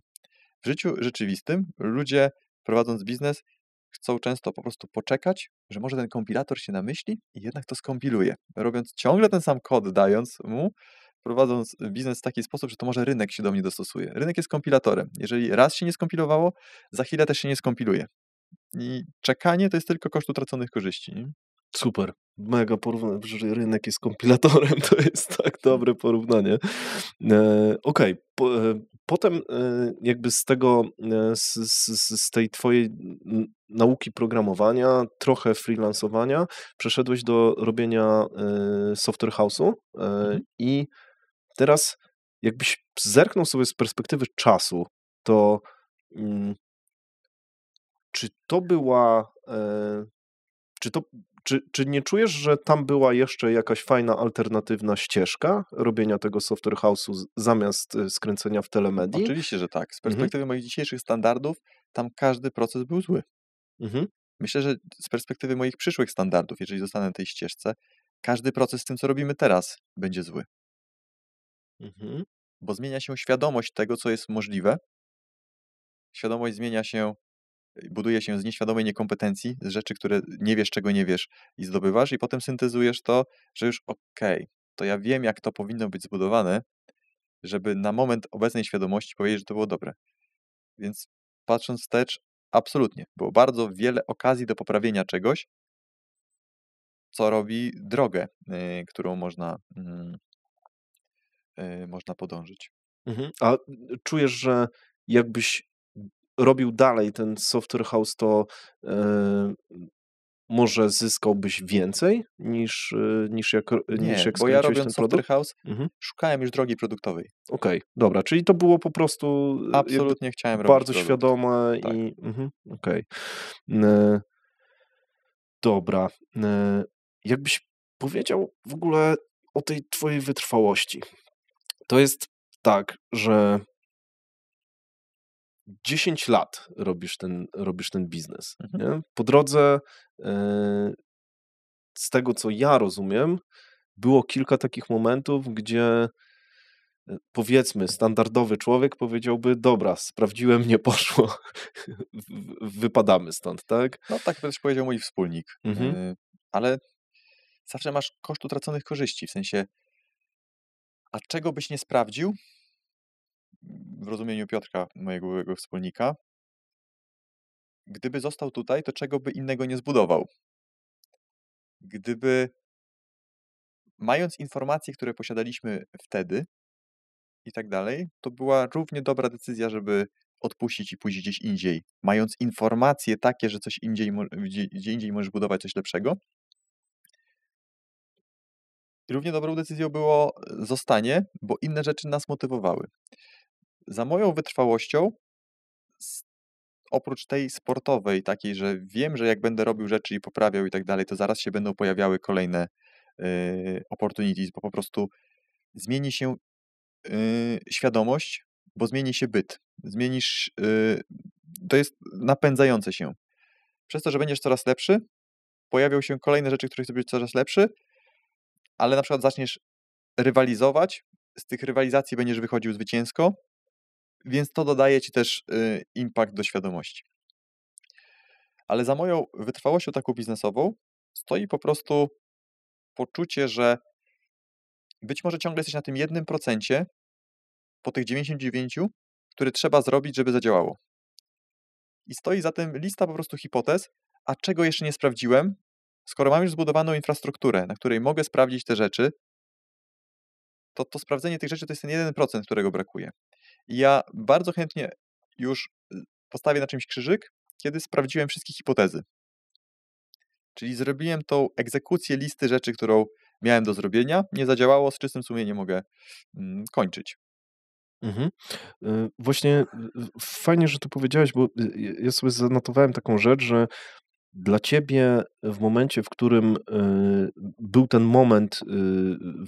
W życiu rzeczywistym ludzie prowadząc biznes chcą często po prostu poczekać, że może ten kompilator się namyśli i jednak to skompiluje. Robiąc ciągle ten sam kod, dając mu, prowadząc biznes w taki sposób, że to może rynek się do mnie dostosuje. Rynek jest kompilatorem. Jeżeli raz się nie skompilowało, za chwilę też się nie skompiluje. I czekanie to jest tylko koszt utraconych korzyści. Super, mega porównanie, że rynek jest kompilatorem, to jest tak dobre porównanie. E, Okej, okay. po, e, potem e, jakby z tego, e, z, z, z, tej twojej nauki programowania, trochę freelansowania, przeszedłeś do robienia e, software house'u mhm. i Teraz, jakbyś zerknął sobie z perspektywy czasu, to mm, czy to była. E, czy, to, czy, czy nie czujesz, że tam była jeszcze jakaś fajna alternatywna ścieżka robienia tego software house'u zamiast e, skręcenia w telemedii? Oczywiście, że tak. Z mhm. perspektywy mhm. moich dzisiejszych standardów, tam każdy proces był zły. Mhm. Myślę, że z perspektywy moich przyszłych standardów, jeżeli zostanę na tej ścieżce, każdy proces z tym, co robimy teraz, będzie zły. Mhm. Bo zmienia się świadomość tego, co jest możliwe. Świadomość zmienia się, y, buduje się z nieświadomej niekompetencji, z rzeczy, które nie wiesz, czego nie wiesz i zdobywasz, i potem syntezujesz to, że już okej, okay, to ja wiem, jak to powinno być zbudowane, żeby na moment obecnej świadomości powiedzieć, że to było dobre. Więc patrząc wstecz, absolutnie. Było bardzo wiele okazji do poprawienia czegoś, co robi drogę, y, którą można mm, Y, można podążyć. Mhm. A czujesz, że jakbyś robił dalej ten software house, to e, może zyskałbyś więcej niż, e, niż jak Nie, niż jak bo ja robiąc software house mhm. szukałem już drogi produktowej. Okej, okay, dobra, czyli to było po prostu e, absolutnie chciałem bardzo robić bardzo świadome tak. i mhm, okej. Okay. Dobra, jakbyś powiedział w ogóle o tej twojej wytrwałości, to jest tak, że 10 lat robisz ten, robisz ten biznes. Mhm. Nie? Po drodze, e, z tego co ja rozumiem, było kilka takich momentów, gdzie e, powiedzmy, standardowy człowiek powiedziałby, dobra, sprawdziłem, nie poszło, wypadamy stąd, tak? No tak też powiedział mój wspólnik, e, mhm. ale zawsze masz koszt utraconych korzyści, w sensie a czego byś nie sprawdził? W rozumieniu Piotrka, mojego byłego wspólnika, gdyby został tutaj, to czego by innego nie zbudował? Gdyby, mając informacje, które posiadaliśmy wtedy i tak dalej, to była równie dobra decyzja, żeby odpuścić i pójść gdzieś indziej. Mając informacje takie, że coś indziej, gdzie indziej możesz budować coś lepszego, i równie dobrą decyzją było e, zostanie, bo inne rzeczy nas motywowały. Za moją wytrwałością, oprócz tej sportowej, takiej, że wiem, że jak będę robił rzeczy i poprawiał i tak dalej, to zaraz się będą pojawiały kolejne y, opportunities, bo po prostu zmieni się y, świadomość, bo zmieni się byt. Zmienisz, y, to jest napędzające się. Przez to, że będziesz coraz lepszy, pojawią się kolejne rzeczy, których sobie coraz lepszy, ale na przykład zaczniesz rywalizować, z tych rywalizacji będziesz wychodził zwycięsko, więc to dodaje ci też y, impact do świadomości. Ale za moją wytrwałością taką biznesową stoi po prostu poczucie, że być może ciągle jesteś na tym jednym procencie po tych 99, które trzeba zrobić, żeby zadziałało. I stoi za tym lista po prostu hipotez, a czego jeszcze nie sprawdziłem, Skoro mam już zbudowaną infrastrukturę, na której mogę sprawdzić te rzeczy, to to sprawdzenie tych rzeczy to jest ten 1%, którego brakuje. I ja bardzo chętnie już y, postawię na czymś krzyżyk, kiedy sprawdziłem wszystkie hipotezy. Czyli zrobiłem tą egzekucję listy rzeczy, którą miałem do zrobienia, nie zadziałało, z czystym sumieniem mogę mm, kończyć. Mhm. Y, właśnie y, fajnie, że to powiedziałeś, bo ja sobie zanotowałem taką rzecz, że dla ciebie w momencie, w którym y, był ten moment, y,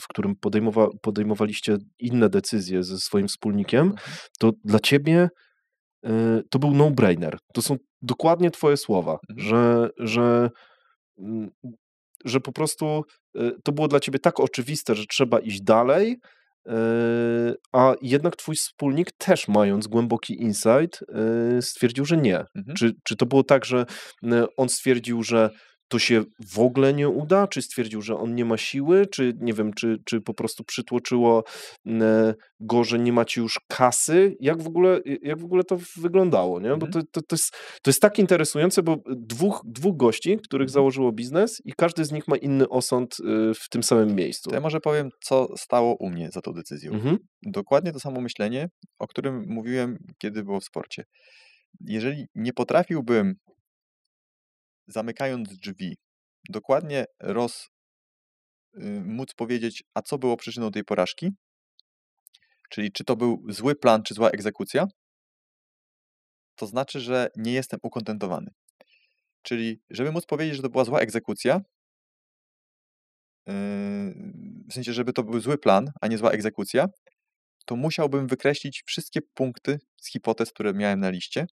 w którym podejmowa podejmowaliście inne decyzje ze swoim wspólnikiem, mhm. to dla ciebie y, to był no-brainer. To są dokładnie twoje słowa, mhm. że, że, mm, że po prostu to było dla ciebie tak oczywiste, że trzeba iść dalej, Yy, a jednak twój wspólnik też mając głęboki insight yy, stwierdził, że nie. Mhm. Czy, czy to było tak, że mm, on stwierdził, że to się w ogóle nie uda? Czy stwierdził, że on nie ma siły? Czy nie wiem, czy, czy po prostu przytłoczyło go, że nie macie już kasy? Jak w ogóle, jak w ogóle to wyglądało? Nie? Bo mhm. to, to, to, jest, to jest tak interesujące, bo dwóch, dwóch gości, których mhm. założyło biznes i każdy z nich ma inny osąd y, w tym samym miejscu. To ja może powiem, co stało u mnie za tą decyzją. Mhm. Dokładnie to samo myślenie, o którym mówiłem, kiedy było w sporcie. Jeżeli nie potrafiłbym zamykając drzwi, dokładnie roz, y, móc powiedzieć, a co było przyczyną tej porażki? Czyli czy to był zły plan, czy zła egzekucja? To znaczy, że nie jestem ukontentowany. Czyli, żeby móc powiedzieć, że to była zła egzekucja, y, w sensie, żeby to był zły plan, a nie zła egzekucja, to musiałbym wykreślić wszystkie punkty z hipotez, które miałem na liście.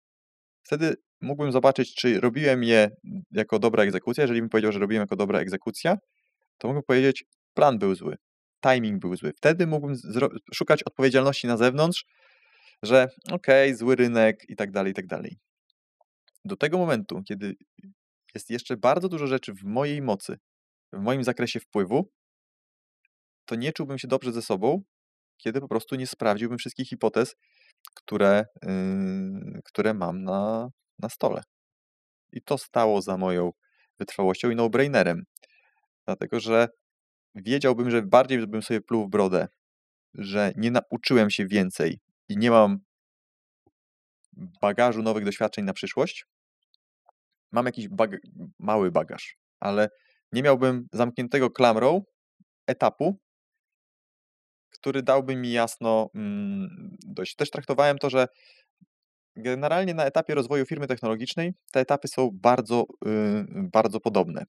Wtedy mógłbym zobaczyć, czy robiłem je jako dobra egzekucja. Jeżeli bym powiedział, że robiłem jako dobra egzekucja, to mógłbym powiedzieć, plan był zły, timing był zły. Wtedy mógłbym szukać odpowiedzialności na zewnątrz, że okej, okay, zły rynek i tak dalej, i tak dalej. Do tego momentu, kiedy jest jeszcze bardzo dużo rzeczy w mojej mocy, w moim zakresie wpływu, to nie czułbym się dobrze ze sobą, kiedy po prostu nie sprawdziłbym wszystkich hipotez, które, yy, które mam na, na stole. I to stało za moją wytrwałością i no-brainerem. Dlatego, że wiedziałbym, że bardziej bym sobie pluł w brodę, że nie nauczyłem się więcej i nie mam bagażu nowych doświadczeń na przyszłość. Mam jakiś mały bagaż, ale nie miałbym zamkniętego klamrą etapu, który dałby mi jasno mm, dość. Też traktowałem to, że Generalnie na etapie rozwoju firmy technologicznej te etapy są bardzo, y, bardzo podobne.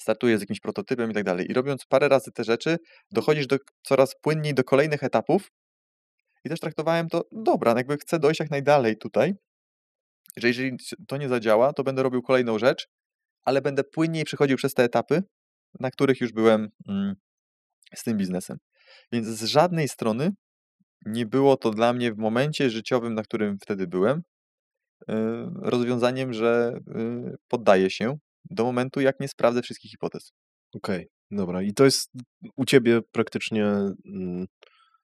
Startujesz z jakimś prototypem i tak dalej. I robiąc parę razy te rzeczy, dochodzisz do, coraz płynniej do kolejnych etapów. I też traktowałem to, dobra, no jakby chcę dojść jak najdalej tutaj, że jeżeli to nie zadziała, to będę robił kolejną rzecz, ale będę płynniej przechodził przez te etapy, na których już byłem mm, z tym biznesem. Więc z żadnej strony nie było to dla mnie w momencie życiowym, na którym wtedy byłem, e, rozwiązaniem, że e, poddaję się do momentu, jak nie sprawdzę wszystkich hipotez. Okej, okay, dobra. I to jest u ciebie praktycznie mm,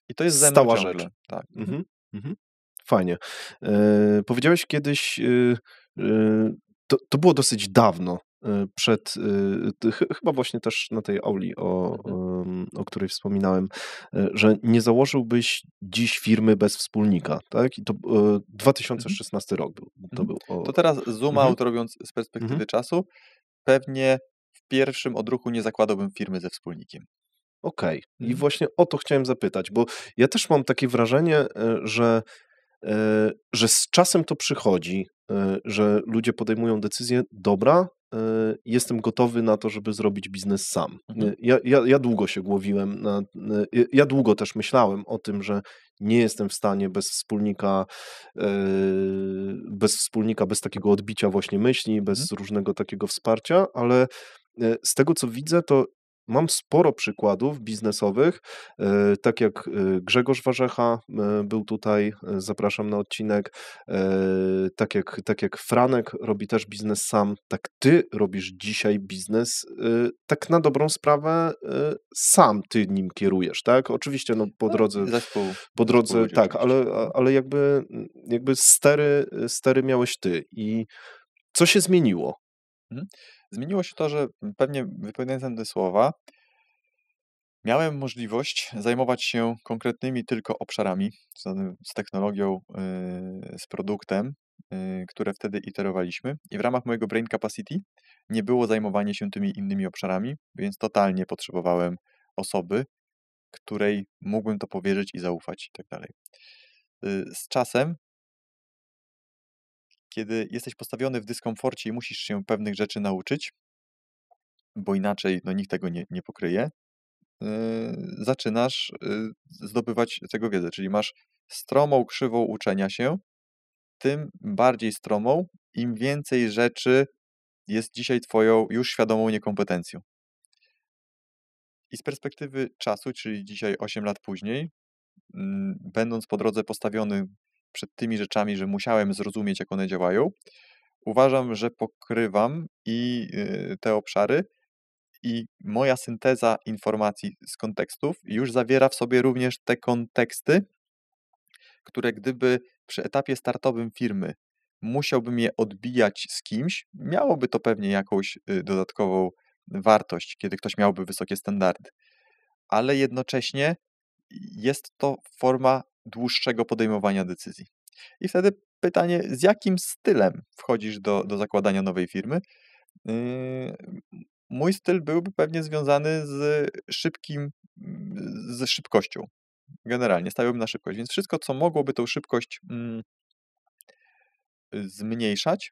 I to jest stała rzecz. Tak. Mhm. mhm, mhm. Fajnie. E, powiedziałeś kiedyś, e, to, to było dosyć dawno, Y, przed, y, chyba właśnie też na tej auli, o, mhm. o której wspominałem, y, że nie założyłbyś dziś firmy bez wspólnika, tak? I to 2016 mhm. rok był, to mhm. był. O... To teraz zoom out mhm. robiąc z perspektywy mhm. czasu, pewnie w pierwszym odruchu nie zakładałbym firmy ze wspólnikiem. Okej, okay. i właśnie o to chciałem zapytać, bo ja też mam takie wrażenie, że że z czasem to przychodzi, że ludzie podejmują decyzję, dobra, Y, jestem gotowy na to, żeby zrobić biznes sam. Mhm. Y, ja, ja, ja, długo się głowiłem, na, y, ja długo też myślałem o tym, że nie jestem w stanie bez wspólnika, bez wspólnika, bez takiego odbicia właśnie myśli, mhm. bez różnego takiego wsparcia, ale z tego co widzę, to mam sporo przykładów biznesowych, e, tak jak e, Grzegorz Warzecha e, był tutaj, zapraszam na odcinek, tak jak, tak jak Franek robi też biznes sam, tak ty robisz dzisiaj biznes, tak na dobrą sprawę sam ty nim kierujesz, tak? Oczywiście no po no, drodze, zespół, po drodze zespół tak, ale, no. ale jakby, jakby stery, stery miałeś ty i co się zmieniło Mhm. Zmieniło się to, że pewnie wypowiadając te słowa, miałem możliwość zajmować się konkretnymi tylko obszarami, z technologią, y, z produktem, y, które wtedy iterowaliśmy. I w ramach mojego brain capacity nie było zajmowanie się tymi innymi obszarami, więc totalnie potrzebowałem osoby, której mógłbym to powierzyć i zaufać i tak dalej. Y, z czasem kiedy jesteś postawiony w dyskomforcie i musisz się pewnych rzeczy nauczyć, bo inaczej no, nikt tego nie, nie pokryje, yy, zaczynasz yy, zdobywać tego wiedzę. Czyli masz stromą krzywą uczenia się, tym bardziej stromą, im więcej rzeczy jest dzisiaj Twoją już świadomą niekompetencją. I z perspektywy czasu, czyli dzisiaj 8 lat później, mm, będąc po drodze postawiony przed tymi rzeczami, że musiałem zrozumieć, jak one działają. Uważam, że pokrywam i y, te obszary, i moja synteza informacji z kontekstów już zawiera w sobie również te konteksty, które gdyby przy etapie startowym firmy musiałbym je odbijać z kimś, miałoby to pewnie jakąś y, dodatkową wartość, kiedy ktoś miałby wysokie standardy. Ale jednocześnie jest to forma dłuższego podejmowania decyzji. I wtedy pytanie, z jakim stylem wchodzisz do, do zakładania nowej firmy? Yy, mój styl byłby pewnie związany z szybkim, ze szybkością. Generalnie stawiałbym na szybkość, więc wszystko, co mogłoby tą szybkość mm, zmniejszać,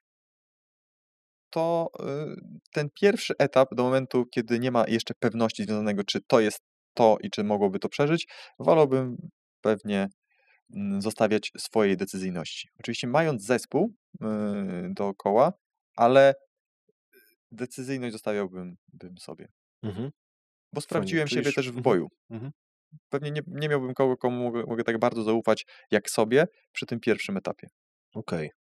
to y, ten pierwszy etap, do momentu, kiedy nie ma jeszcze pewności związanego, czy to jest to i czy mogłoby to przeżyć, wolałbym pewnie Mm, zostawiać swojej decyzyjności. Oczywiście mając zespół y, dookoła, ale decyzyjność zostawiałbym bym sobie. Mhm. Bo sprawdziłem Fajnie, siebie też w mhm, boju. Mhm. Pewnie nie, nie miałbym kogo, komu mogę, tak bardzo zaufać jak sobie przy tym pierwszym etapie. Okej. Okay.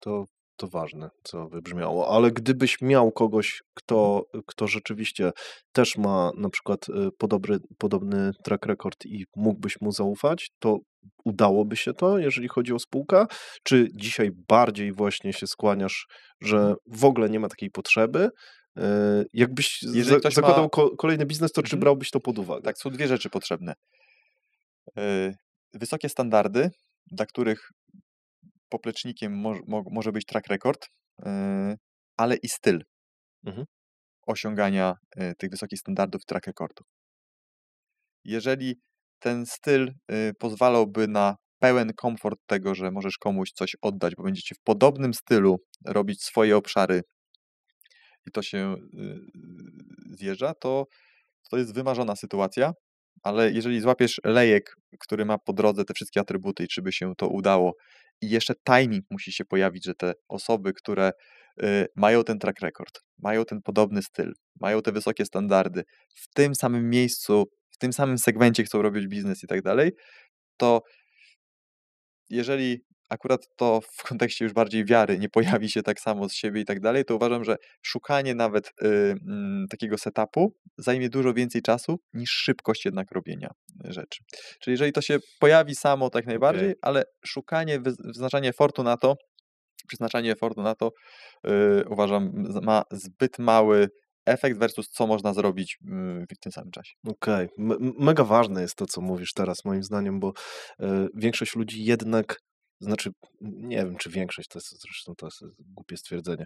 To to ważne, co wybrzmiało. Ale gdybyś miał kogoś, kto, mhm. kto rzeczywiście też ma na przykład y, podobry, podobny track record i mógłbyś mu zaufać, to udałoby się to, jeżeli chodzi o spółkę? Czy dzisiaj bardziej właśnie się skłaniasz, że mhm. w ogóle nie ma takiej potrzeby? Y, jakbyś za, zakładał ma... kolejny biznes, to czy mhm. brałbyś to pod uwagę? Tak, są dwie rzeczy potrzebne. Y, wysokie standardy, dla których poplecznikiem może być track record, e, ale i styl mhm. osiągania e, tych wysokich standardów track recordu. Jeżeli ten styl e, pozwalałby na pełen komfort tego, że możesz komuś coś oddać, bo będziecie w podobnym stylu robić swoje obszary i to się zjeżdża, to to jest wymarzona sytuacja, ale jeżeli złapiesz lejek, który ma po drodze te wszystkie atrybuty i czy by się to udało i jeszcze timing musi się pojawić, że te osoby, które y, mają ten track record, mają ten podobny styl, mają te wysokie standardy, w tym samym miejscu, w tym samym segmencie chcą robić biznes i tak dalej, to jeżeli akurat to w kontekście już bardziej wiary nie pojawi się tak samo z siebie i tak dalej, to uważam, że szukanie nawet y, y, takiego setupu zajmie dużo więcej czasu niż szybkość jednak robienia y, rzeczy. Czyli jeżeli to się pojawi samo tak najbardziej, okay. ale szukanie, wyznaczanie fortu na to, przeznaczanie efortu na to y, uważam ma zbyt mały efekt versus co można zrobić y, w tym samym czasie. Okej, okay. mega ważne jest to, co mówisz teraz moim zdaniem, bo y, większość ludzi jednak znaczy nie wiem, czy większość, to jest zresztą to jest głupie stwierdzenie.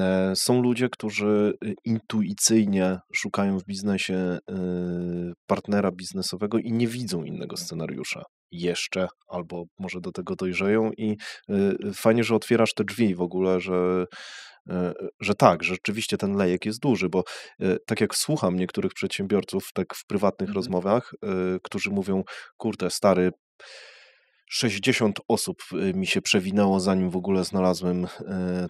E, są ludzie, którzy e, intuicyjnie szukają w biznesie e, partnera biznesowego i nie widzą innego mhm. scenariusza jeszcze, albo może do tego dojrzeją i fajnie, że otwierasz te drzwi w ogóle, że że tak, że rzeczywiście ten lejek jest duży, bo tak jak słucham niektórych przedsiębiorców, tak w prywatnych mhm. rozmowach, którzy mówią, kurde, stary, 60 osób y, mi się przewinęło, zanim w ogóle znalazłem y,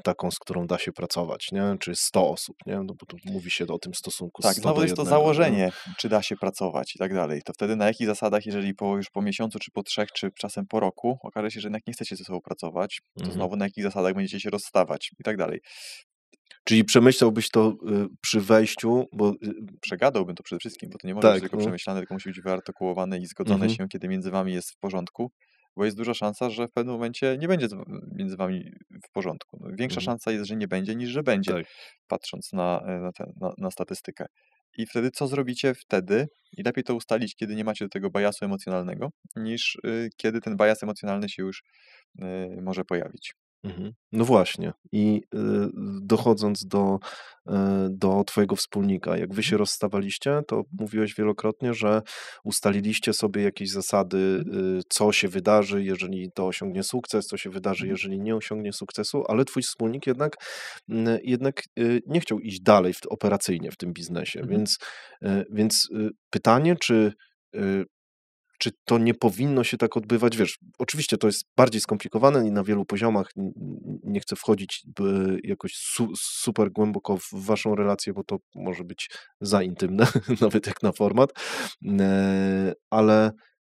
taką, z którą da się pracować, nie? czy 100 osób, nie? No bo tu mówi się o tym stosunku tak, znowu Tak, no jest to założenie, czy da się pracować i tak dalej. To wtedy na jakich zasadach, jeżeli po, już po miesiącu, czy po trzech, czy czasem po roku okaże się, że jednak nie chcecie ze sobą pracować, to mhm. znowu na jakich zasadach będziecie się rozstawać i tak dalej. Czyli przemyślałbyś to y, przy wejściu, bo... Przegadałbym to przede wszystkim, bo to nie może tak, być tylko no. przemyślane, tylko musi być wyartykułowane i zgodzone mhm. się, kiedy między wami jest w porządku bo jest duża szansa, że w pewnym momencie nie będzie między wami w porządku. No, większa mhm. szansa jest, że nie będzie, niż że będzie, tak. patrząc na, e, na, te, na, na statystykę. I wtedy co zrobicie wtedy? I lepiej to ustalić, kiedy nie macie do tego bajasu emocjonalnego, niż y, kiedy ten bajas emocjonalny się już y, może pojawić. Mhm. No właśnie. I y, dochodząc do, y, do Twojego wspólnika, jak Wy mhm. się rozstawaliście, to mówiłeś wielokrotnie, że ustaliliście sobie jakieś zasady, mhm. y, co się wydarzy, jeżeli to osiągnie sukces, co się wydarzy, jeżeli nie osiągnie sukcesu, ale Twój wspólnik jednak, mm, jednak nie chciał iść dalej w, operacyjnie w tym biznesie. Więc, więc pytanie, czy czy to nie powinno się tak odbywać? Wiesz, oczywiście to jest bardziej skomplikowane i na wielu poziomach nie chcę wchodzić jakoś su super głęboko w waszą relację, bo to może być za intymne, nawet jak na format, ale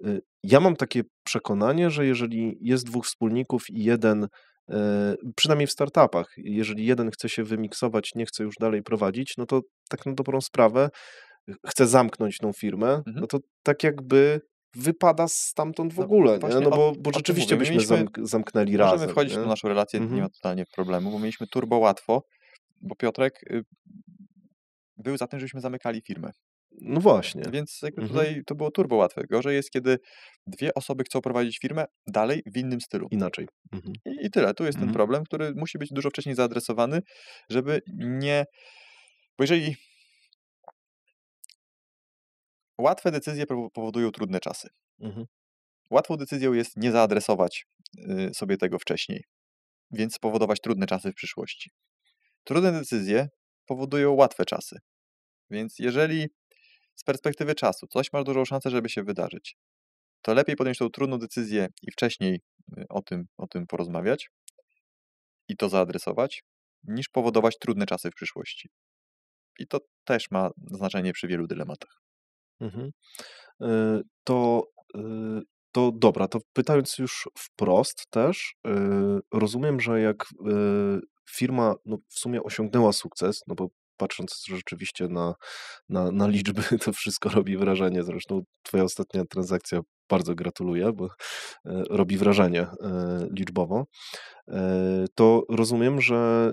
y, ja mam takie przekonanie, że jeżeli jest dwóch wspólników i jeden e, przynajmniej w startupach. Jeżeli jeden chce się wymiksować, nie chce już dalej prowadzić, no to tak na dobrą sprawę y, chce zamknąć tą firmę, mhm. no to tak jakby wypada stamtąd w no, ogóle, nie? no, no bo, bo rzeczywiście mówię, byśmy zamk zamknęli razem. Możemy wchodzić nie? w naszą relację, nie mhm. ma totalnie problemu, bo mieliśmy turbo łatwo, bo Piotrek y, był za tym, żebyśmy zamykali firmę. No właśnie. Więc jakby mhm. tutaj to było turbo łatwe. Gorzej jest, kiedy dwie osoby chcą prowadzić firmę dalej w innym stylu. Inaczej. Mhm. I, I, tyle. Tu jest ten problem, który musi być dużo wcześniej zaadresowany, żeby nie... Bo jeżeli Łatwe decyzje powodują trudne czasy. Mhm. Łatwą decyzją jest nie zaadresować y, sobie tego wcześniej, więc spowodować trudne czasy w przyszłości. Trudne decyzje powodują łatwe czasy. Więc jeżeli z perspektywy czasu coś masz dużą szansę, żeby się wydarzyć, to lepiej podjąć tą trudną decyzję i wcześniej y, o tym, o tym porozmawiać i to zaadresować, niż powodować trudne czasy w przyszłości. I to też ma znaczenie przy wielu dylematach. Mhm. E, to, e, to dobra, to pytając już wprost też, e, rozumiem, że jak firma no, w sumie osiągnęła sukces, no bo patrząc rzeczywiście na, na, na liczby, to wszystko robi wrażenie. Zresztą twoja ostatnia transakcja bardzo gratuluję, bo e, robi wrażenie e, liczbowo, e, to rozumiem, że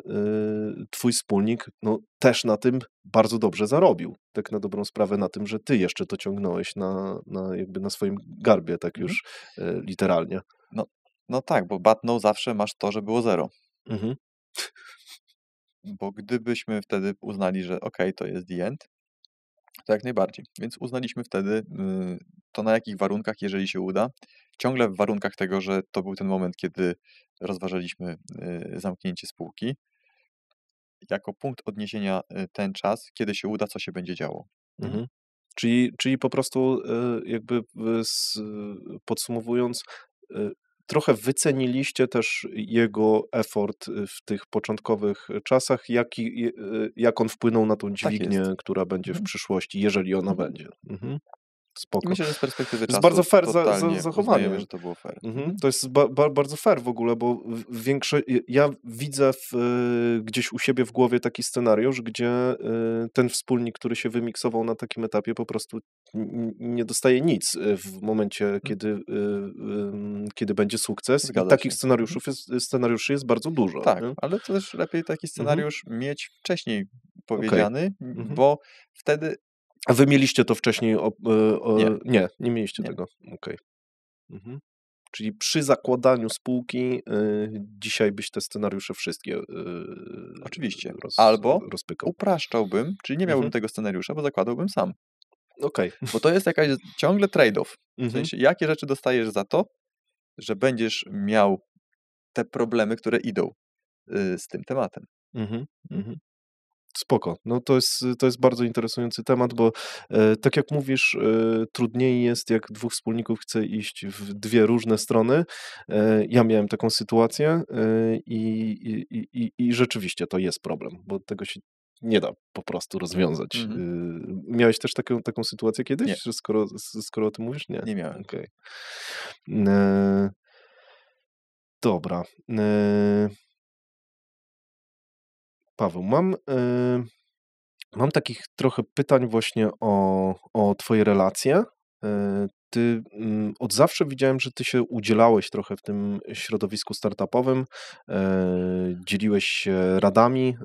twój wspólnik no, też na tym bardzo dobrze zarobił. Tak na dobrą sprawę na tym, że ty jeszcze to ciągnąłeś na, na jakby na swoim garbie, tak mhm. już mhm. literalnie. No, no tak, bo batną zawsze masz to, że było zero. Mhm. Bo gdybyśmy wtedy uznali, że ok, to jest the end, to jak najbardziej. Więc uznaliśmy wtedy y, to, na jakich warunkach, jeżeli się uda, ciągle w warunkach tego, że to był ten moment, kiedy rozważaliśmy y, zamknięcie spółki, jako punkt odniesienia y, ten czas, kiedy się uda, co się będzie działo. Mhm. mhm. Czyli, czyli po prostu jakby podsumowując, trochę wyceniliście też jego efort y, w tych początkowych y, czasach, jaki, y, jak on wpłynął na tą tak dźwignię, tak która będzie w mhm. przyszłości, jeżeli ona mhm. będzie. Mhm spoko. Myślę, że z perspektywy czasu. To jest bardzo fair za, za, zachowanie. Uznajemy, że to było fair. Mhm. mhm. To jest ba, ba, bardzo fair w ogóle, bo większo- ja widzę w, e, gdzieś u siebie w głowie taki scenariusz, gdzie e, ten wspólnik, który się wymiksował na takim etapie, po prostu nie dostaje nic e, w momencie, mhm. kiedy, kiedy będzie sukces. Zgadza I takich scenariuszów mhm. jest, scenariuszy jest bardzo dużo. Tak, nie? ale to też lepiej taki scenariusz mhm. mieć wcześniej powiedziany, okay. bo mhm. wtedy a wy mieliście to wcześniej? O, e, o, nie. nie. nie, mieliście nie. tego. Okay. Mhm. Czyli przy zakładaniu spółki y, dzisiaj byś te scenariusze wszystkie y, oczywiście roz, albo rozpykał. upraszczałbym, czyli nie miałbym mhm. tego scenariusza, bo zakładałbym sam. Ok. Okay. Bo to jest jakaś ciągle trade-off. W mhm. jakie rzeczy dostajesz za to, że będziesz miał te problemy, które idą y, z tym tematem. Mhm. Mhm spoko. No to jest, to jest bardzo interesujący temat, bo e, tak jak mówisz, e, trudniej jest, jak dwóch wspólników chce iść w dwie różne strony. E, ja miałem taką sytuację e, i, i, i, i rzeczywiście to jest problem, bo tego się nie da po prostu rozwiązać. E, mhm. Miałeś też taką, taką sytuację kiedyś, skoro, skoro o tym mówisz? Nie, nie miałem. Okay. E, dobra. Paweł, mam, y, mam takich trochę pytań właśnie o, o Twoje relacje. Y, ty mm, od zawsze widziałem, że ty się udzielałeś trochę w tym środowisku startupowym, y, dzieliłeś się radami,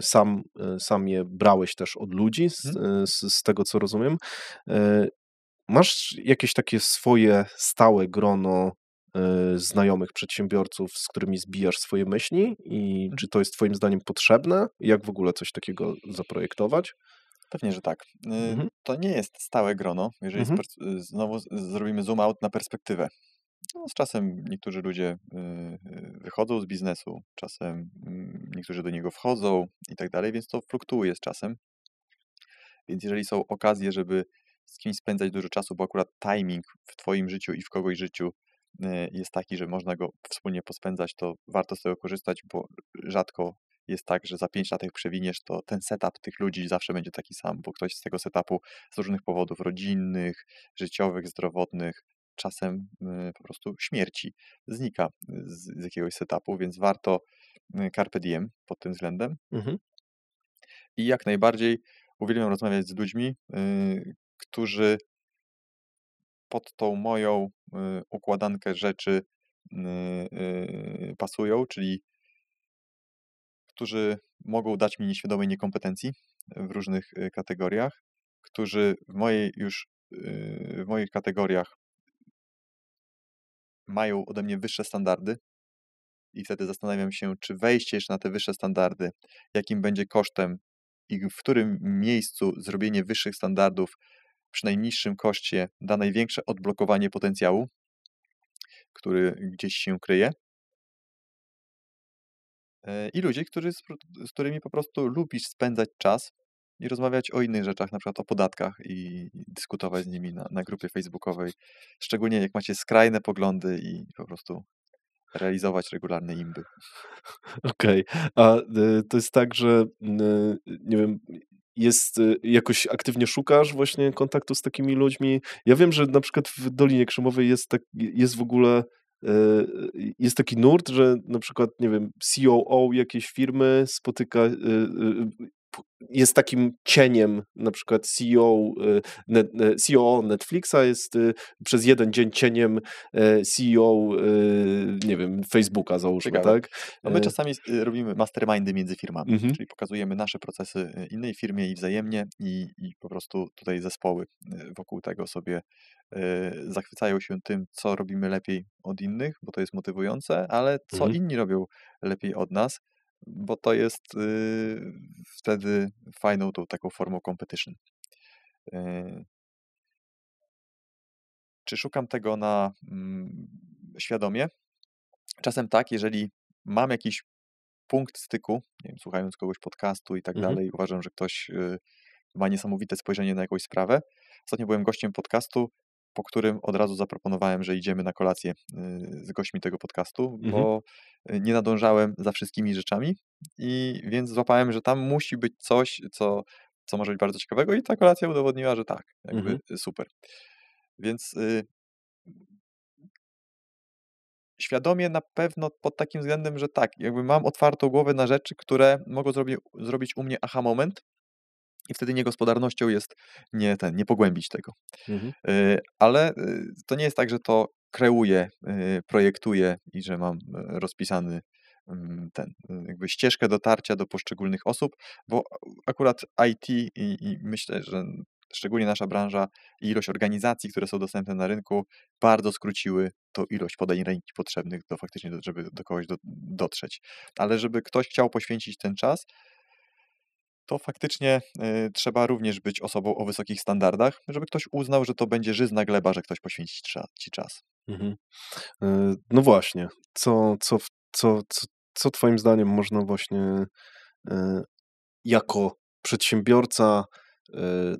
sam, sam je brałeś też od ludzi, z, mhm. z, z tego co rozumiem. Masz jakieś takie swoje stałe grono Y, znajomych przedsiębiorców, z którymi zbijasz swoje myśli i mhm. czy to jest Twoim zdaniem potrzebne? Jak w ogóle coś takiego zaprojektować? Pewnie, że tak. Y, mhm. To nie jest stałe grono, jeżeli mhm. Y, znowu zrobimy zoom out na perspektywę. No, z czasem niektórzy ludzie wychodzą z biznesu, czasem mm, niektórzy do niego wchodzą i tak dalej, więc to fluktuuje z czasem. Więc jeżeli są okazje, żeby z kimś spędzać dużo czasu, bo akurat timing w Twoim życiu i w kogoś życiu Y, jest taki, że można go wspólnie pospędzać, to warto z tego korzystać, bo rzadko jest tak, że za 5 lat jak przewiniesz, to ten setup tych ludzi zawsze będzie taki sam, bo ktoś z tego setupu z różnych powodów rodzinnych, życiowych, zdrowotnych, czasem y, po prostu śmierci, znika z, z jakiegoś setupu, więc warto y, carpe diem pod tym względem. Mhm. I jak najbardziej uwielbiam rozmawiać z ludźmi, yy, którzy pod tą moją y, układankę rzeczy y, y, pasują, czyli którzy mogą dać mi nieświadomej niekompetencji w różnych kategoriach, którzy w mojej już w moich kategoriach mają ode mnie wyższe standardy i wtedy zastanawiam się, czy wejście jeszcze na te wyższe standardy, jakim będzie kosztem i w którym miejscu zrobienie wyższych standardów przy najniższym koszcie da największe odblokowanie potencjału, który gdzieś się kryje. E, I ludzi, którzy, z którymi po prostu lubisz spędzać czas i rozmawiać o innych rzeczach, na przykład o podatkach i dyskutować z nimi na, na grupie facebookowej. Szczególnie jak macie skrajne poglądy i po prostu realizować regularne imby. Okej, okay. a y, to jest tak, że y, nie wiem, jest, y, jakoś aktywnie szukasz właśnie kontaktu z takimi ludźmi? Ja wiem, że na przykład w Dolinie Krzemowej jest, tak, jest w ogóle e, jest taki nurt, że na przykład, nie wiem, COO jakiejś firmy spotyka, e, e, jest takim cieniem, na przykład CEO, y, y, CEO Netflixa jest y, przez jeden dzień cieniem e, CEO, nie wiem, Facebooka załóżmy, Ciekawe. tak? No my e, czasami robimy mastermindy między firmami, mhm. czyli pokazujemy nasze procesy innej firmie i wzajemnie i, i po prostu tutaj zespoły wokół tego sobie zachwycają się tym, co robimy lepiej od innych, bo to jest motywujące, ale co mhm. inni robią lepiej od nas bo to jest y, wtedy fajną tą taką formą competition. Y. Czy szukam tego na mm, świadomie? Czasem tak, jeżeli mam jakiś punkt styku, nie wiem, słuchając kogoś podcastu i tak mhm. dalej, uważam, że ktoś y, ma niesamowite spojrzenie na jakąś sprawę. Ostatnio byłem gościem podcastu po którym od razu zaproponowałem, że idziemy na kolację y, z gośćmi tego podcastu, bo mhm. y, nie nadążałem za wszystkimi rzeczami i więc złapałem, że tam musi być coś, co, co może być bardzo ciekawego i ta kolacja udowodniła, że tak, jakby mhm. super. Więc y, świadomie na pewno pod takim względem, że tak, jakby mam otwartą głowę na rzeczy, które mogą zrobi, zrobić u mnie aha moment, i wtedy niegospodarnością jest nie, ten, nie pogłębić tego. Mhm. Y, ale y, to nie jest tak, że to kreuję, y, projektuję i że mam rozpisany mm, ten, jakby ścieżkę dotarcia do poszczególnych osób, bo akurat IT i, i myślę, że szczególnie nasza branża i ilość organizacji, które są dostępne na rynku, bardzo skróciły tą ilość podań ręki potrzebnych do faktycznie, żeby do kogoś dotrzeć. Ale żeby ktoś chciał poświęcić ten czas, to faktycznie y, trzeba również być osobą o wysokich standardach, żeby ktoś uznał, że to będzie żyzna gleba, że ktoś poświęci ci czas. Mhm. Y, no właśnie, co, co, co, co, co Twoim zdaniem można właśnie y, jako przedsiębiorca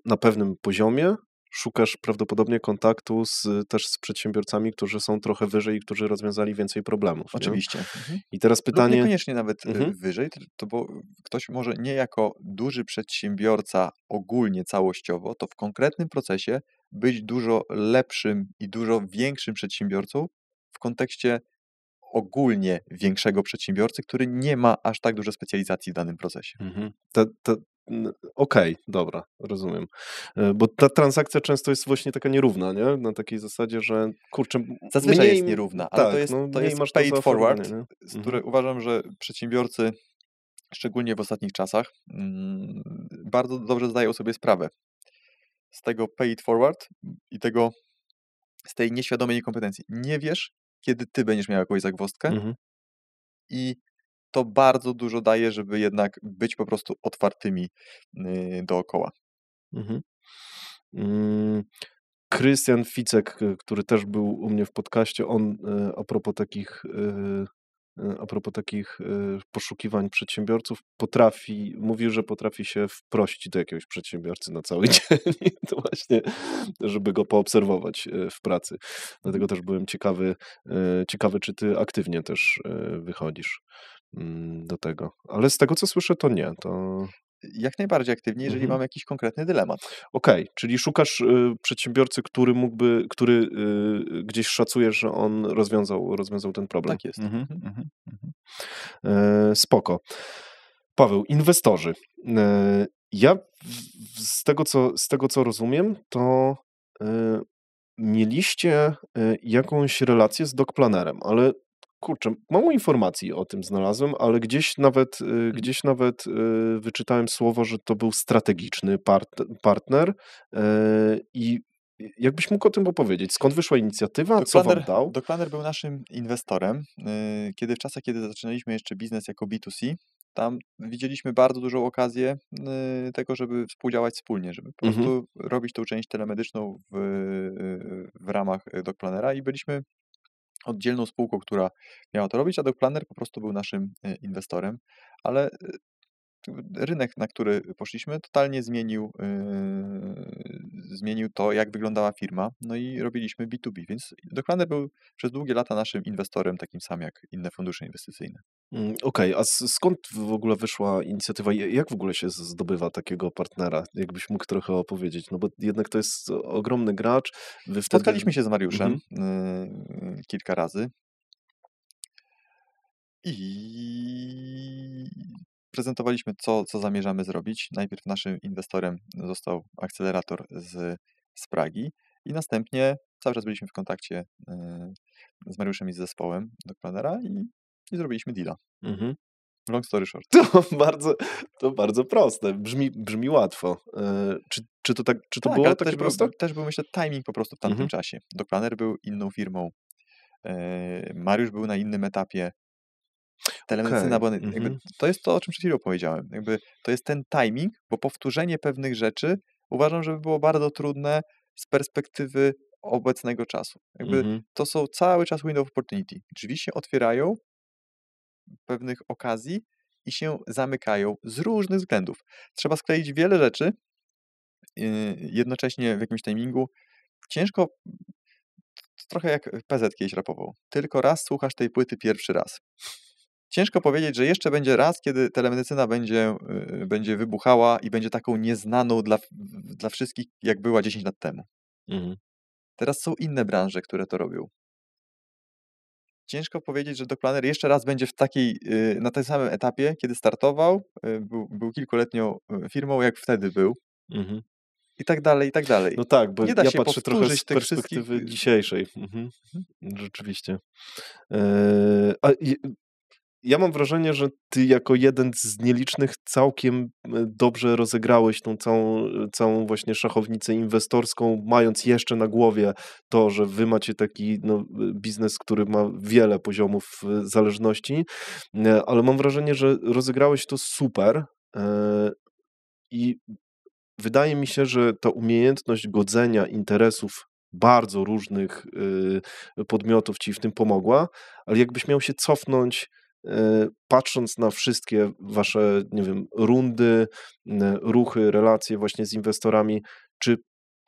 na pewnym poziomie szukasz prawdopodobnie kontaktu z, też z przedsiębiorcami, którzy są trochę wyżej i którzy rozwiązali więcej problemów. Oczywiście. Mhm. I teraz pytanie. Lub niekoniecznie nawet y, mhm. wyżej, to bo ktoś może nie jako duży przedsiębiorca ogólnie, całościowo, to w konkretnym procesie być dużo lepszym i dużo większym przedsiębiorcą w kontekście ogólnie większego przedsiębiorcy, który nie ma aż tak dużo specjalizacji w danym procesie. Mhm. Ta, ta, Okej, okay, dobra, rozumiem. E, bo ta transakcja często jest właśnie taka nierówna, nie? Na takiej zasadzie, że kurczę. Zazwyczaj mniej, jest nierówna, ale tak, to jest, no, to jest masz paid to forward, z której mhm. uważam, że przedsiębiorcy, szczególnie w ostatnich czasach, m, mm, bardzo dobrze zdają sobie sprawę z tego paid forward i tego z tej nieświadomej niekompetencji. Nie wiesz, kiedy ty będziesz miał jakąś zagwostkę mhm. i to bardzo dużo daje, żeby jednak być po prostu otwartymi y, dookoła. Mhm. Krystian mm, Ficek, który też był u mnie w podcaście, on y, a propos takich, y, a propos takich poszukiwań przedsiębiorców, potrafi, mówił, że potrafi się wprościć do jakiegoś przedsiębiorcy na cały dzień, to właśnie, żeby go poobserwować w pracy. Dlatego mhm. też byłem ciekawy, ciekawy, czy ty aktywnie też wychodzisz Mm, do tego. Ale z tego, co słyszę, to nie. To... Jak najbardziej aktywnie, jeżeli mhm. mam jakiś konkretny dylemat. Okej, okay, czyli szukasz y, przedsiębiorcy, który mógłby, który y, gdzieś szacujesz, że on rozwiązał, rozwiązał ten problem. Tak jest. Mhm, mhm, y, spoko. Paweł, inwestorzy. E, ja z tego, co, z tego, co rozumiem, to y, mieliście y, jakąś relację z Doc Planerem, ale Kurczę, mało informacji o tym znalazłem, ale gdzieś nawet, y, mhm. gdzieś nawet y, wyczytałem słowo, że to był strategiczny part, partner e, i Jakbyś mógł o tym opowiedzieć? Skąd wyszła inicjatywa? co wam dał? Doklaner był naszym inwestorem. Y, kiedy w czasach, kiedy zaczynaliśmy jeszcze biznes jako B2C, tam widzieliśmy bardzo dużą okazję tego, żeby współdziałać wspólnie, żeby po mhm. prostu robić tą część telemedyczną w, w ramach Dokplanera i byliśmy oddzielną spółką, która miała to robić, a Doc Planner po prostu był naszym e, inwestorem, ale e, rynek, na który poszliśmy, totalnie zmienił, yy, zmienił to, jak wyglądała firma, no i robiliśmy B2B, więc Doklaner był przez długie lata naszym inwestorem, takim sam jak inne fundusze inwestycyjne. Mm, okej, okay, a skąd w ogóle wyszła inicjatywa? Jak w ogóle się zdobywa takiego partnera? Jakbyś mógł trochę opowiedzieć, no bo jednak to jest ogromny gracz. Wtedy... Spotkaliśmy się z Mariuszem yy, kilka razy. I prezentowaliśmy, co, co zamierzamy zrobić. Najpierw naszym inwestorem został akcelerator z, z Pragi i następnie cały czas byliśmy w kontakcie e, z Mariuszem i z zespołem Dokplanera i, i zrobiliśmy deala. Mhm. Long story short. To bardzo, to bardzo proste. Brzmi, brzmi łatwo. E, czy, czy to, tak, czy to tak, było takie też proste? Był, też był, myślę, timing po prostu w tamtym mhm. czasie. Dokplaner był inną firmą. E, Mariusz był na innym etapie te okay. bo mm -hmm. to jest to, o czym przed chwilą powiedziałem. Jakby to jest ten timing, bo powtórzenie pewnych rzeczy uważam, żeby było bardzo trudne z perspektywy obecnego czasu. Jakby mm -hmm. to są cały czas window of opportunity. Drzwi się otwierają pewnych okazji i się zamykają z różnych względów. Trzeba skleić wiele rzeczy yy, jednocześnie w jakimś timingu. Ciężko, trochę jak PZ kiedyś rapował, tylko raz słuchasz tej płyty pierwszy raz. Ciężko powiedzieć, że jeszcze będzie raz, kiedy telemedycyna będzie, y, będzie wybuchała i będzie taką nieznaną dla, dla wszystkich, jak była 10 lat temu. Mhm. Teraz są inne branże, które to robią. Ciężko powiedzieć, że Doplaner jeszcze raz będzie w takiej, y, na tym samym etapie, kiedy startował, y, był, był kilkuletnią firmą, jak wtedy był. Mhm. I tak dalej, i tak dalej. No tak, bo Nie da ja się patrzę trochę z perspektywy wszystkich... dzisiejszej. Mhm. mhm. Rzeczywiście. Eee, a ja mam wrażenie, że ty jako jeden z nielicznych całkiem e, dobrze rozegrałeś tą całą, e, całą właśnie szachownicę inwestorską, mając jeszcze na głowie to, że wy macie taki no, e, biznes, który ma wiele poziomów zależności, ale mam wrażenie, że rozegrałeś to super i wydaje mi się, że ta umiejętność godzenia interesów bardzo różnych podmiotów ci w tym pomogła, ale jakbyś miał się cofnąć Y, patrząc na wszystkie wasze, nie wiem, rundy, ruchy, relacje właśnie z inwestorami, czy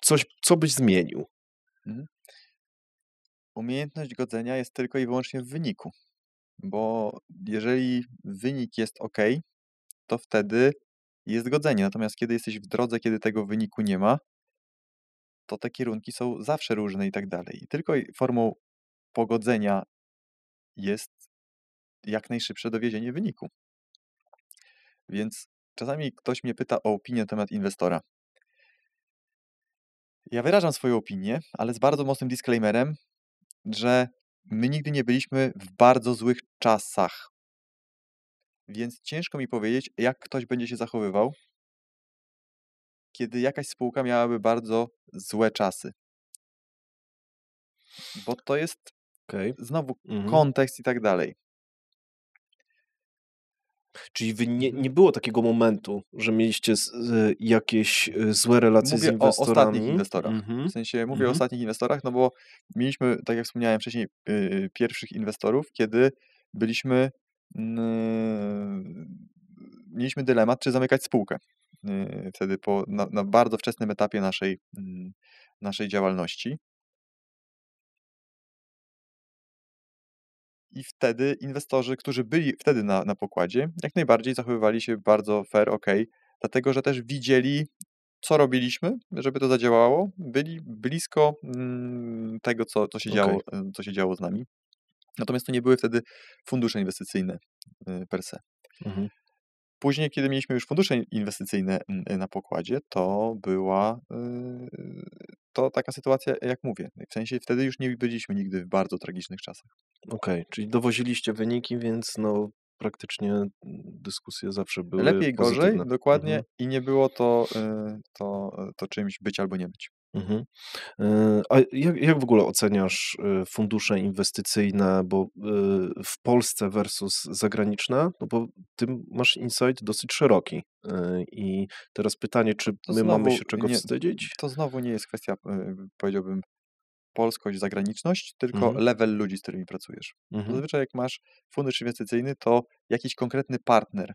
coś, co byś zmienił? Mhm. Umiejętność godzenia jest tylko i wyłącznie w wyniku, bo jeżeli wynik jest ok, to wtedy jest godzenie. Natomiast kiedy jesteś w drodze, kiedy tego wyniku nie ma, to te kierunki są zawsze różne i tak dalej. I tylko formą pogodzenia jest jak najszybsze dowiezienie wyniku. Więc czasami ktoś mnie pyta o opinię na temat inwestora. Ja wyrażam swoją opinię, ale z bardzo mocnym disclaimerem, że my nigdy nie byliśmy w bardzo złych czasach. Więc ciężko mi powiedzieć, jak ktoś będzie się zachowywał, kiedy jakaś spółka miałaby bardzo złe czasy. Bo to jest okay. znowu mhm. kontekst i tak dalej. Czyli wy nie, nie było takiego momentu, że mieliście z, jakieś e, złe relacje mówię z inwestorami? Mówię o ostatnich inwestorach. Mm-hmm. W sensie mówię mm-hmm. o mhm. ostatnich inwestorach, no bo mieliśmy, tak jak wspomniałem wcześniej, e, pierwszych inwestorów, kiedy byliśmy, mieliśmy dylemat, czy zamykać spółkę. E, wtedy po, na, na bardzo wczesnym etapie naszej, naszej działalności. i wtedy inwestorzy, którzy byli wtedy na, na pokładzie, jak najbardziej zachowywali się bardzo fair, ok, dlatego że też widzieli, co robiliśmy, żeby to zadziałało, byli blisko mm, tego, co, co, się okay. działo, y, co się działo z nami. Natomiast to nie były wtedy fundusze inwestycyjne y, per se. Mhm. Później, kiedy mieliśmy już fundusze inwestycyjne mm, y, na pokładzie, to była y, to taka sytuacja, jak mówię. W sensie wtedy już nie byliśmy nigdy w bardzo tragicznych czasach. Okej, okay, czyli dowoziliście wyniki, więc no praktycznie mm, dyskusje zawsze były Lepiej, pozytywne. gorzej, dokładnie mhm. i nie było to, y, to, to czymś być albo nie być. Mhm. E, a jak, jak w ogóle oceniasz e, fundusze inwestycyjne, bo e, w Polsce versus zagraniczne? No bo ty masz insight dosyć szeroki. I teraz pytanie, czy to my znowu, mamy się czego nie, wstydzić? To znowu nie jest kwestia, powiedziałbym, polskość, zagraniczność, tylko mhm. level ludzi, z którymi pracujesz. Mhm. Zazwyczaj jak masz fundusz inwestycyjny, to jakiś konkretny partner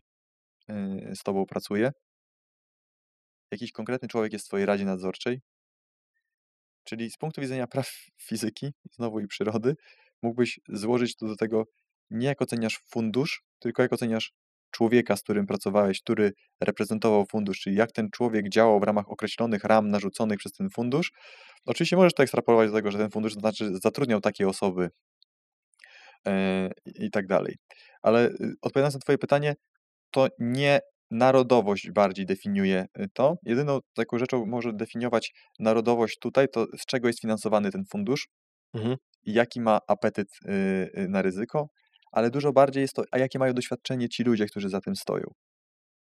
z tobą pracuje, jakiś konkretny człowiek jest w twojej radzie nadzorczej, Czyli z punktu widzenia praw fizyki, znowu i przyrody, mógłbyś złożyć to do tego nie jak oceniasz fundusz, tylko jak oceniasz człowieka, z którym pracowałeś, który reprezentował fundusz, czyli jak ten człowiek działał w ramach określonych ram narzuconych przez ten fundusz. Oczywiście możesz to ekstrapolować do tego, że ten fundusz to znaczy zatrudniał takie osoby yy, i tak dalej. Ale y, odpowiadając na Twoje pytanie, to nie narodowość bardziej definiuje y, to. Jedyną taką rzeczą może definiować narodowość tutaj, to z czego jest finansowany ten fundusz, mhm. jaki ma apetyt y, y, na ryzyko, ale dużo bardziej jest to, a jakie mają doświadczenie ci ludzie, którzy za tym stoją.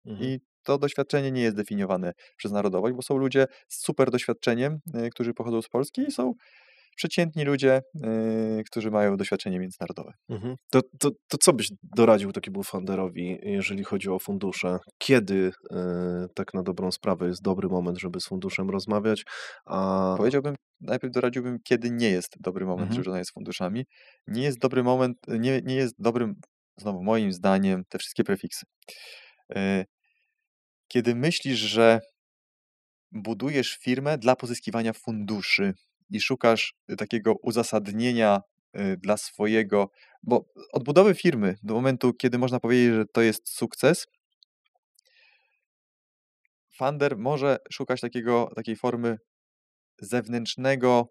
Mhm. I to doświadczenie nie jest definiowane przez narodowość, bo są ludzie z super doświadczeniem, którzy pochodzą z Polski i są przeciętni ludzie, yy, którzy mają doświadczenie międzynarodowe. Mhm. To, to, to, co byś doradził takiemu funderowi, jeżeli chodzi o fundusze? Kiedy yy, tak na dobrą sprawę jest dobry moment, żeby z funduszem rozmawiać? A... Powiedziałbym, najpierw doradziłbym, kiedy nie jest dobry moment, mhm. żeby rozmawiać z funduszami. Nie jest dobry moment, nie, nie jest dobrym, znowu moim zdaniem, te wszystkie prefiksy. Yy, kiedy myślisz, że budujesz firmę dla pozyskiwania funduszy, i szukasz y, takiego uzasadnienia y, dla swojego, bo odbudowy firmy do momentu, kiedy można powiedzieć, że to jest sukces, funder może szukać takiego, takiej formy zewnętrznego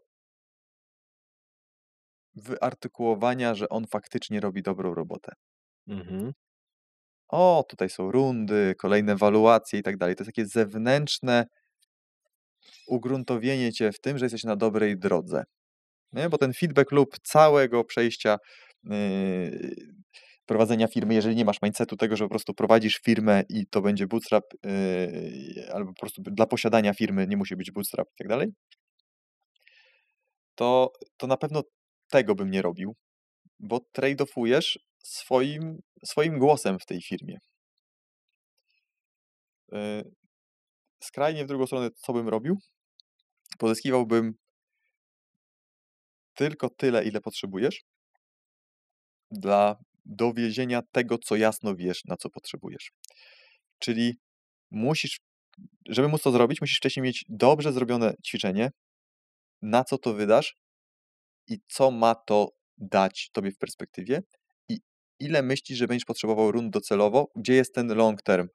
wyartykułowania, że on faktycznie robi dobrą robotę. Mhm. O, tutaj są rundy, kolejne waluacje i tak dalej. To jest takie zewnętrzne ugruntowienie cię w tym, że jesteś na dobrej drodze. Nie? Bo ten feedback lub całego przejścia yy, prowadzenia firmy, jeżeli nie masz mindsetu tego, że po prostu prowadzisz firmę i to będzie bootstrap, yy, albo po prostu dla posiadania firmy nie musi być bootstrap i tak dalej, to, to na pewno tego bym nie robił, bo trade-offujesz swoim, swoim głosem w tej firmie. Yy, skrajnie w drugą stronę, co bym robił? Pozyskiwałbym tylko tyle, ile potrzebujesz dla dowiezienia tego, co jasno wiesz, na co potrzebujesz. Czyli musisz, żeby móc to zrobić, musisz wcześniej mieć dobrze zrobione ćwiczenie, na co to wydasz i co ma to dać tobie w perspektywie i ile myślisz, że będziesz potrzebował rund docelowo, gdzie jest ten long term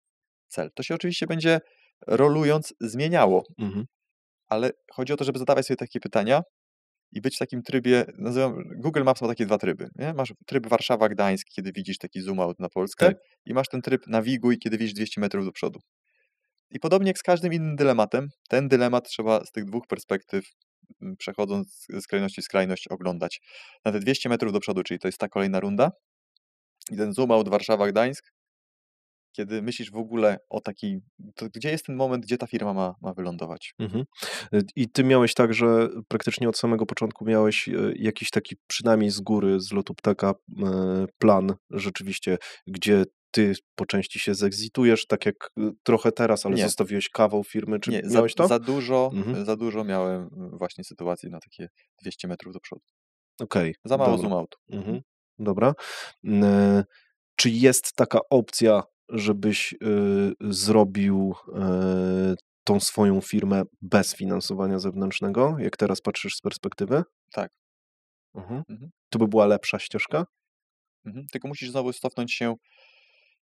cel. To się oczywiście będzie rolując zmieniało. Mhm. Ale chodzi o to, żeby zadawać sobie takie pytania i być w takim trybie, nazywam, Google Maps ma takie dwa tryby. Nie? Masz tryb Warszawa-Gdańsk, kiedy widzisz taki zoom out na Polskę tak. i masz ten tryb nawiguj, kiedy widzisz 200 metrów do przodu. I podobnie jak z każdym innym dylematem, ten dylemat trzeba z tych dwóch perspektyw, mm, przechodząc z skrajności w skrajność, oglądać. Na te 200 metrów do przodu, czyli to jest ta kolejna runda, i ten zoom out Warszawa-Gdańsk, kiedy myślisz w ogóle o takiej, gdzie jest ten moment, gdzie ta firma ma, ma wylądować. Mhm. Y, I ty miałeś tak, że praktycznie od samego początku miałeś y, jakiś taki, przynajmniej z góry, z lotu ptaka, y, plan rzeczywiście, gdzie ty po części się zegzitujesz, tak jak trochę teraz, ale nie. zostawiłeś kawał firmy, czy nie, miałeś za, to? Za dużo, mhm. za dużo miałem właśnie sytuacji na takie 200 metrów do przodu. Okej. Okay, za mało dobra. zoom out. Mhm. mhm. Dobra. Czy jest taka opcja żebyś y, zrobił e, tą swoją firmę bez finansowania zewnętrznego, jak teraz patrzysz z perspektywy? Tak. Mhm. Mhm. To by była lepsza ścieżka? Mhm. Tylko musisz znowu cofnąć się.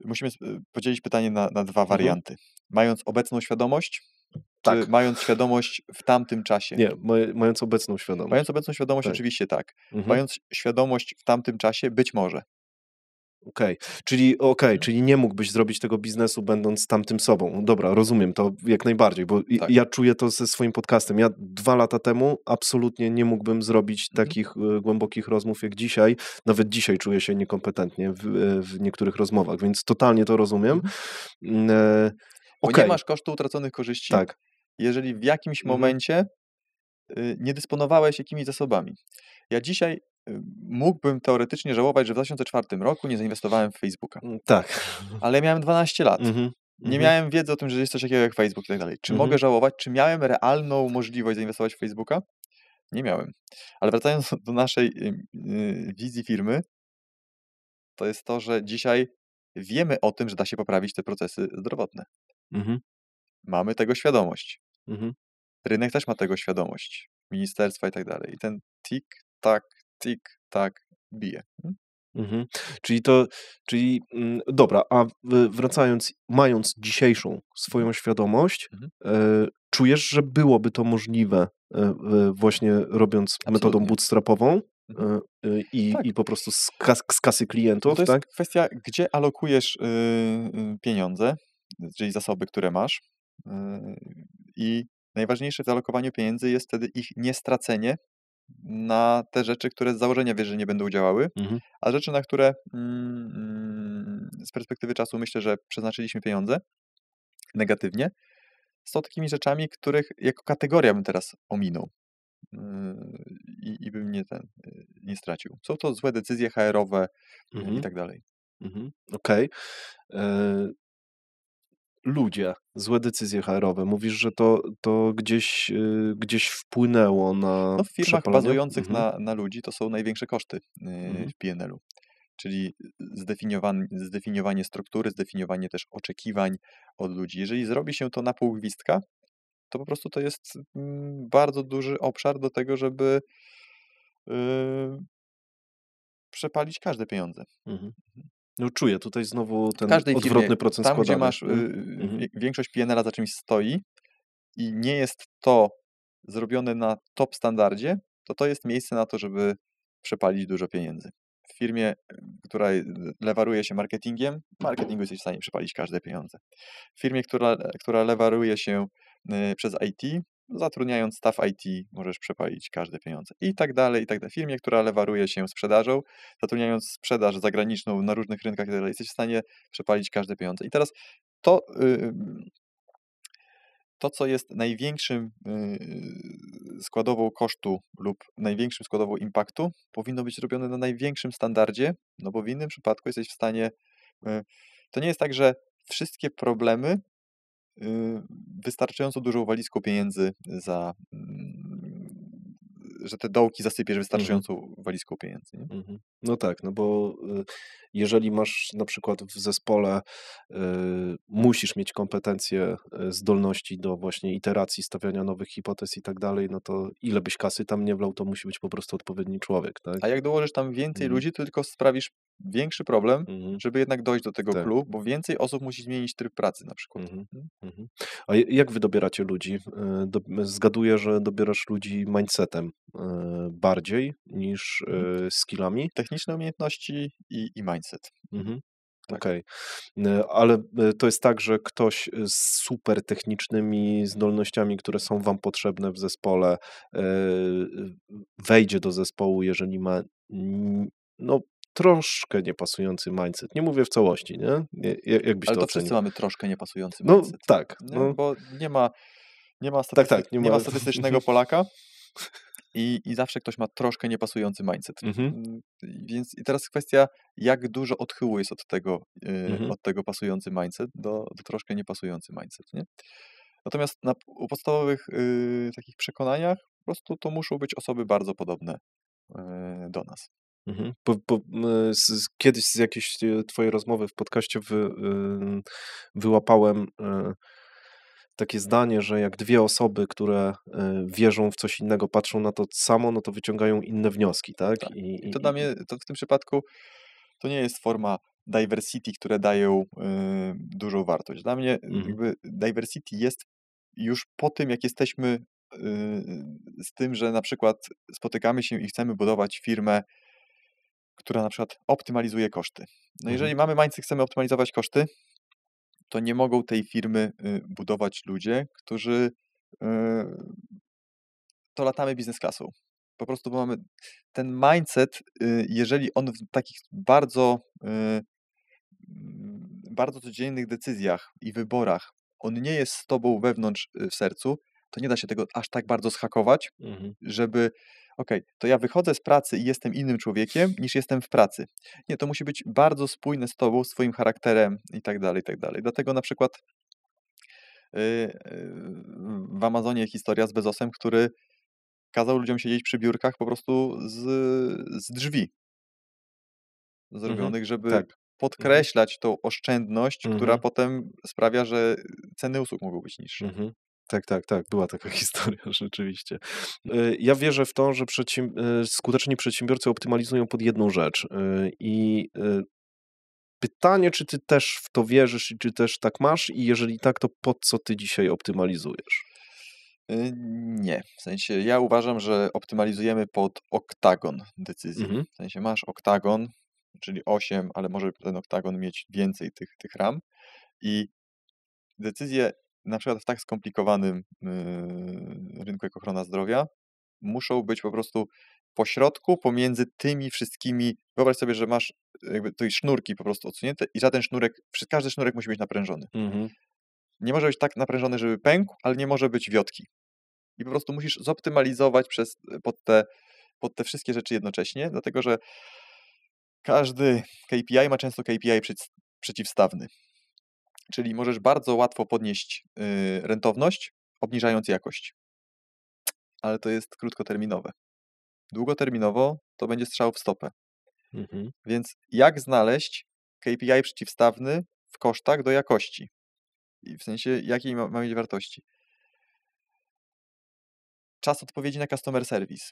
Musimy podzielić pytanie na, na dwa mhm. warianty. Mając obecną świadomość, tak. mając świadomość w tamtym czasie? Nie, mając obecną świadomość. Mając obecną świadomość, tak. oczywiście tak. Mhm. Mając świadomość w tamtym czasie, być może. Okej, okay. czyli okay, no. czyli nie mógłbyś zrobić tego biznesu będąc tamtym sobą. Dobra, rozumiem to jak najbardziej, bo tak. ja czuję to ze swoim podcastem. Ja dwa lata temu absolutnie nie mógłbym zrobić mhm. takich e, głębokich rozmów jak dzisiaj. Nawet dzisiaj czuję się niekompetentnie w, e, w niektórych rozmowach, więc totalnie to rozumiem. Mhm. Mm. okay. E, bo nie masz kosztu utraconych korzyści, tak. jeżeli w jakimś mhm. momencie y, nie dysponowałeś jakimiś zasobami. Ja dzisiaj mógłbym teoretycznie żałować, że w 2004 roku nie zainwestowałem w Facebooka. Mm, tak. Ale miałem 12 lat. Mm -hmm. Nie mm -hmm. miałem wiedzy o tym, że jest coś takiego jak Facebook i tak dalej. Czy mm -hmm. mogę mhm. żałować? Czy miałem realną możliwość zainwestować w Facebooka? Nie miałem. Ale wracając do naszej yy, wizji firmy, to jest to, że dzisiaj wiemy o tym, że da się poprawić te procesy zdrowotne. Mhm. Mamy tego świadomość. Mhm. Rynek też ma tego świadomość. Ministerstwa i tak dalej. I ten tik-tak tik, tak, bije. Mhm. Czyli to, czyli mm, dobra, a wracając, mając dzisiejszą mhm. swoją świadomość, mhm. E, czujesz, że byłoby to możliwe e, właśnie robiąc Absolutnie. metodą bootstrapową mhm. e, i, tak. i po prostu z, kas, z kasy klientów? to jest tak? kwestia, gdzie alokujesz y, pieniądze, czyli zasoby, które masz y, i najważniejsze w alokowaniu pieniędzy jest wtedy ich niestracenie na te rzeczy, które z założenia wiesz, że nie będą działały, mhm. a rzeczy, na które mm, mm, z perspektywy czasu myślę, że przeznaczyliśmy pieniądze negatywnie, są takimi rzeczami, których jako kategoria bym teraz ominął yy, i, i bym nie, ten, yy, nie stracił. Są to złe decyzje HR-owe yy, mhm. i tak dalej. Mhm. Okej. Okay ludzie, złe decyzje HR-owe. Mówisz, że to, to gdzieś, yy, gdzieś wpłynęło na. No, w firmach bazujących mhm. na, na ludzi to są największe koszty yy, mhm. w PNL-u. Czyli zdefiniowanie, zdefiniowanie struktury, zdefiniowanie też oczekiwań od ludzi. Jeżeli zrobi się to na pół gwizdka, to po prostu to jest mm, bardzo duży obszar do tego, żeby y, przepalić każde pieniądze. Mhm. mhm. No czuję, tutaj znowu ten Każdej odwrotny firmie, procent tam, gdzie masz, y, y, mhm. większość PNL-a za czymś stoi i nie jest to zrobione na top standardzie, to to jest miejsce na to, żeby przepalić dużo pieniędzy. W firmie, y, która lewaruje się marketingiem, marketingu jesteś w stanie przepalić każde pieniądze. W firmie, która, która lewaruje się przez IT, zatrudniając staff IT możesz przepalić każde pieniądze i tak dalej, i tak dalej. Firmie, która lewaruje się sprzedażą, zatrudniając sprzedaż zagraniczną na różnych rynkach i tak dalej, jesteś w stanie przepalić każde pieniądze. I teraz to, yy, to co jest największym yy, składową kosztu lub największym składową impaktu, powinno być robione na największym standardzie, no bo w innym przypadku jesteś w stanie... Yy, to nie jest tak, że wszystkie problemy Y, wystarczająco dużą walizką pieniędzy za mm, że te dołki zasypiesz wystarczającą mhm. walizką pieniędzy. Mhm. No tak, no bo y, jeżeli masz na przykład w zespole, y, musisz mieć kompetencje, y, zdolności do właśnie iteracji, stawiania nowych hipotez i tak dalej, no to ile byś kasy tam nie wlał, to musi być po prostu odpowiedni człowiek. Tak? A jak dołożysz tam więcej mhm. ludzi, to tylko sprawisz większy problem, mhm. żeby jednak dojść do tego tak. bo więcej osób musi zmienić tryb pracy na przykład. Mhm. Mhm. A jak wy dobieracie ludzi? Y, zgaduję, że dobierasz ludzi mindsetem, E, bardziej niż mhm. e, skillami. Techniczne umiejętności i, i mindset. Mhm. Tak. Okej, okay. E, ale to jest tak, że ktoś z super technicznymi zdolnościami, które są Wam potrzebne w zespole, wejdzie do zespołu, jeżeli ma no, troszkę niepasujący mindset. Nie mówię w całości, nie? Jakbyś Ale to, to wszyscy mamy troszkę niepasujący no, mindset. No tak. No. Bo nie ma, nie ma, tak, tak, nie, ma... nie ma statystycznego Polaka, i, i zawsze ktoś ma troszkę niepasujący mindset. Mhm. Mm, więc i teraz kwestia, jak dużo odchyłu jest od tego, y, mhm. od tego pasujący mindset do, do troszkę niepasujący mindset. Nie? Natomiast na, u podstawowych y, takich przekonaniach po prostu to muszą być osoby bardzo podobne y, do nas. Mhm. z, z, kiedyś z jakiejś y, twojej rozmowy w podcaście wy, y, wyłapałem takie zdanie, że jak dwie osoby, które y, wierzą w coś innego, patrzą na to samo, no to wyciągają inne wnioski, tak? tak. I, I, to dla mnie, to w tym przypadku to nie jest forma diversity, które dają y, dużą wartość. Dla mnie mhm. jakby diversity jest już po tym, jak jesteśmy y, z tym, że na przykład spotykamy się i chcemy budować firmę, która na przykład optymalizuje koszty. No mhm. jeżeli mamy mindset, chcemy optymalizować koszty, to nie mogą tej firmy y, budować ludzie, którzy y, to latamy biznes klasą. Po prostu mamy ten mindset, y, jeżeli on w takich bardzo, mm, bardzo codziennych decyzjach i wyborach, on nie jest z tobą wewnątrz w sercu, to nie da się tego aż tak bardzo schakować, mhm. żeby ok, to ja wychodzę z pracy i jestem innym człowiekiem niż jestem w pracy. Nie, to musi być bardzo spójne z tobą, swoim charakterem i tak dalej, i tak dalej. Dlatego na przykład y, y, w Amazonie historia z Bezosem, który kazał ludziom siedzieć przy biurkach po prostu z, z drzwi mhm, zrobionych, mhm, żeby tak. Mhm. podkreślać mhm. tą oszczędność, mhm. która potem sprawia, że ceny usług mogą być niższe. Mhm. Tak, tak, tak. Była taka historia, rzeczywiście. Y, ja wierzę w to, że y, skuteczni przedsiębiorcy optymalizują pod jedną rzecz. Y, I pytanie, czy ty też w to wierzysz i czy też tak masz? I jeżeli tak, to po co ty dzisiaj optymalizujesz? Nie. W sensie ja uważam, że optymalizujemy pod oktagon decyzji. Mhm. W sensie masz oktagon, czyli 8, ale może ten oktagon mieć więcej tych, tych ram i decyzje na przykład w tak skomplikowanym yy, rynku jak ochrona zdrowia, muszą być po prostu pośrodku pomiędzy tymi wszystkimi. Wyobraź sobie, że masz yy, jakby tej sznurki po prostu odsunięte i sznurek, każdy sznurek musi być naprężony. Mhm. Nie może być tak naprężony, żeby pękł, ale nie może być wiotki. I po prostu musisz zoptymalizować przez, yy, pod, te, pod te wszystkie rzeczy jednocześnie, dlatego że każdy KPI ma często KPI przeciwstawny. Czyli możesz bardzo łatwo podnieść y, rentowność, obniżając jakość. Ale to jest krótkoterminowe. Długoterminowo to będzie strzał w stopę. Mhm. Więc jak znaleźć KPI przeciwstawny w kosztach do jakości? I w sensie, jakiej ma, ma mieć wartości? Czas odpowiedzi na customer service.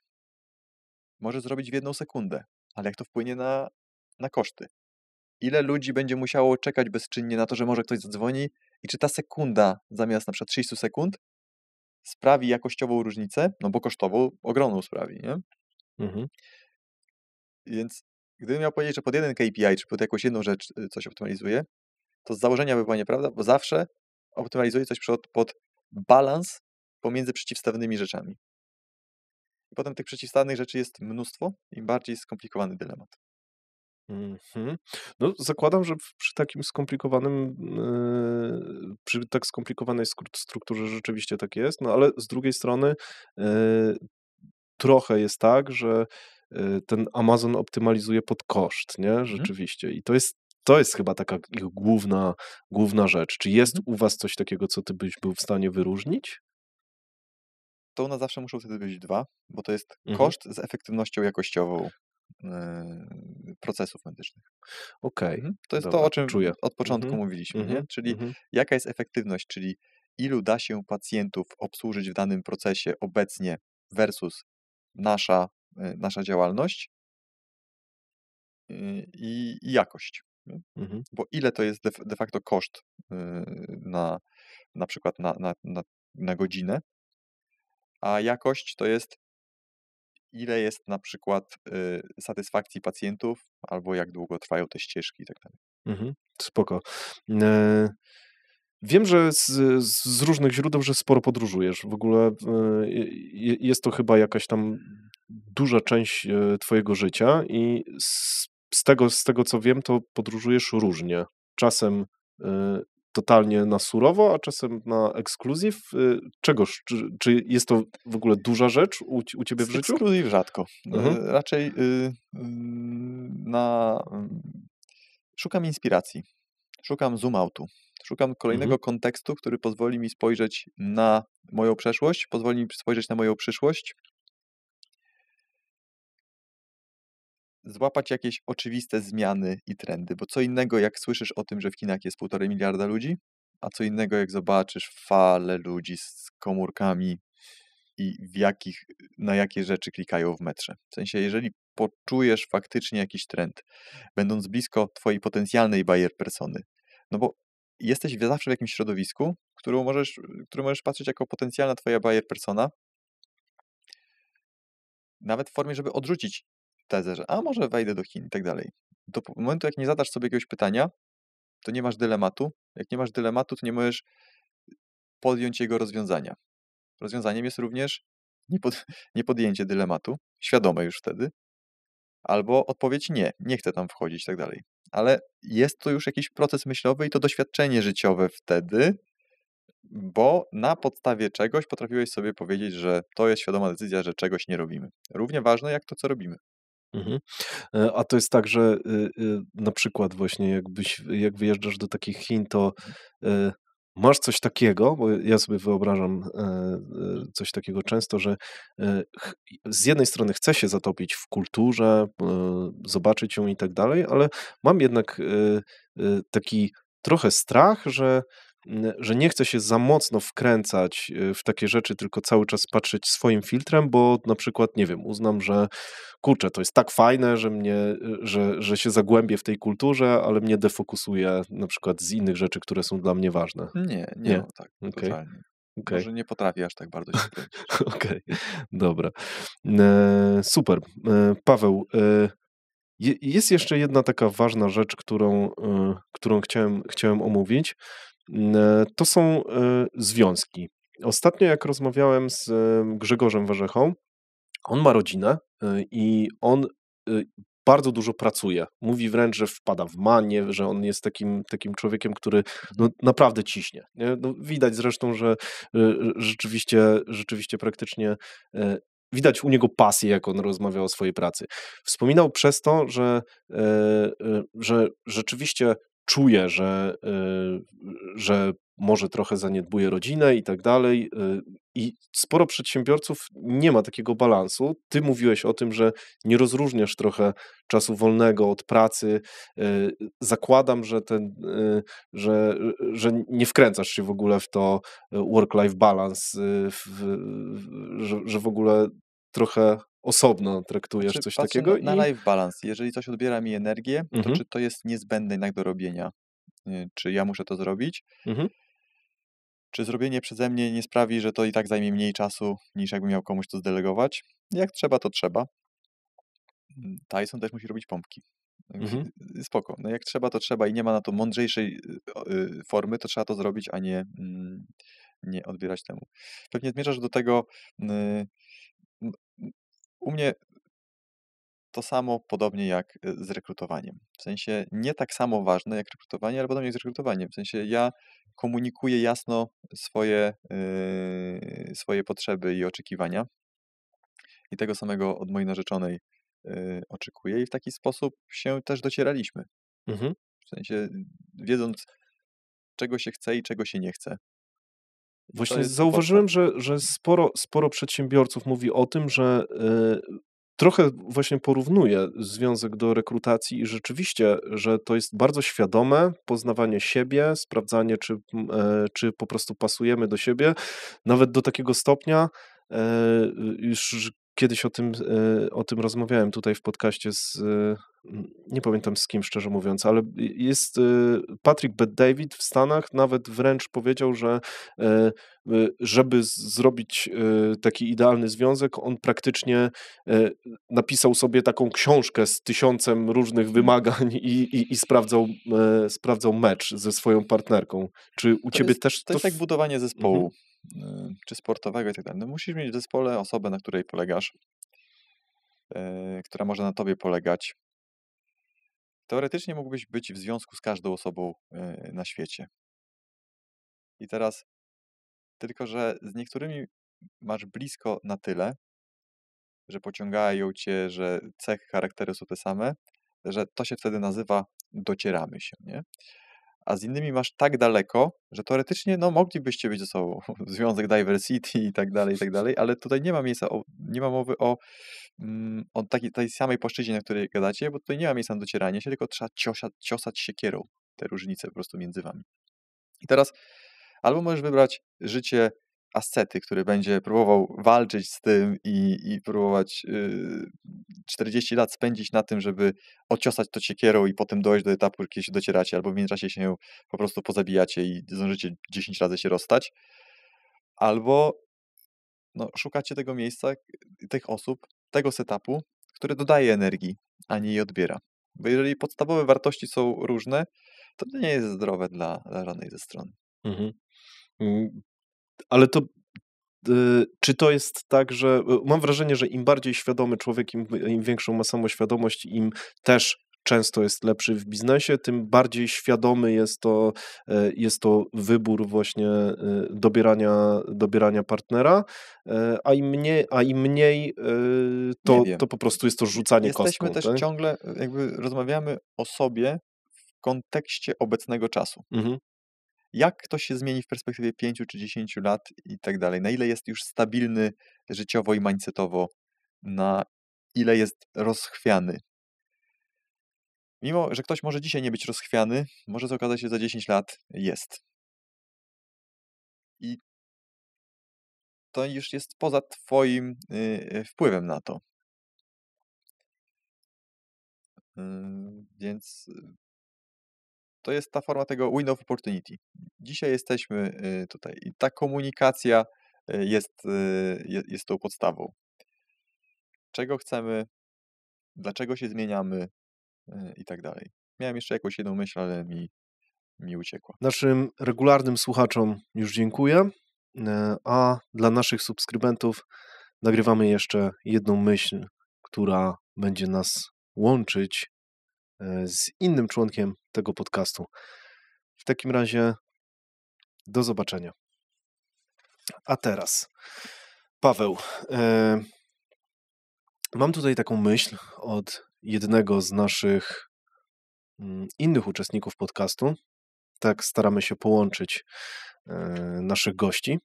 Możesz zrobić w jedną sekundę, ale jak to wpłynie na, na koszty? ile ludzi będzie musiało czekać bezczynnie na to, że może ktoś zadzwoni i czy ta sekunda zamiast na przykład sekund sprawi jakościową różnicę, no bo kosztową ogromną sprawi, nie? Mhm. Więc gdybym miał powiedzieć, że pod jeden KPI, czy pod jakąś jedną rzecz y, coś optymalizuje, to z założenia by była nieprawda, bo zawsze optymalizuje coś pod, pod balans pomiędzy przeciwstawnymi rzeczami. I potem tych przeciwstawnych rzeczy jest mnóstwo, im bardziej skomplikowany dylemat. Hmm, No, zakładam, że przy takim skomplikowanym, yy, przy tak skomplikowanej strukturze rzeczywiście tak jest, no ale z drugiej strony yy, trochę jest tak, że yy, ten Amazon optymalizuje pod koszt, nie? Mhm. Rzeczywiście. I to jest to jest chyba taka ich główna, główna rzecz. Czy jest mhm. u was coś takiego, co ty byś był w stanie wyróżnić? To na zawsze muszą wtedy być dwa, bo to jest mhm. koszt z efektywnością jakościową. E, procesów medycznych. Okej. Okay, mhm, to jest dobra, to, o czym czuję. od początku mhm, mówiliśmy, nie? Mhm, czyli jaka jest efektywność, czyli ilu da się pacjentów obsłużyć w danym procesie obecnie versus nasza, e, nasza działalność e, i, i jakość. Bo ile to jest de, de facto koszt na, na przykład na, na, na, na godzinę, a jakość to jest ile jest na przykład y, satysfakcji pacjentów, albo jak długo trwają te ścieżki i tak dalej. Mhm, spoko. wiem, że z, z, różnych źródeł, że sporo podróżujesz. W ogóle jest to chyba jakaś tam duża część e, twojego życia i z, z, tego, z tego co wiem, to podróżujesz różnie. Czasem e, totalnie na surowo, a czasem na ekskluzyw. Y, Czegoś? Czy, czy, jest to w ogóle duża rzecz u, u ciebie w życiu? Ekskluzyw rzadko. Y, mhm. Raczej y, y na... Mm, szukam inspiracji. Szukam zoom outu. Szukam kolejnego mhm. kontekstu, który pozwoli mi spojrzeć na moją przeszłość, pozwoli mi spojrzeć na moją przyszłość, złapać jakieś oczywiste zmiany i trendy, bo co innego jak słyszysz o tym, że w kinach jest półtorej miliarda ludzi, a co innego jak zobaczysz falę ludzi z komórkami i w jakich, na jakie rzeczy klikają w metrze. W sensie, jeżeli poczujesz faktycznie jakiś trend, będąc blisko twojej potencjalnej buyer persony, no bo jesteś zawsze w jakimś środowisku, którą możesz, który możesz patrzeć jako potencjalna twoja buyer persona, nawet w formie, żeby odrzucić tezę, że a może wejdę do Chin i tak dalej. Do momentu, jak nie zadasz sobie jakiegoś pytania, to nie masz dylematu. Jak nie masz dylematu, to nie możesz podjąć jego rozwiązania. Rozwiązaniem jest również nie niepodjęcie dylematu, świadome już wtedy, albo odpowiedź nie, nie chcę tam wchodzić i tak dalej. Ale jest to już jakiś proces myślowy i to doświadczenie życiowe wtedy, bo na podstawie czegoś potrafiłeś sobie powiedzieć, że to jest świadoma decyzja, że czegoś nie robimy. Równie ważne jak to, co robimy. Mhm. E, a to jest tak, że y, y, na przykład właśnie jakbyś, jak wyjeżdżasz do takich Chin, to e, masz coś takiego, bo ja sobie wyobrażam e, coś takiego często, że z jednej strony chcę się zatopić w kulturze, zobaczyć ją i tak dalej, ale mam jednak taki trochę strach, że że nie chcę się za mocno wkręcać y, w takie rzeczy, tylko cały czas patrzeć swoim filtrem, bo na przykład, nie wiem, uznam, że kurczę, to jest tak fajne, że mnie, y, że, że się zagłębię w tej kulturze, ale mnie defokusuje na przykład z innych rzeczy, które są dla mnie ważne. Nie, nie, nie? No, tak, okay. totalnie. Okay. Może nie potrafię aż tak bardzo się Okej, okay. dobra. E, super. E, Paweł, e, jest jeszcze jedna taka ważna rzecz, którą, którą chciałem, chciałem omówić to są y, związki. Ostatnio, jak rozmawiałem z Grzegorzem Warzechą, on ma rodzinę y, i on y, bardzo dużo pracuje. Mówi wręcz, że wpada w manię, że on jest takim, takim człowiekiem, który no, mhm. naprawdę ciśnie. No, widać zresztą, że rzeczywiście, rzeczywiście praktycznie e, widać u niego pasję, jak on rozmawiał o swojej pracy. Wspominał przez to, że, e, e, że rzeczywiście czuje, że, y, że może trochę zaniedbuje rodzinę i tak dalej. Y, I sporo przedsiębiorców nie ma takiego balansu. Ty mówiłeś o tym, że nie rozróżniasz trochę czasu wolnego od pracy. Y, zakładam, że, ten, że, że nie wkręcasz się w ogóle w to work-life balance, w, że, że w ogóle trochę osobno traktujesz znaczy, coś takiego? Na, i... na life balance, jeżeli coś odbiera mi energię, mhm. to czy to jest niezbędne jednak do robienia? Y, czy ja muszę to zrobić? Mhm. Czy zrobienie przeze mnie nie sprawi, że to i tak zajmie mniej czasu, niż jakbym miał komuś to zdelegować? Jak trzeba, to trzeba. Mm, Tyson też musi robić pompki. Y, mhm. Y, spoko. No jak trzeba, to trzeba i nie ma na to mądrzejszej formy, to trzeba to zrobić, a nie, mm, nie odbierać temu. Pewnie zmierzasz do tego, u mnie to samo podobnie jak y, z rekrutowaniem. W sensie nie tak samo ważne jak rekrutowanie, ale podobnie jak z rekrutowaniem. W sensie ja komunikuję jasno swoje, yy, swoje potrzeby i oczekiwania. I tego samego od mojej narzeczonej yy, oczekuję, i w taki sposób się też docieraliśmy. Mhm. W sensie y, wiedząc, czego się chce i czego się nie chce, Właśnie zauważyłem, że, że sporo, sporo przedsiębiorców mówi o tym, że y, trochę właśnie porównuje związek do rekrutacji i rzeczywiście, że to jest bardzo świadome poznawanie siebie, sprawdzanie, czy, y, czy po prostu pasujemy do siebie, nawet do takiego stopnia, e, już kiedyś o tym, e, o tym rozmawiałem tutaj w podcaście z, e, nie pamiętam z kim szczerze mówiąc, ale jest e, Patrick Bed David w Stanach nawet wręcz powiedział, że żeby zrobić taki idealny związek, on praktycznie napisał sobie taką książkę z tysiącem różnych mhm. wymagań i, i, i sprawdzał, sprawdzał mecz ze swoją partnerką. Czy u to ciebie jest, też to, to jest tak budowanie zespołu. Mhm. Y, czy sportowego i tak dalej. No, musisz mieć w zespole osobę, na której polegasz, e, która może na tobie polegać. Teoretycznie mógłbyś być w związku z każdą osobą e, na świecie. I teraz, tylko że z niektórymi masz blisko na tyle, że pociągają cię, że cechy, charaktery są te same, że to się wtedy nazywa docieramy się, nie? a z innymi masz tak daleko, że teoretycznie no, moglibyście być ze sobą, związek diversity i tak dalej, i tak dalej, ale tutaj nie ma miejsca, o, nie ma mowy o, mm, o takiej, tej samej płaszczyźnie, na której gadacie, bo tutaj nie ma miejsca na docieranie się, tylko trzeba ciosać, ciosać kierą te różnice po prostu między wami. I teraz albo możesz wybrać życie ascety, który będzie próbował walczyć z tym i, i próbować 40 y, lat spędzić na tym, żeby ociosać to ciekierą i potem dojść do etapu, kiedy się docieracie, albo w międzyczasie się po prostu pozabijacie i zdążycie 10 razy się rozstać, albo no, szukacie tego miejsca, y, tych osób, tego setupu, który dodaje energii, a nie jej odbiera. Bo jeżeli podstawowe wartości są różne, to nie jest zdrowe dla, dla żadnej ze stron. Mhm. Mm, ale to y, czy to jest tak, że y, mam wrażenie, że im bardziej świadomy człowiek, im, im większą ma samoświadomość, im też często jest lepszy w biznesie, tym bardziej świadomy jest to, e, jest to wybór właśnie y, dobierania, dobierania partnera, e, a im mniej, a im mniej to, to po prostu jest to rzucanie Jesteśmy kostką. Jesteśmy też tak? ciągle, jakby rozmawiamy o sobie w kontekście obecnego czasu. Mhm jak to się zmieni w perspektywie 5 czy 10 lat i tak dalej. Na ile jest już stabilny życiowo i mindsetowo, na ile jest rozchwiany. Mimo, że ktoś może dzisiaj nie być rozchwiany, może to okazać się za 10 lat jest. I to już jest poza Twoim yy, wpływem na to. więc y, to jest ta forma tego Win of opportunity. Dzisiaj jesteśmy y, tutaj i ta komunikacja y, jest, y, jest tą podstawą. Czego chcemy, dlaczego się zmieniamy i tak dalej. Miałem jeszcze jakąś jedną myśl, ale mi, mi uciekła. Naszym regularnym słuchaczom już dziękuję, a dla naszych subskrybentów nagrywamy jeszcze jedną myśl, która będzie nas łączyć E, z innym członkiem tego podcastu. W takim razie do zobaczenia. A teraz, Paweł, e, mam tutaj taką myśl od jednego z naszych m, mm, innych uczestników podcastu. Tak staramy się połączyć e, naszych gości.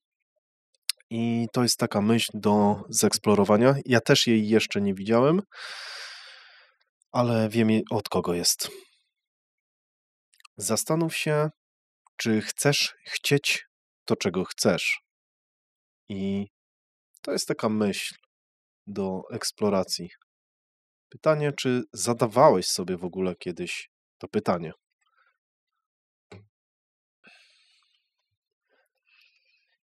I to jest taka myśl do zeksplorowania. Ja też jej jeszcze nie widziałem ale wiem od kogo jest. Zastanów się, czy chcesz chcieć to, czego chcesz. I to jest taka myśl do eksploracji. Pytanie, czy zadawałeś sobie w ogóle kiedyś to pytanie?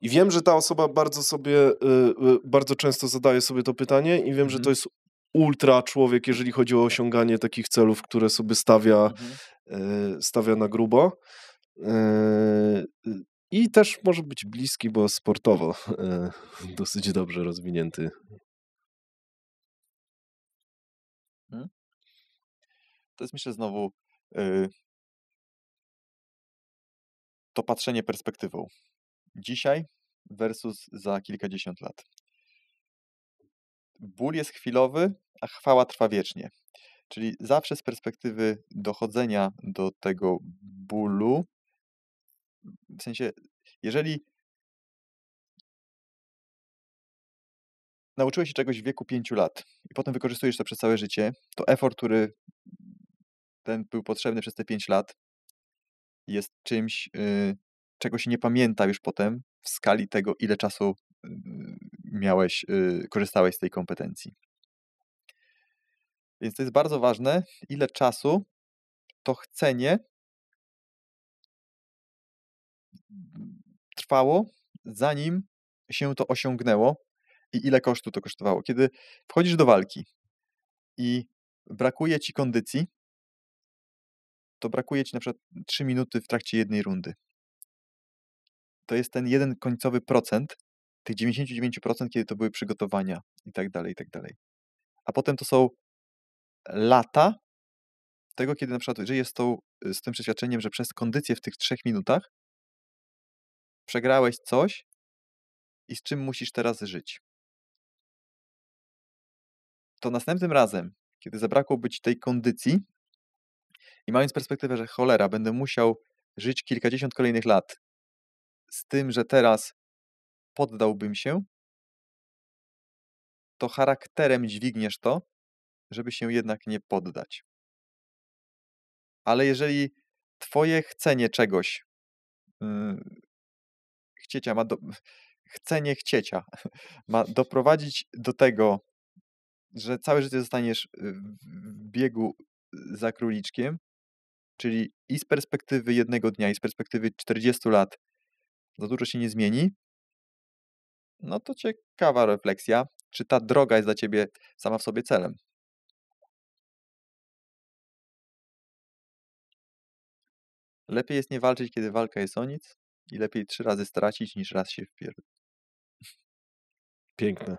I wiem, że ta osoba bardzo sobie, y, y, bardzo często zadaje sobie to pytanie, i wiem, że to mhm. jest ultra człowiek, jeżeli chodzi o osiąganie takich celów, które sobie stawia, mhm. E, stawia na grubo. E, I też może być bliski, bo sportowo e, dosyć dobrze rozwinięty. Mhm. To jest myślę znowu to patrzenie perspektywą. Dzisiaj versus za kilkadziesiąt lat ból jest chwilowy, a chwała trwa wiecznie. Czyli zawsze z perspektywy dochodzenia do tego bólu, w sensie, jeżeli nauczyłeś się czegoś w wieku 5 lat i potem wykorzystujesz to przez całe życie, to effort, który ten był potrzebny przez te 5 lat, jest czymś, yy, czego się nie pamięta już potem w skali tego, ile czasu y, miałeś, y, korzystałeś z tej kompetencji. Więc to jest bardzo ważne, ile czasu to chcenie trwało, zanim się to osiągnęło i ile kosztu to kosztowało. Kiedy wchodzisz do walki i brakuje ci kondycji, to brakuje ci na przykład 3 minuty w trakcie jednej rundy. To jest ten jeden końcowy procent, tych 99%, kiedy to były przygotowania i tak dalej, i tak dalej. A potem to są lata tego, kiedy na przykład żyjesz z, tą, z tym przeświadczeniem, że przez kondycję w tych trzech minutach przegrałeś coś i z czym musisz teraz żyć. To następnym razem, kiedy zabrakło być tej kondycji i mając perspektywę, że cholera, będę musiał żyć kilkadziesiąt kolejnych lat z tym, że teraz poddałbym się, to charakterem dźwigniesz to, żeby się jednak nie poddać. Ale jeżeli twoje chcenie czegoś, yy, chciecia ma do, chcenie chciecia ma doprowadzić do tego, że całe życie zostaniesz y, w biegu y, za króliczkiem, czyli i z perspektywy jednego dnia, i z perspektywy 40 lat za dużo się nie zmieni, no to ciekawa refleksja. Czy ta droga jest dla ciebie sama w sobie celem? Lepiej jest nie walczyć, kiedy walka jest o nic i lepiej trzy razy stracić, niż raz się wpierdolić. Piękne.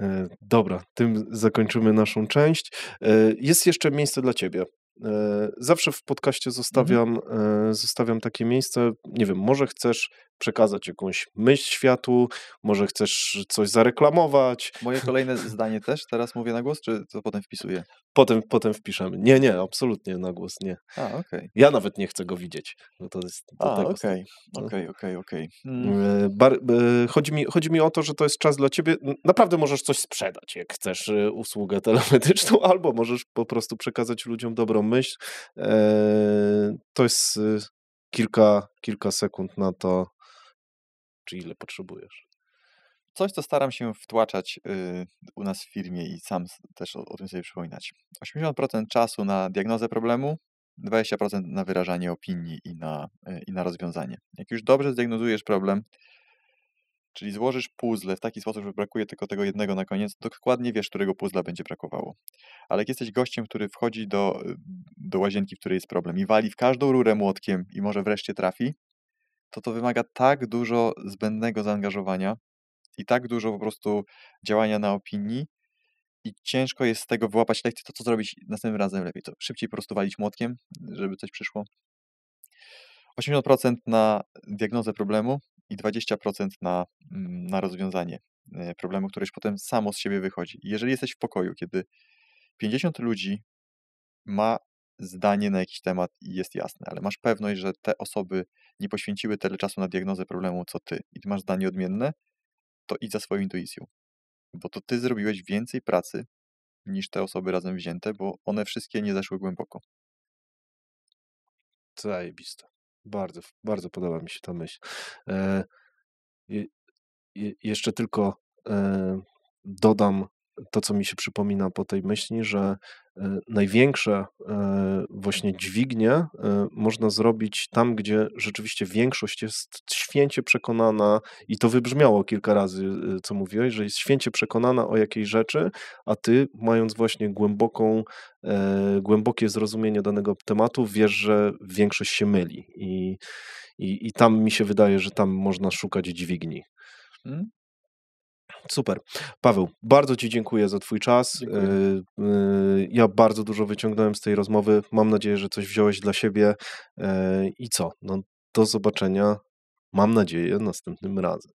E, dobra, tym zakończymy naszą część. E, jest jeszcze miejsce dla ciebie. E, zawsze w podcaście mhm. zostawiam, mhm. zostawiam takie miejsce. Nie wiem, może chcesz przekazać jakąś myśl światu, może chcesz coś zareklamować. Moje kolejne zdanie też teraz mówię na głos, czy to potem wpisuję? Potem, potem wpiszemy. Nie, nie, absolutnie na głos nie. A, Okay. Ja nawet nie chcę go widzieć. No to jest no. Okej, okej, okej, okej. Hmm. E, chodzi mi, chodzi mi o to, że to jest czas dla ciebie. Naprawdę możesz coś sprzedać, jak chcesz e, usługę telemetryczną, albo możesz po prostu przekazać ludziom dobrą myśl. E, to jest e, kilka, kilka sekund na to, czy ile potrzebujesz. Coś, co staram się wtłaczać y, u nas w firmie i sam też o, o tym sobie przypominać. 80% czasu na diagnozę problemu, 20% na wyrażanie opinii i na, y, i na rozwiązanie. Jak już dobrze zdiagnozujesz problem, czyli złożysz puzzle w taki sposób, że brakuje tylko tego jednego na koniec, dokładnie wiesz, którego puzzla będzie brakowało. Ale jak jesteś gościem, który wchodzi do, do łazienki, w której jest problem i wali w każdą rurę młotkiem i może wreszcie trafi, to to wymaga tak dużo zbędnego zaangażowania i tak dużo po prostu działania na opinii i ciężko jest z tego wyłapać lekcję, to co zrobić następnym razem lepiej. To szybciej po prostu walić młotkiem, żeby coś przyszło. 80% na diagnozę problemu i 20% na, mm, na rozwiązanie e, problemu, który już potem samo z siebie wychodzi. Jeżeli jesteś w pokoju, kiedy 50 ludzi ma zdanie na jakiś temat i jest jasne, ale masz pewność, że te osoby nie poświęciły tyle czasu na diagnozę problemu, co ty i ty masz zdanie odmienne, to idź za swoją intuicją, bo to ty zrobiłeś więcej pracy niż te osoby razem wzięte, bo one wszystkie nie zeszły głęboko. Zajebiste. Bardzo, bardzo podoba mi się ta myśl. E, je, jeszcze tylko e, dodam to, co mi się przypomina po tej myśli, że e, największe e, właśnie dźwignie e, można zrobić tam, gdzie rzeczywiście większość jest święcie przekonana, i to wybrzmiało kilka razy, co mówiłeś, że jest święcie przekonana o jakiejś rzeczy, a ty, mając właśnie głęboką, głębokie zrozumienie danego tematu, wiesz, że większość się myli. I, i, i tam mi się wydaje, że tam można szukać dźwigni. Mm. Super. Paweł, bardzo Ci dziękuję za Twój czas. Dziękuję. E, e, ja bardzo dużo wyciągnąłem z tej rozmowy. Mam nadzieję, że coś wziąłeś dla siebie. E, I co? No, do zobaczenia. Mam nadzieję następnym razem.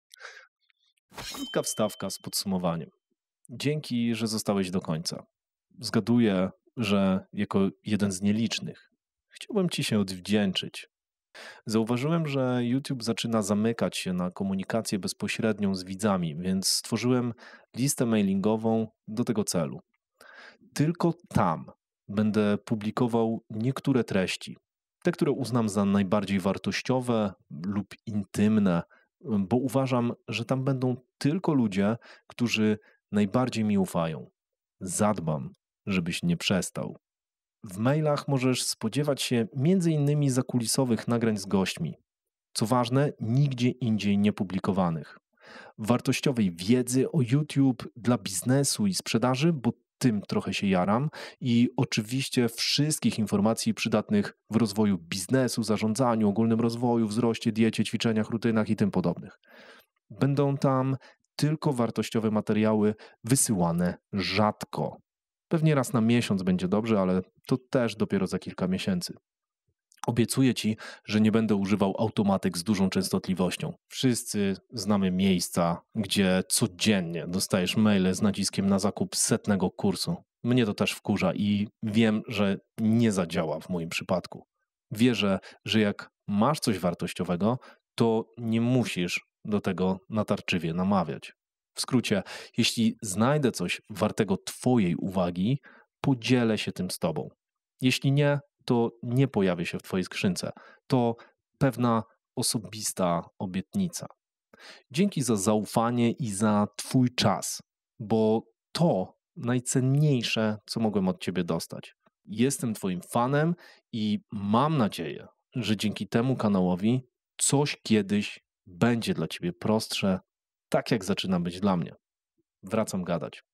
Krótka wstawka z podsumowaniem. Dzięki, że zostałeś do końca. Zgaduję, że jako jeden z nielicznych chciałbym Ci się odwdzięczyć Zauważyłem, że YouTube zaczyna zamykać się na komunikację bezpośrednią z widzami, więc stworzyłem listę mailingową do tego celu. Tylko tam będę publikował niektóre treści, te, które uznam za najbardziej wartościowe lub intymne, bo uważam, że tam będą tylko ludzie, którzy najbardziej mi ufają. Zadbam, żebyś nie przestał. W mailach możesz spodziewać się m.in. zakulisowych nagrań z gośćmi, co ważne, nigdzie indziej nie publikowanych. Wartościowej wiedzy o YouTube dla biznesu i sprzedaży, bo tym trochę się jaram i oczywiście wszystkich informacji przydatnych w rozwoju biznesu, zarządzaniu, ogólnym rozwoju, wzroście, diecie, ćwiczeniach, rutynach i tym podobnych. Będą tam tylko wartościowe materiały wysyłane rzadko. Pewnie raz na miesiąc będzie dobrze, ale to też dopiero za kilka miesięcy. Obiecuję ci, że nie będę używał automatyk z dużą częstotliwością. Wszyscy znamy miejsca, gdzie codziennie dostajesz maile z naciskiem na zakup setnego kursu. Mnie to też wkurza i wiem, że nie zadziała w moim przypadku. Wierzę, że jak masz coś wartościowego, to nie musisz do tego natarczywie namawiać. W skrócie, jeśli znajdę coś wartego Twojej uwagi, podzielę się tym z Tobą. Jeśli nie, to nie pojawi się w Twojej skrzynce. To pewna osobista obietnica. Dzięki za zaufanie i za Twój czas, bo to najcenniejsze, co mogłem od Ciebie dostać. Jestem Twoim fanem i mam nadzieję, że dzięki temu kanałowi coś kiedyś będzie dla Ciebie prostsze tak jak zaczyna być dla mnie. Wracam gadać.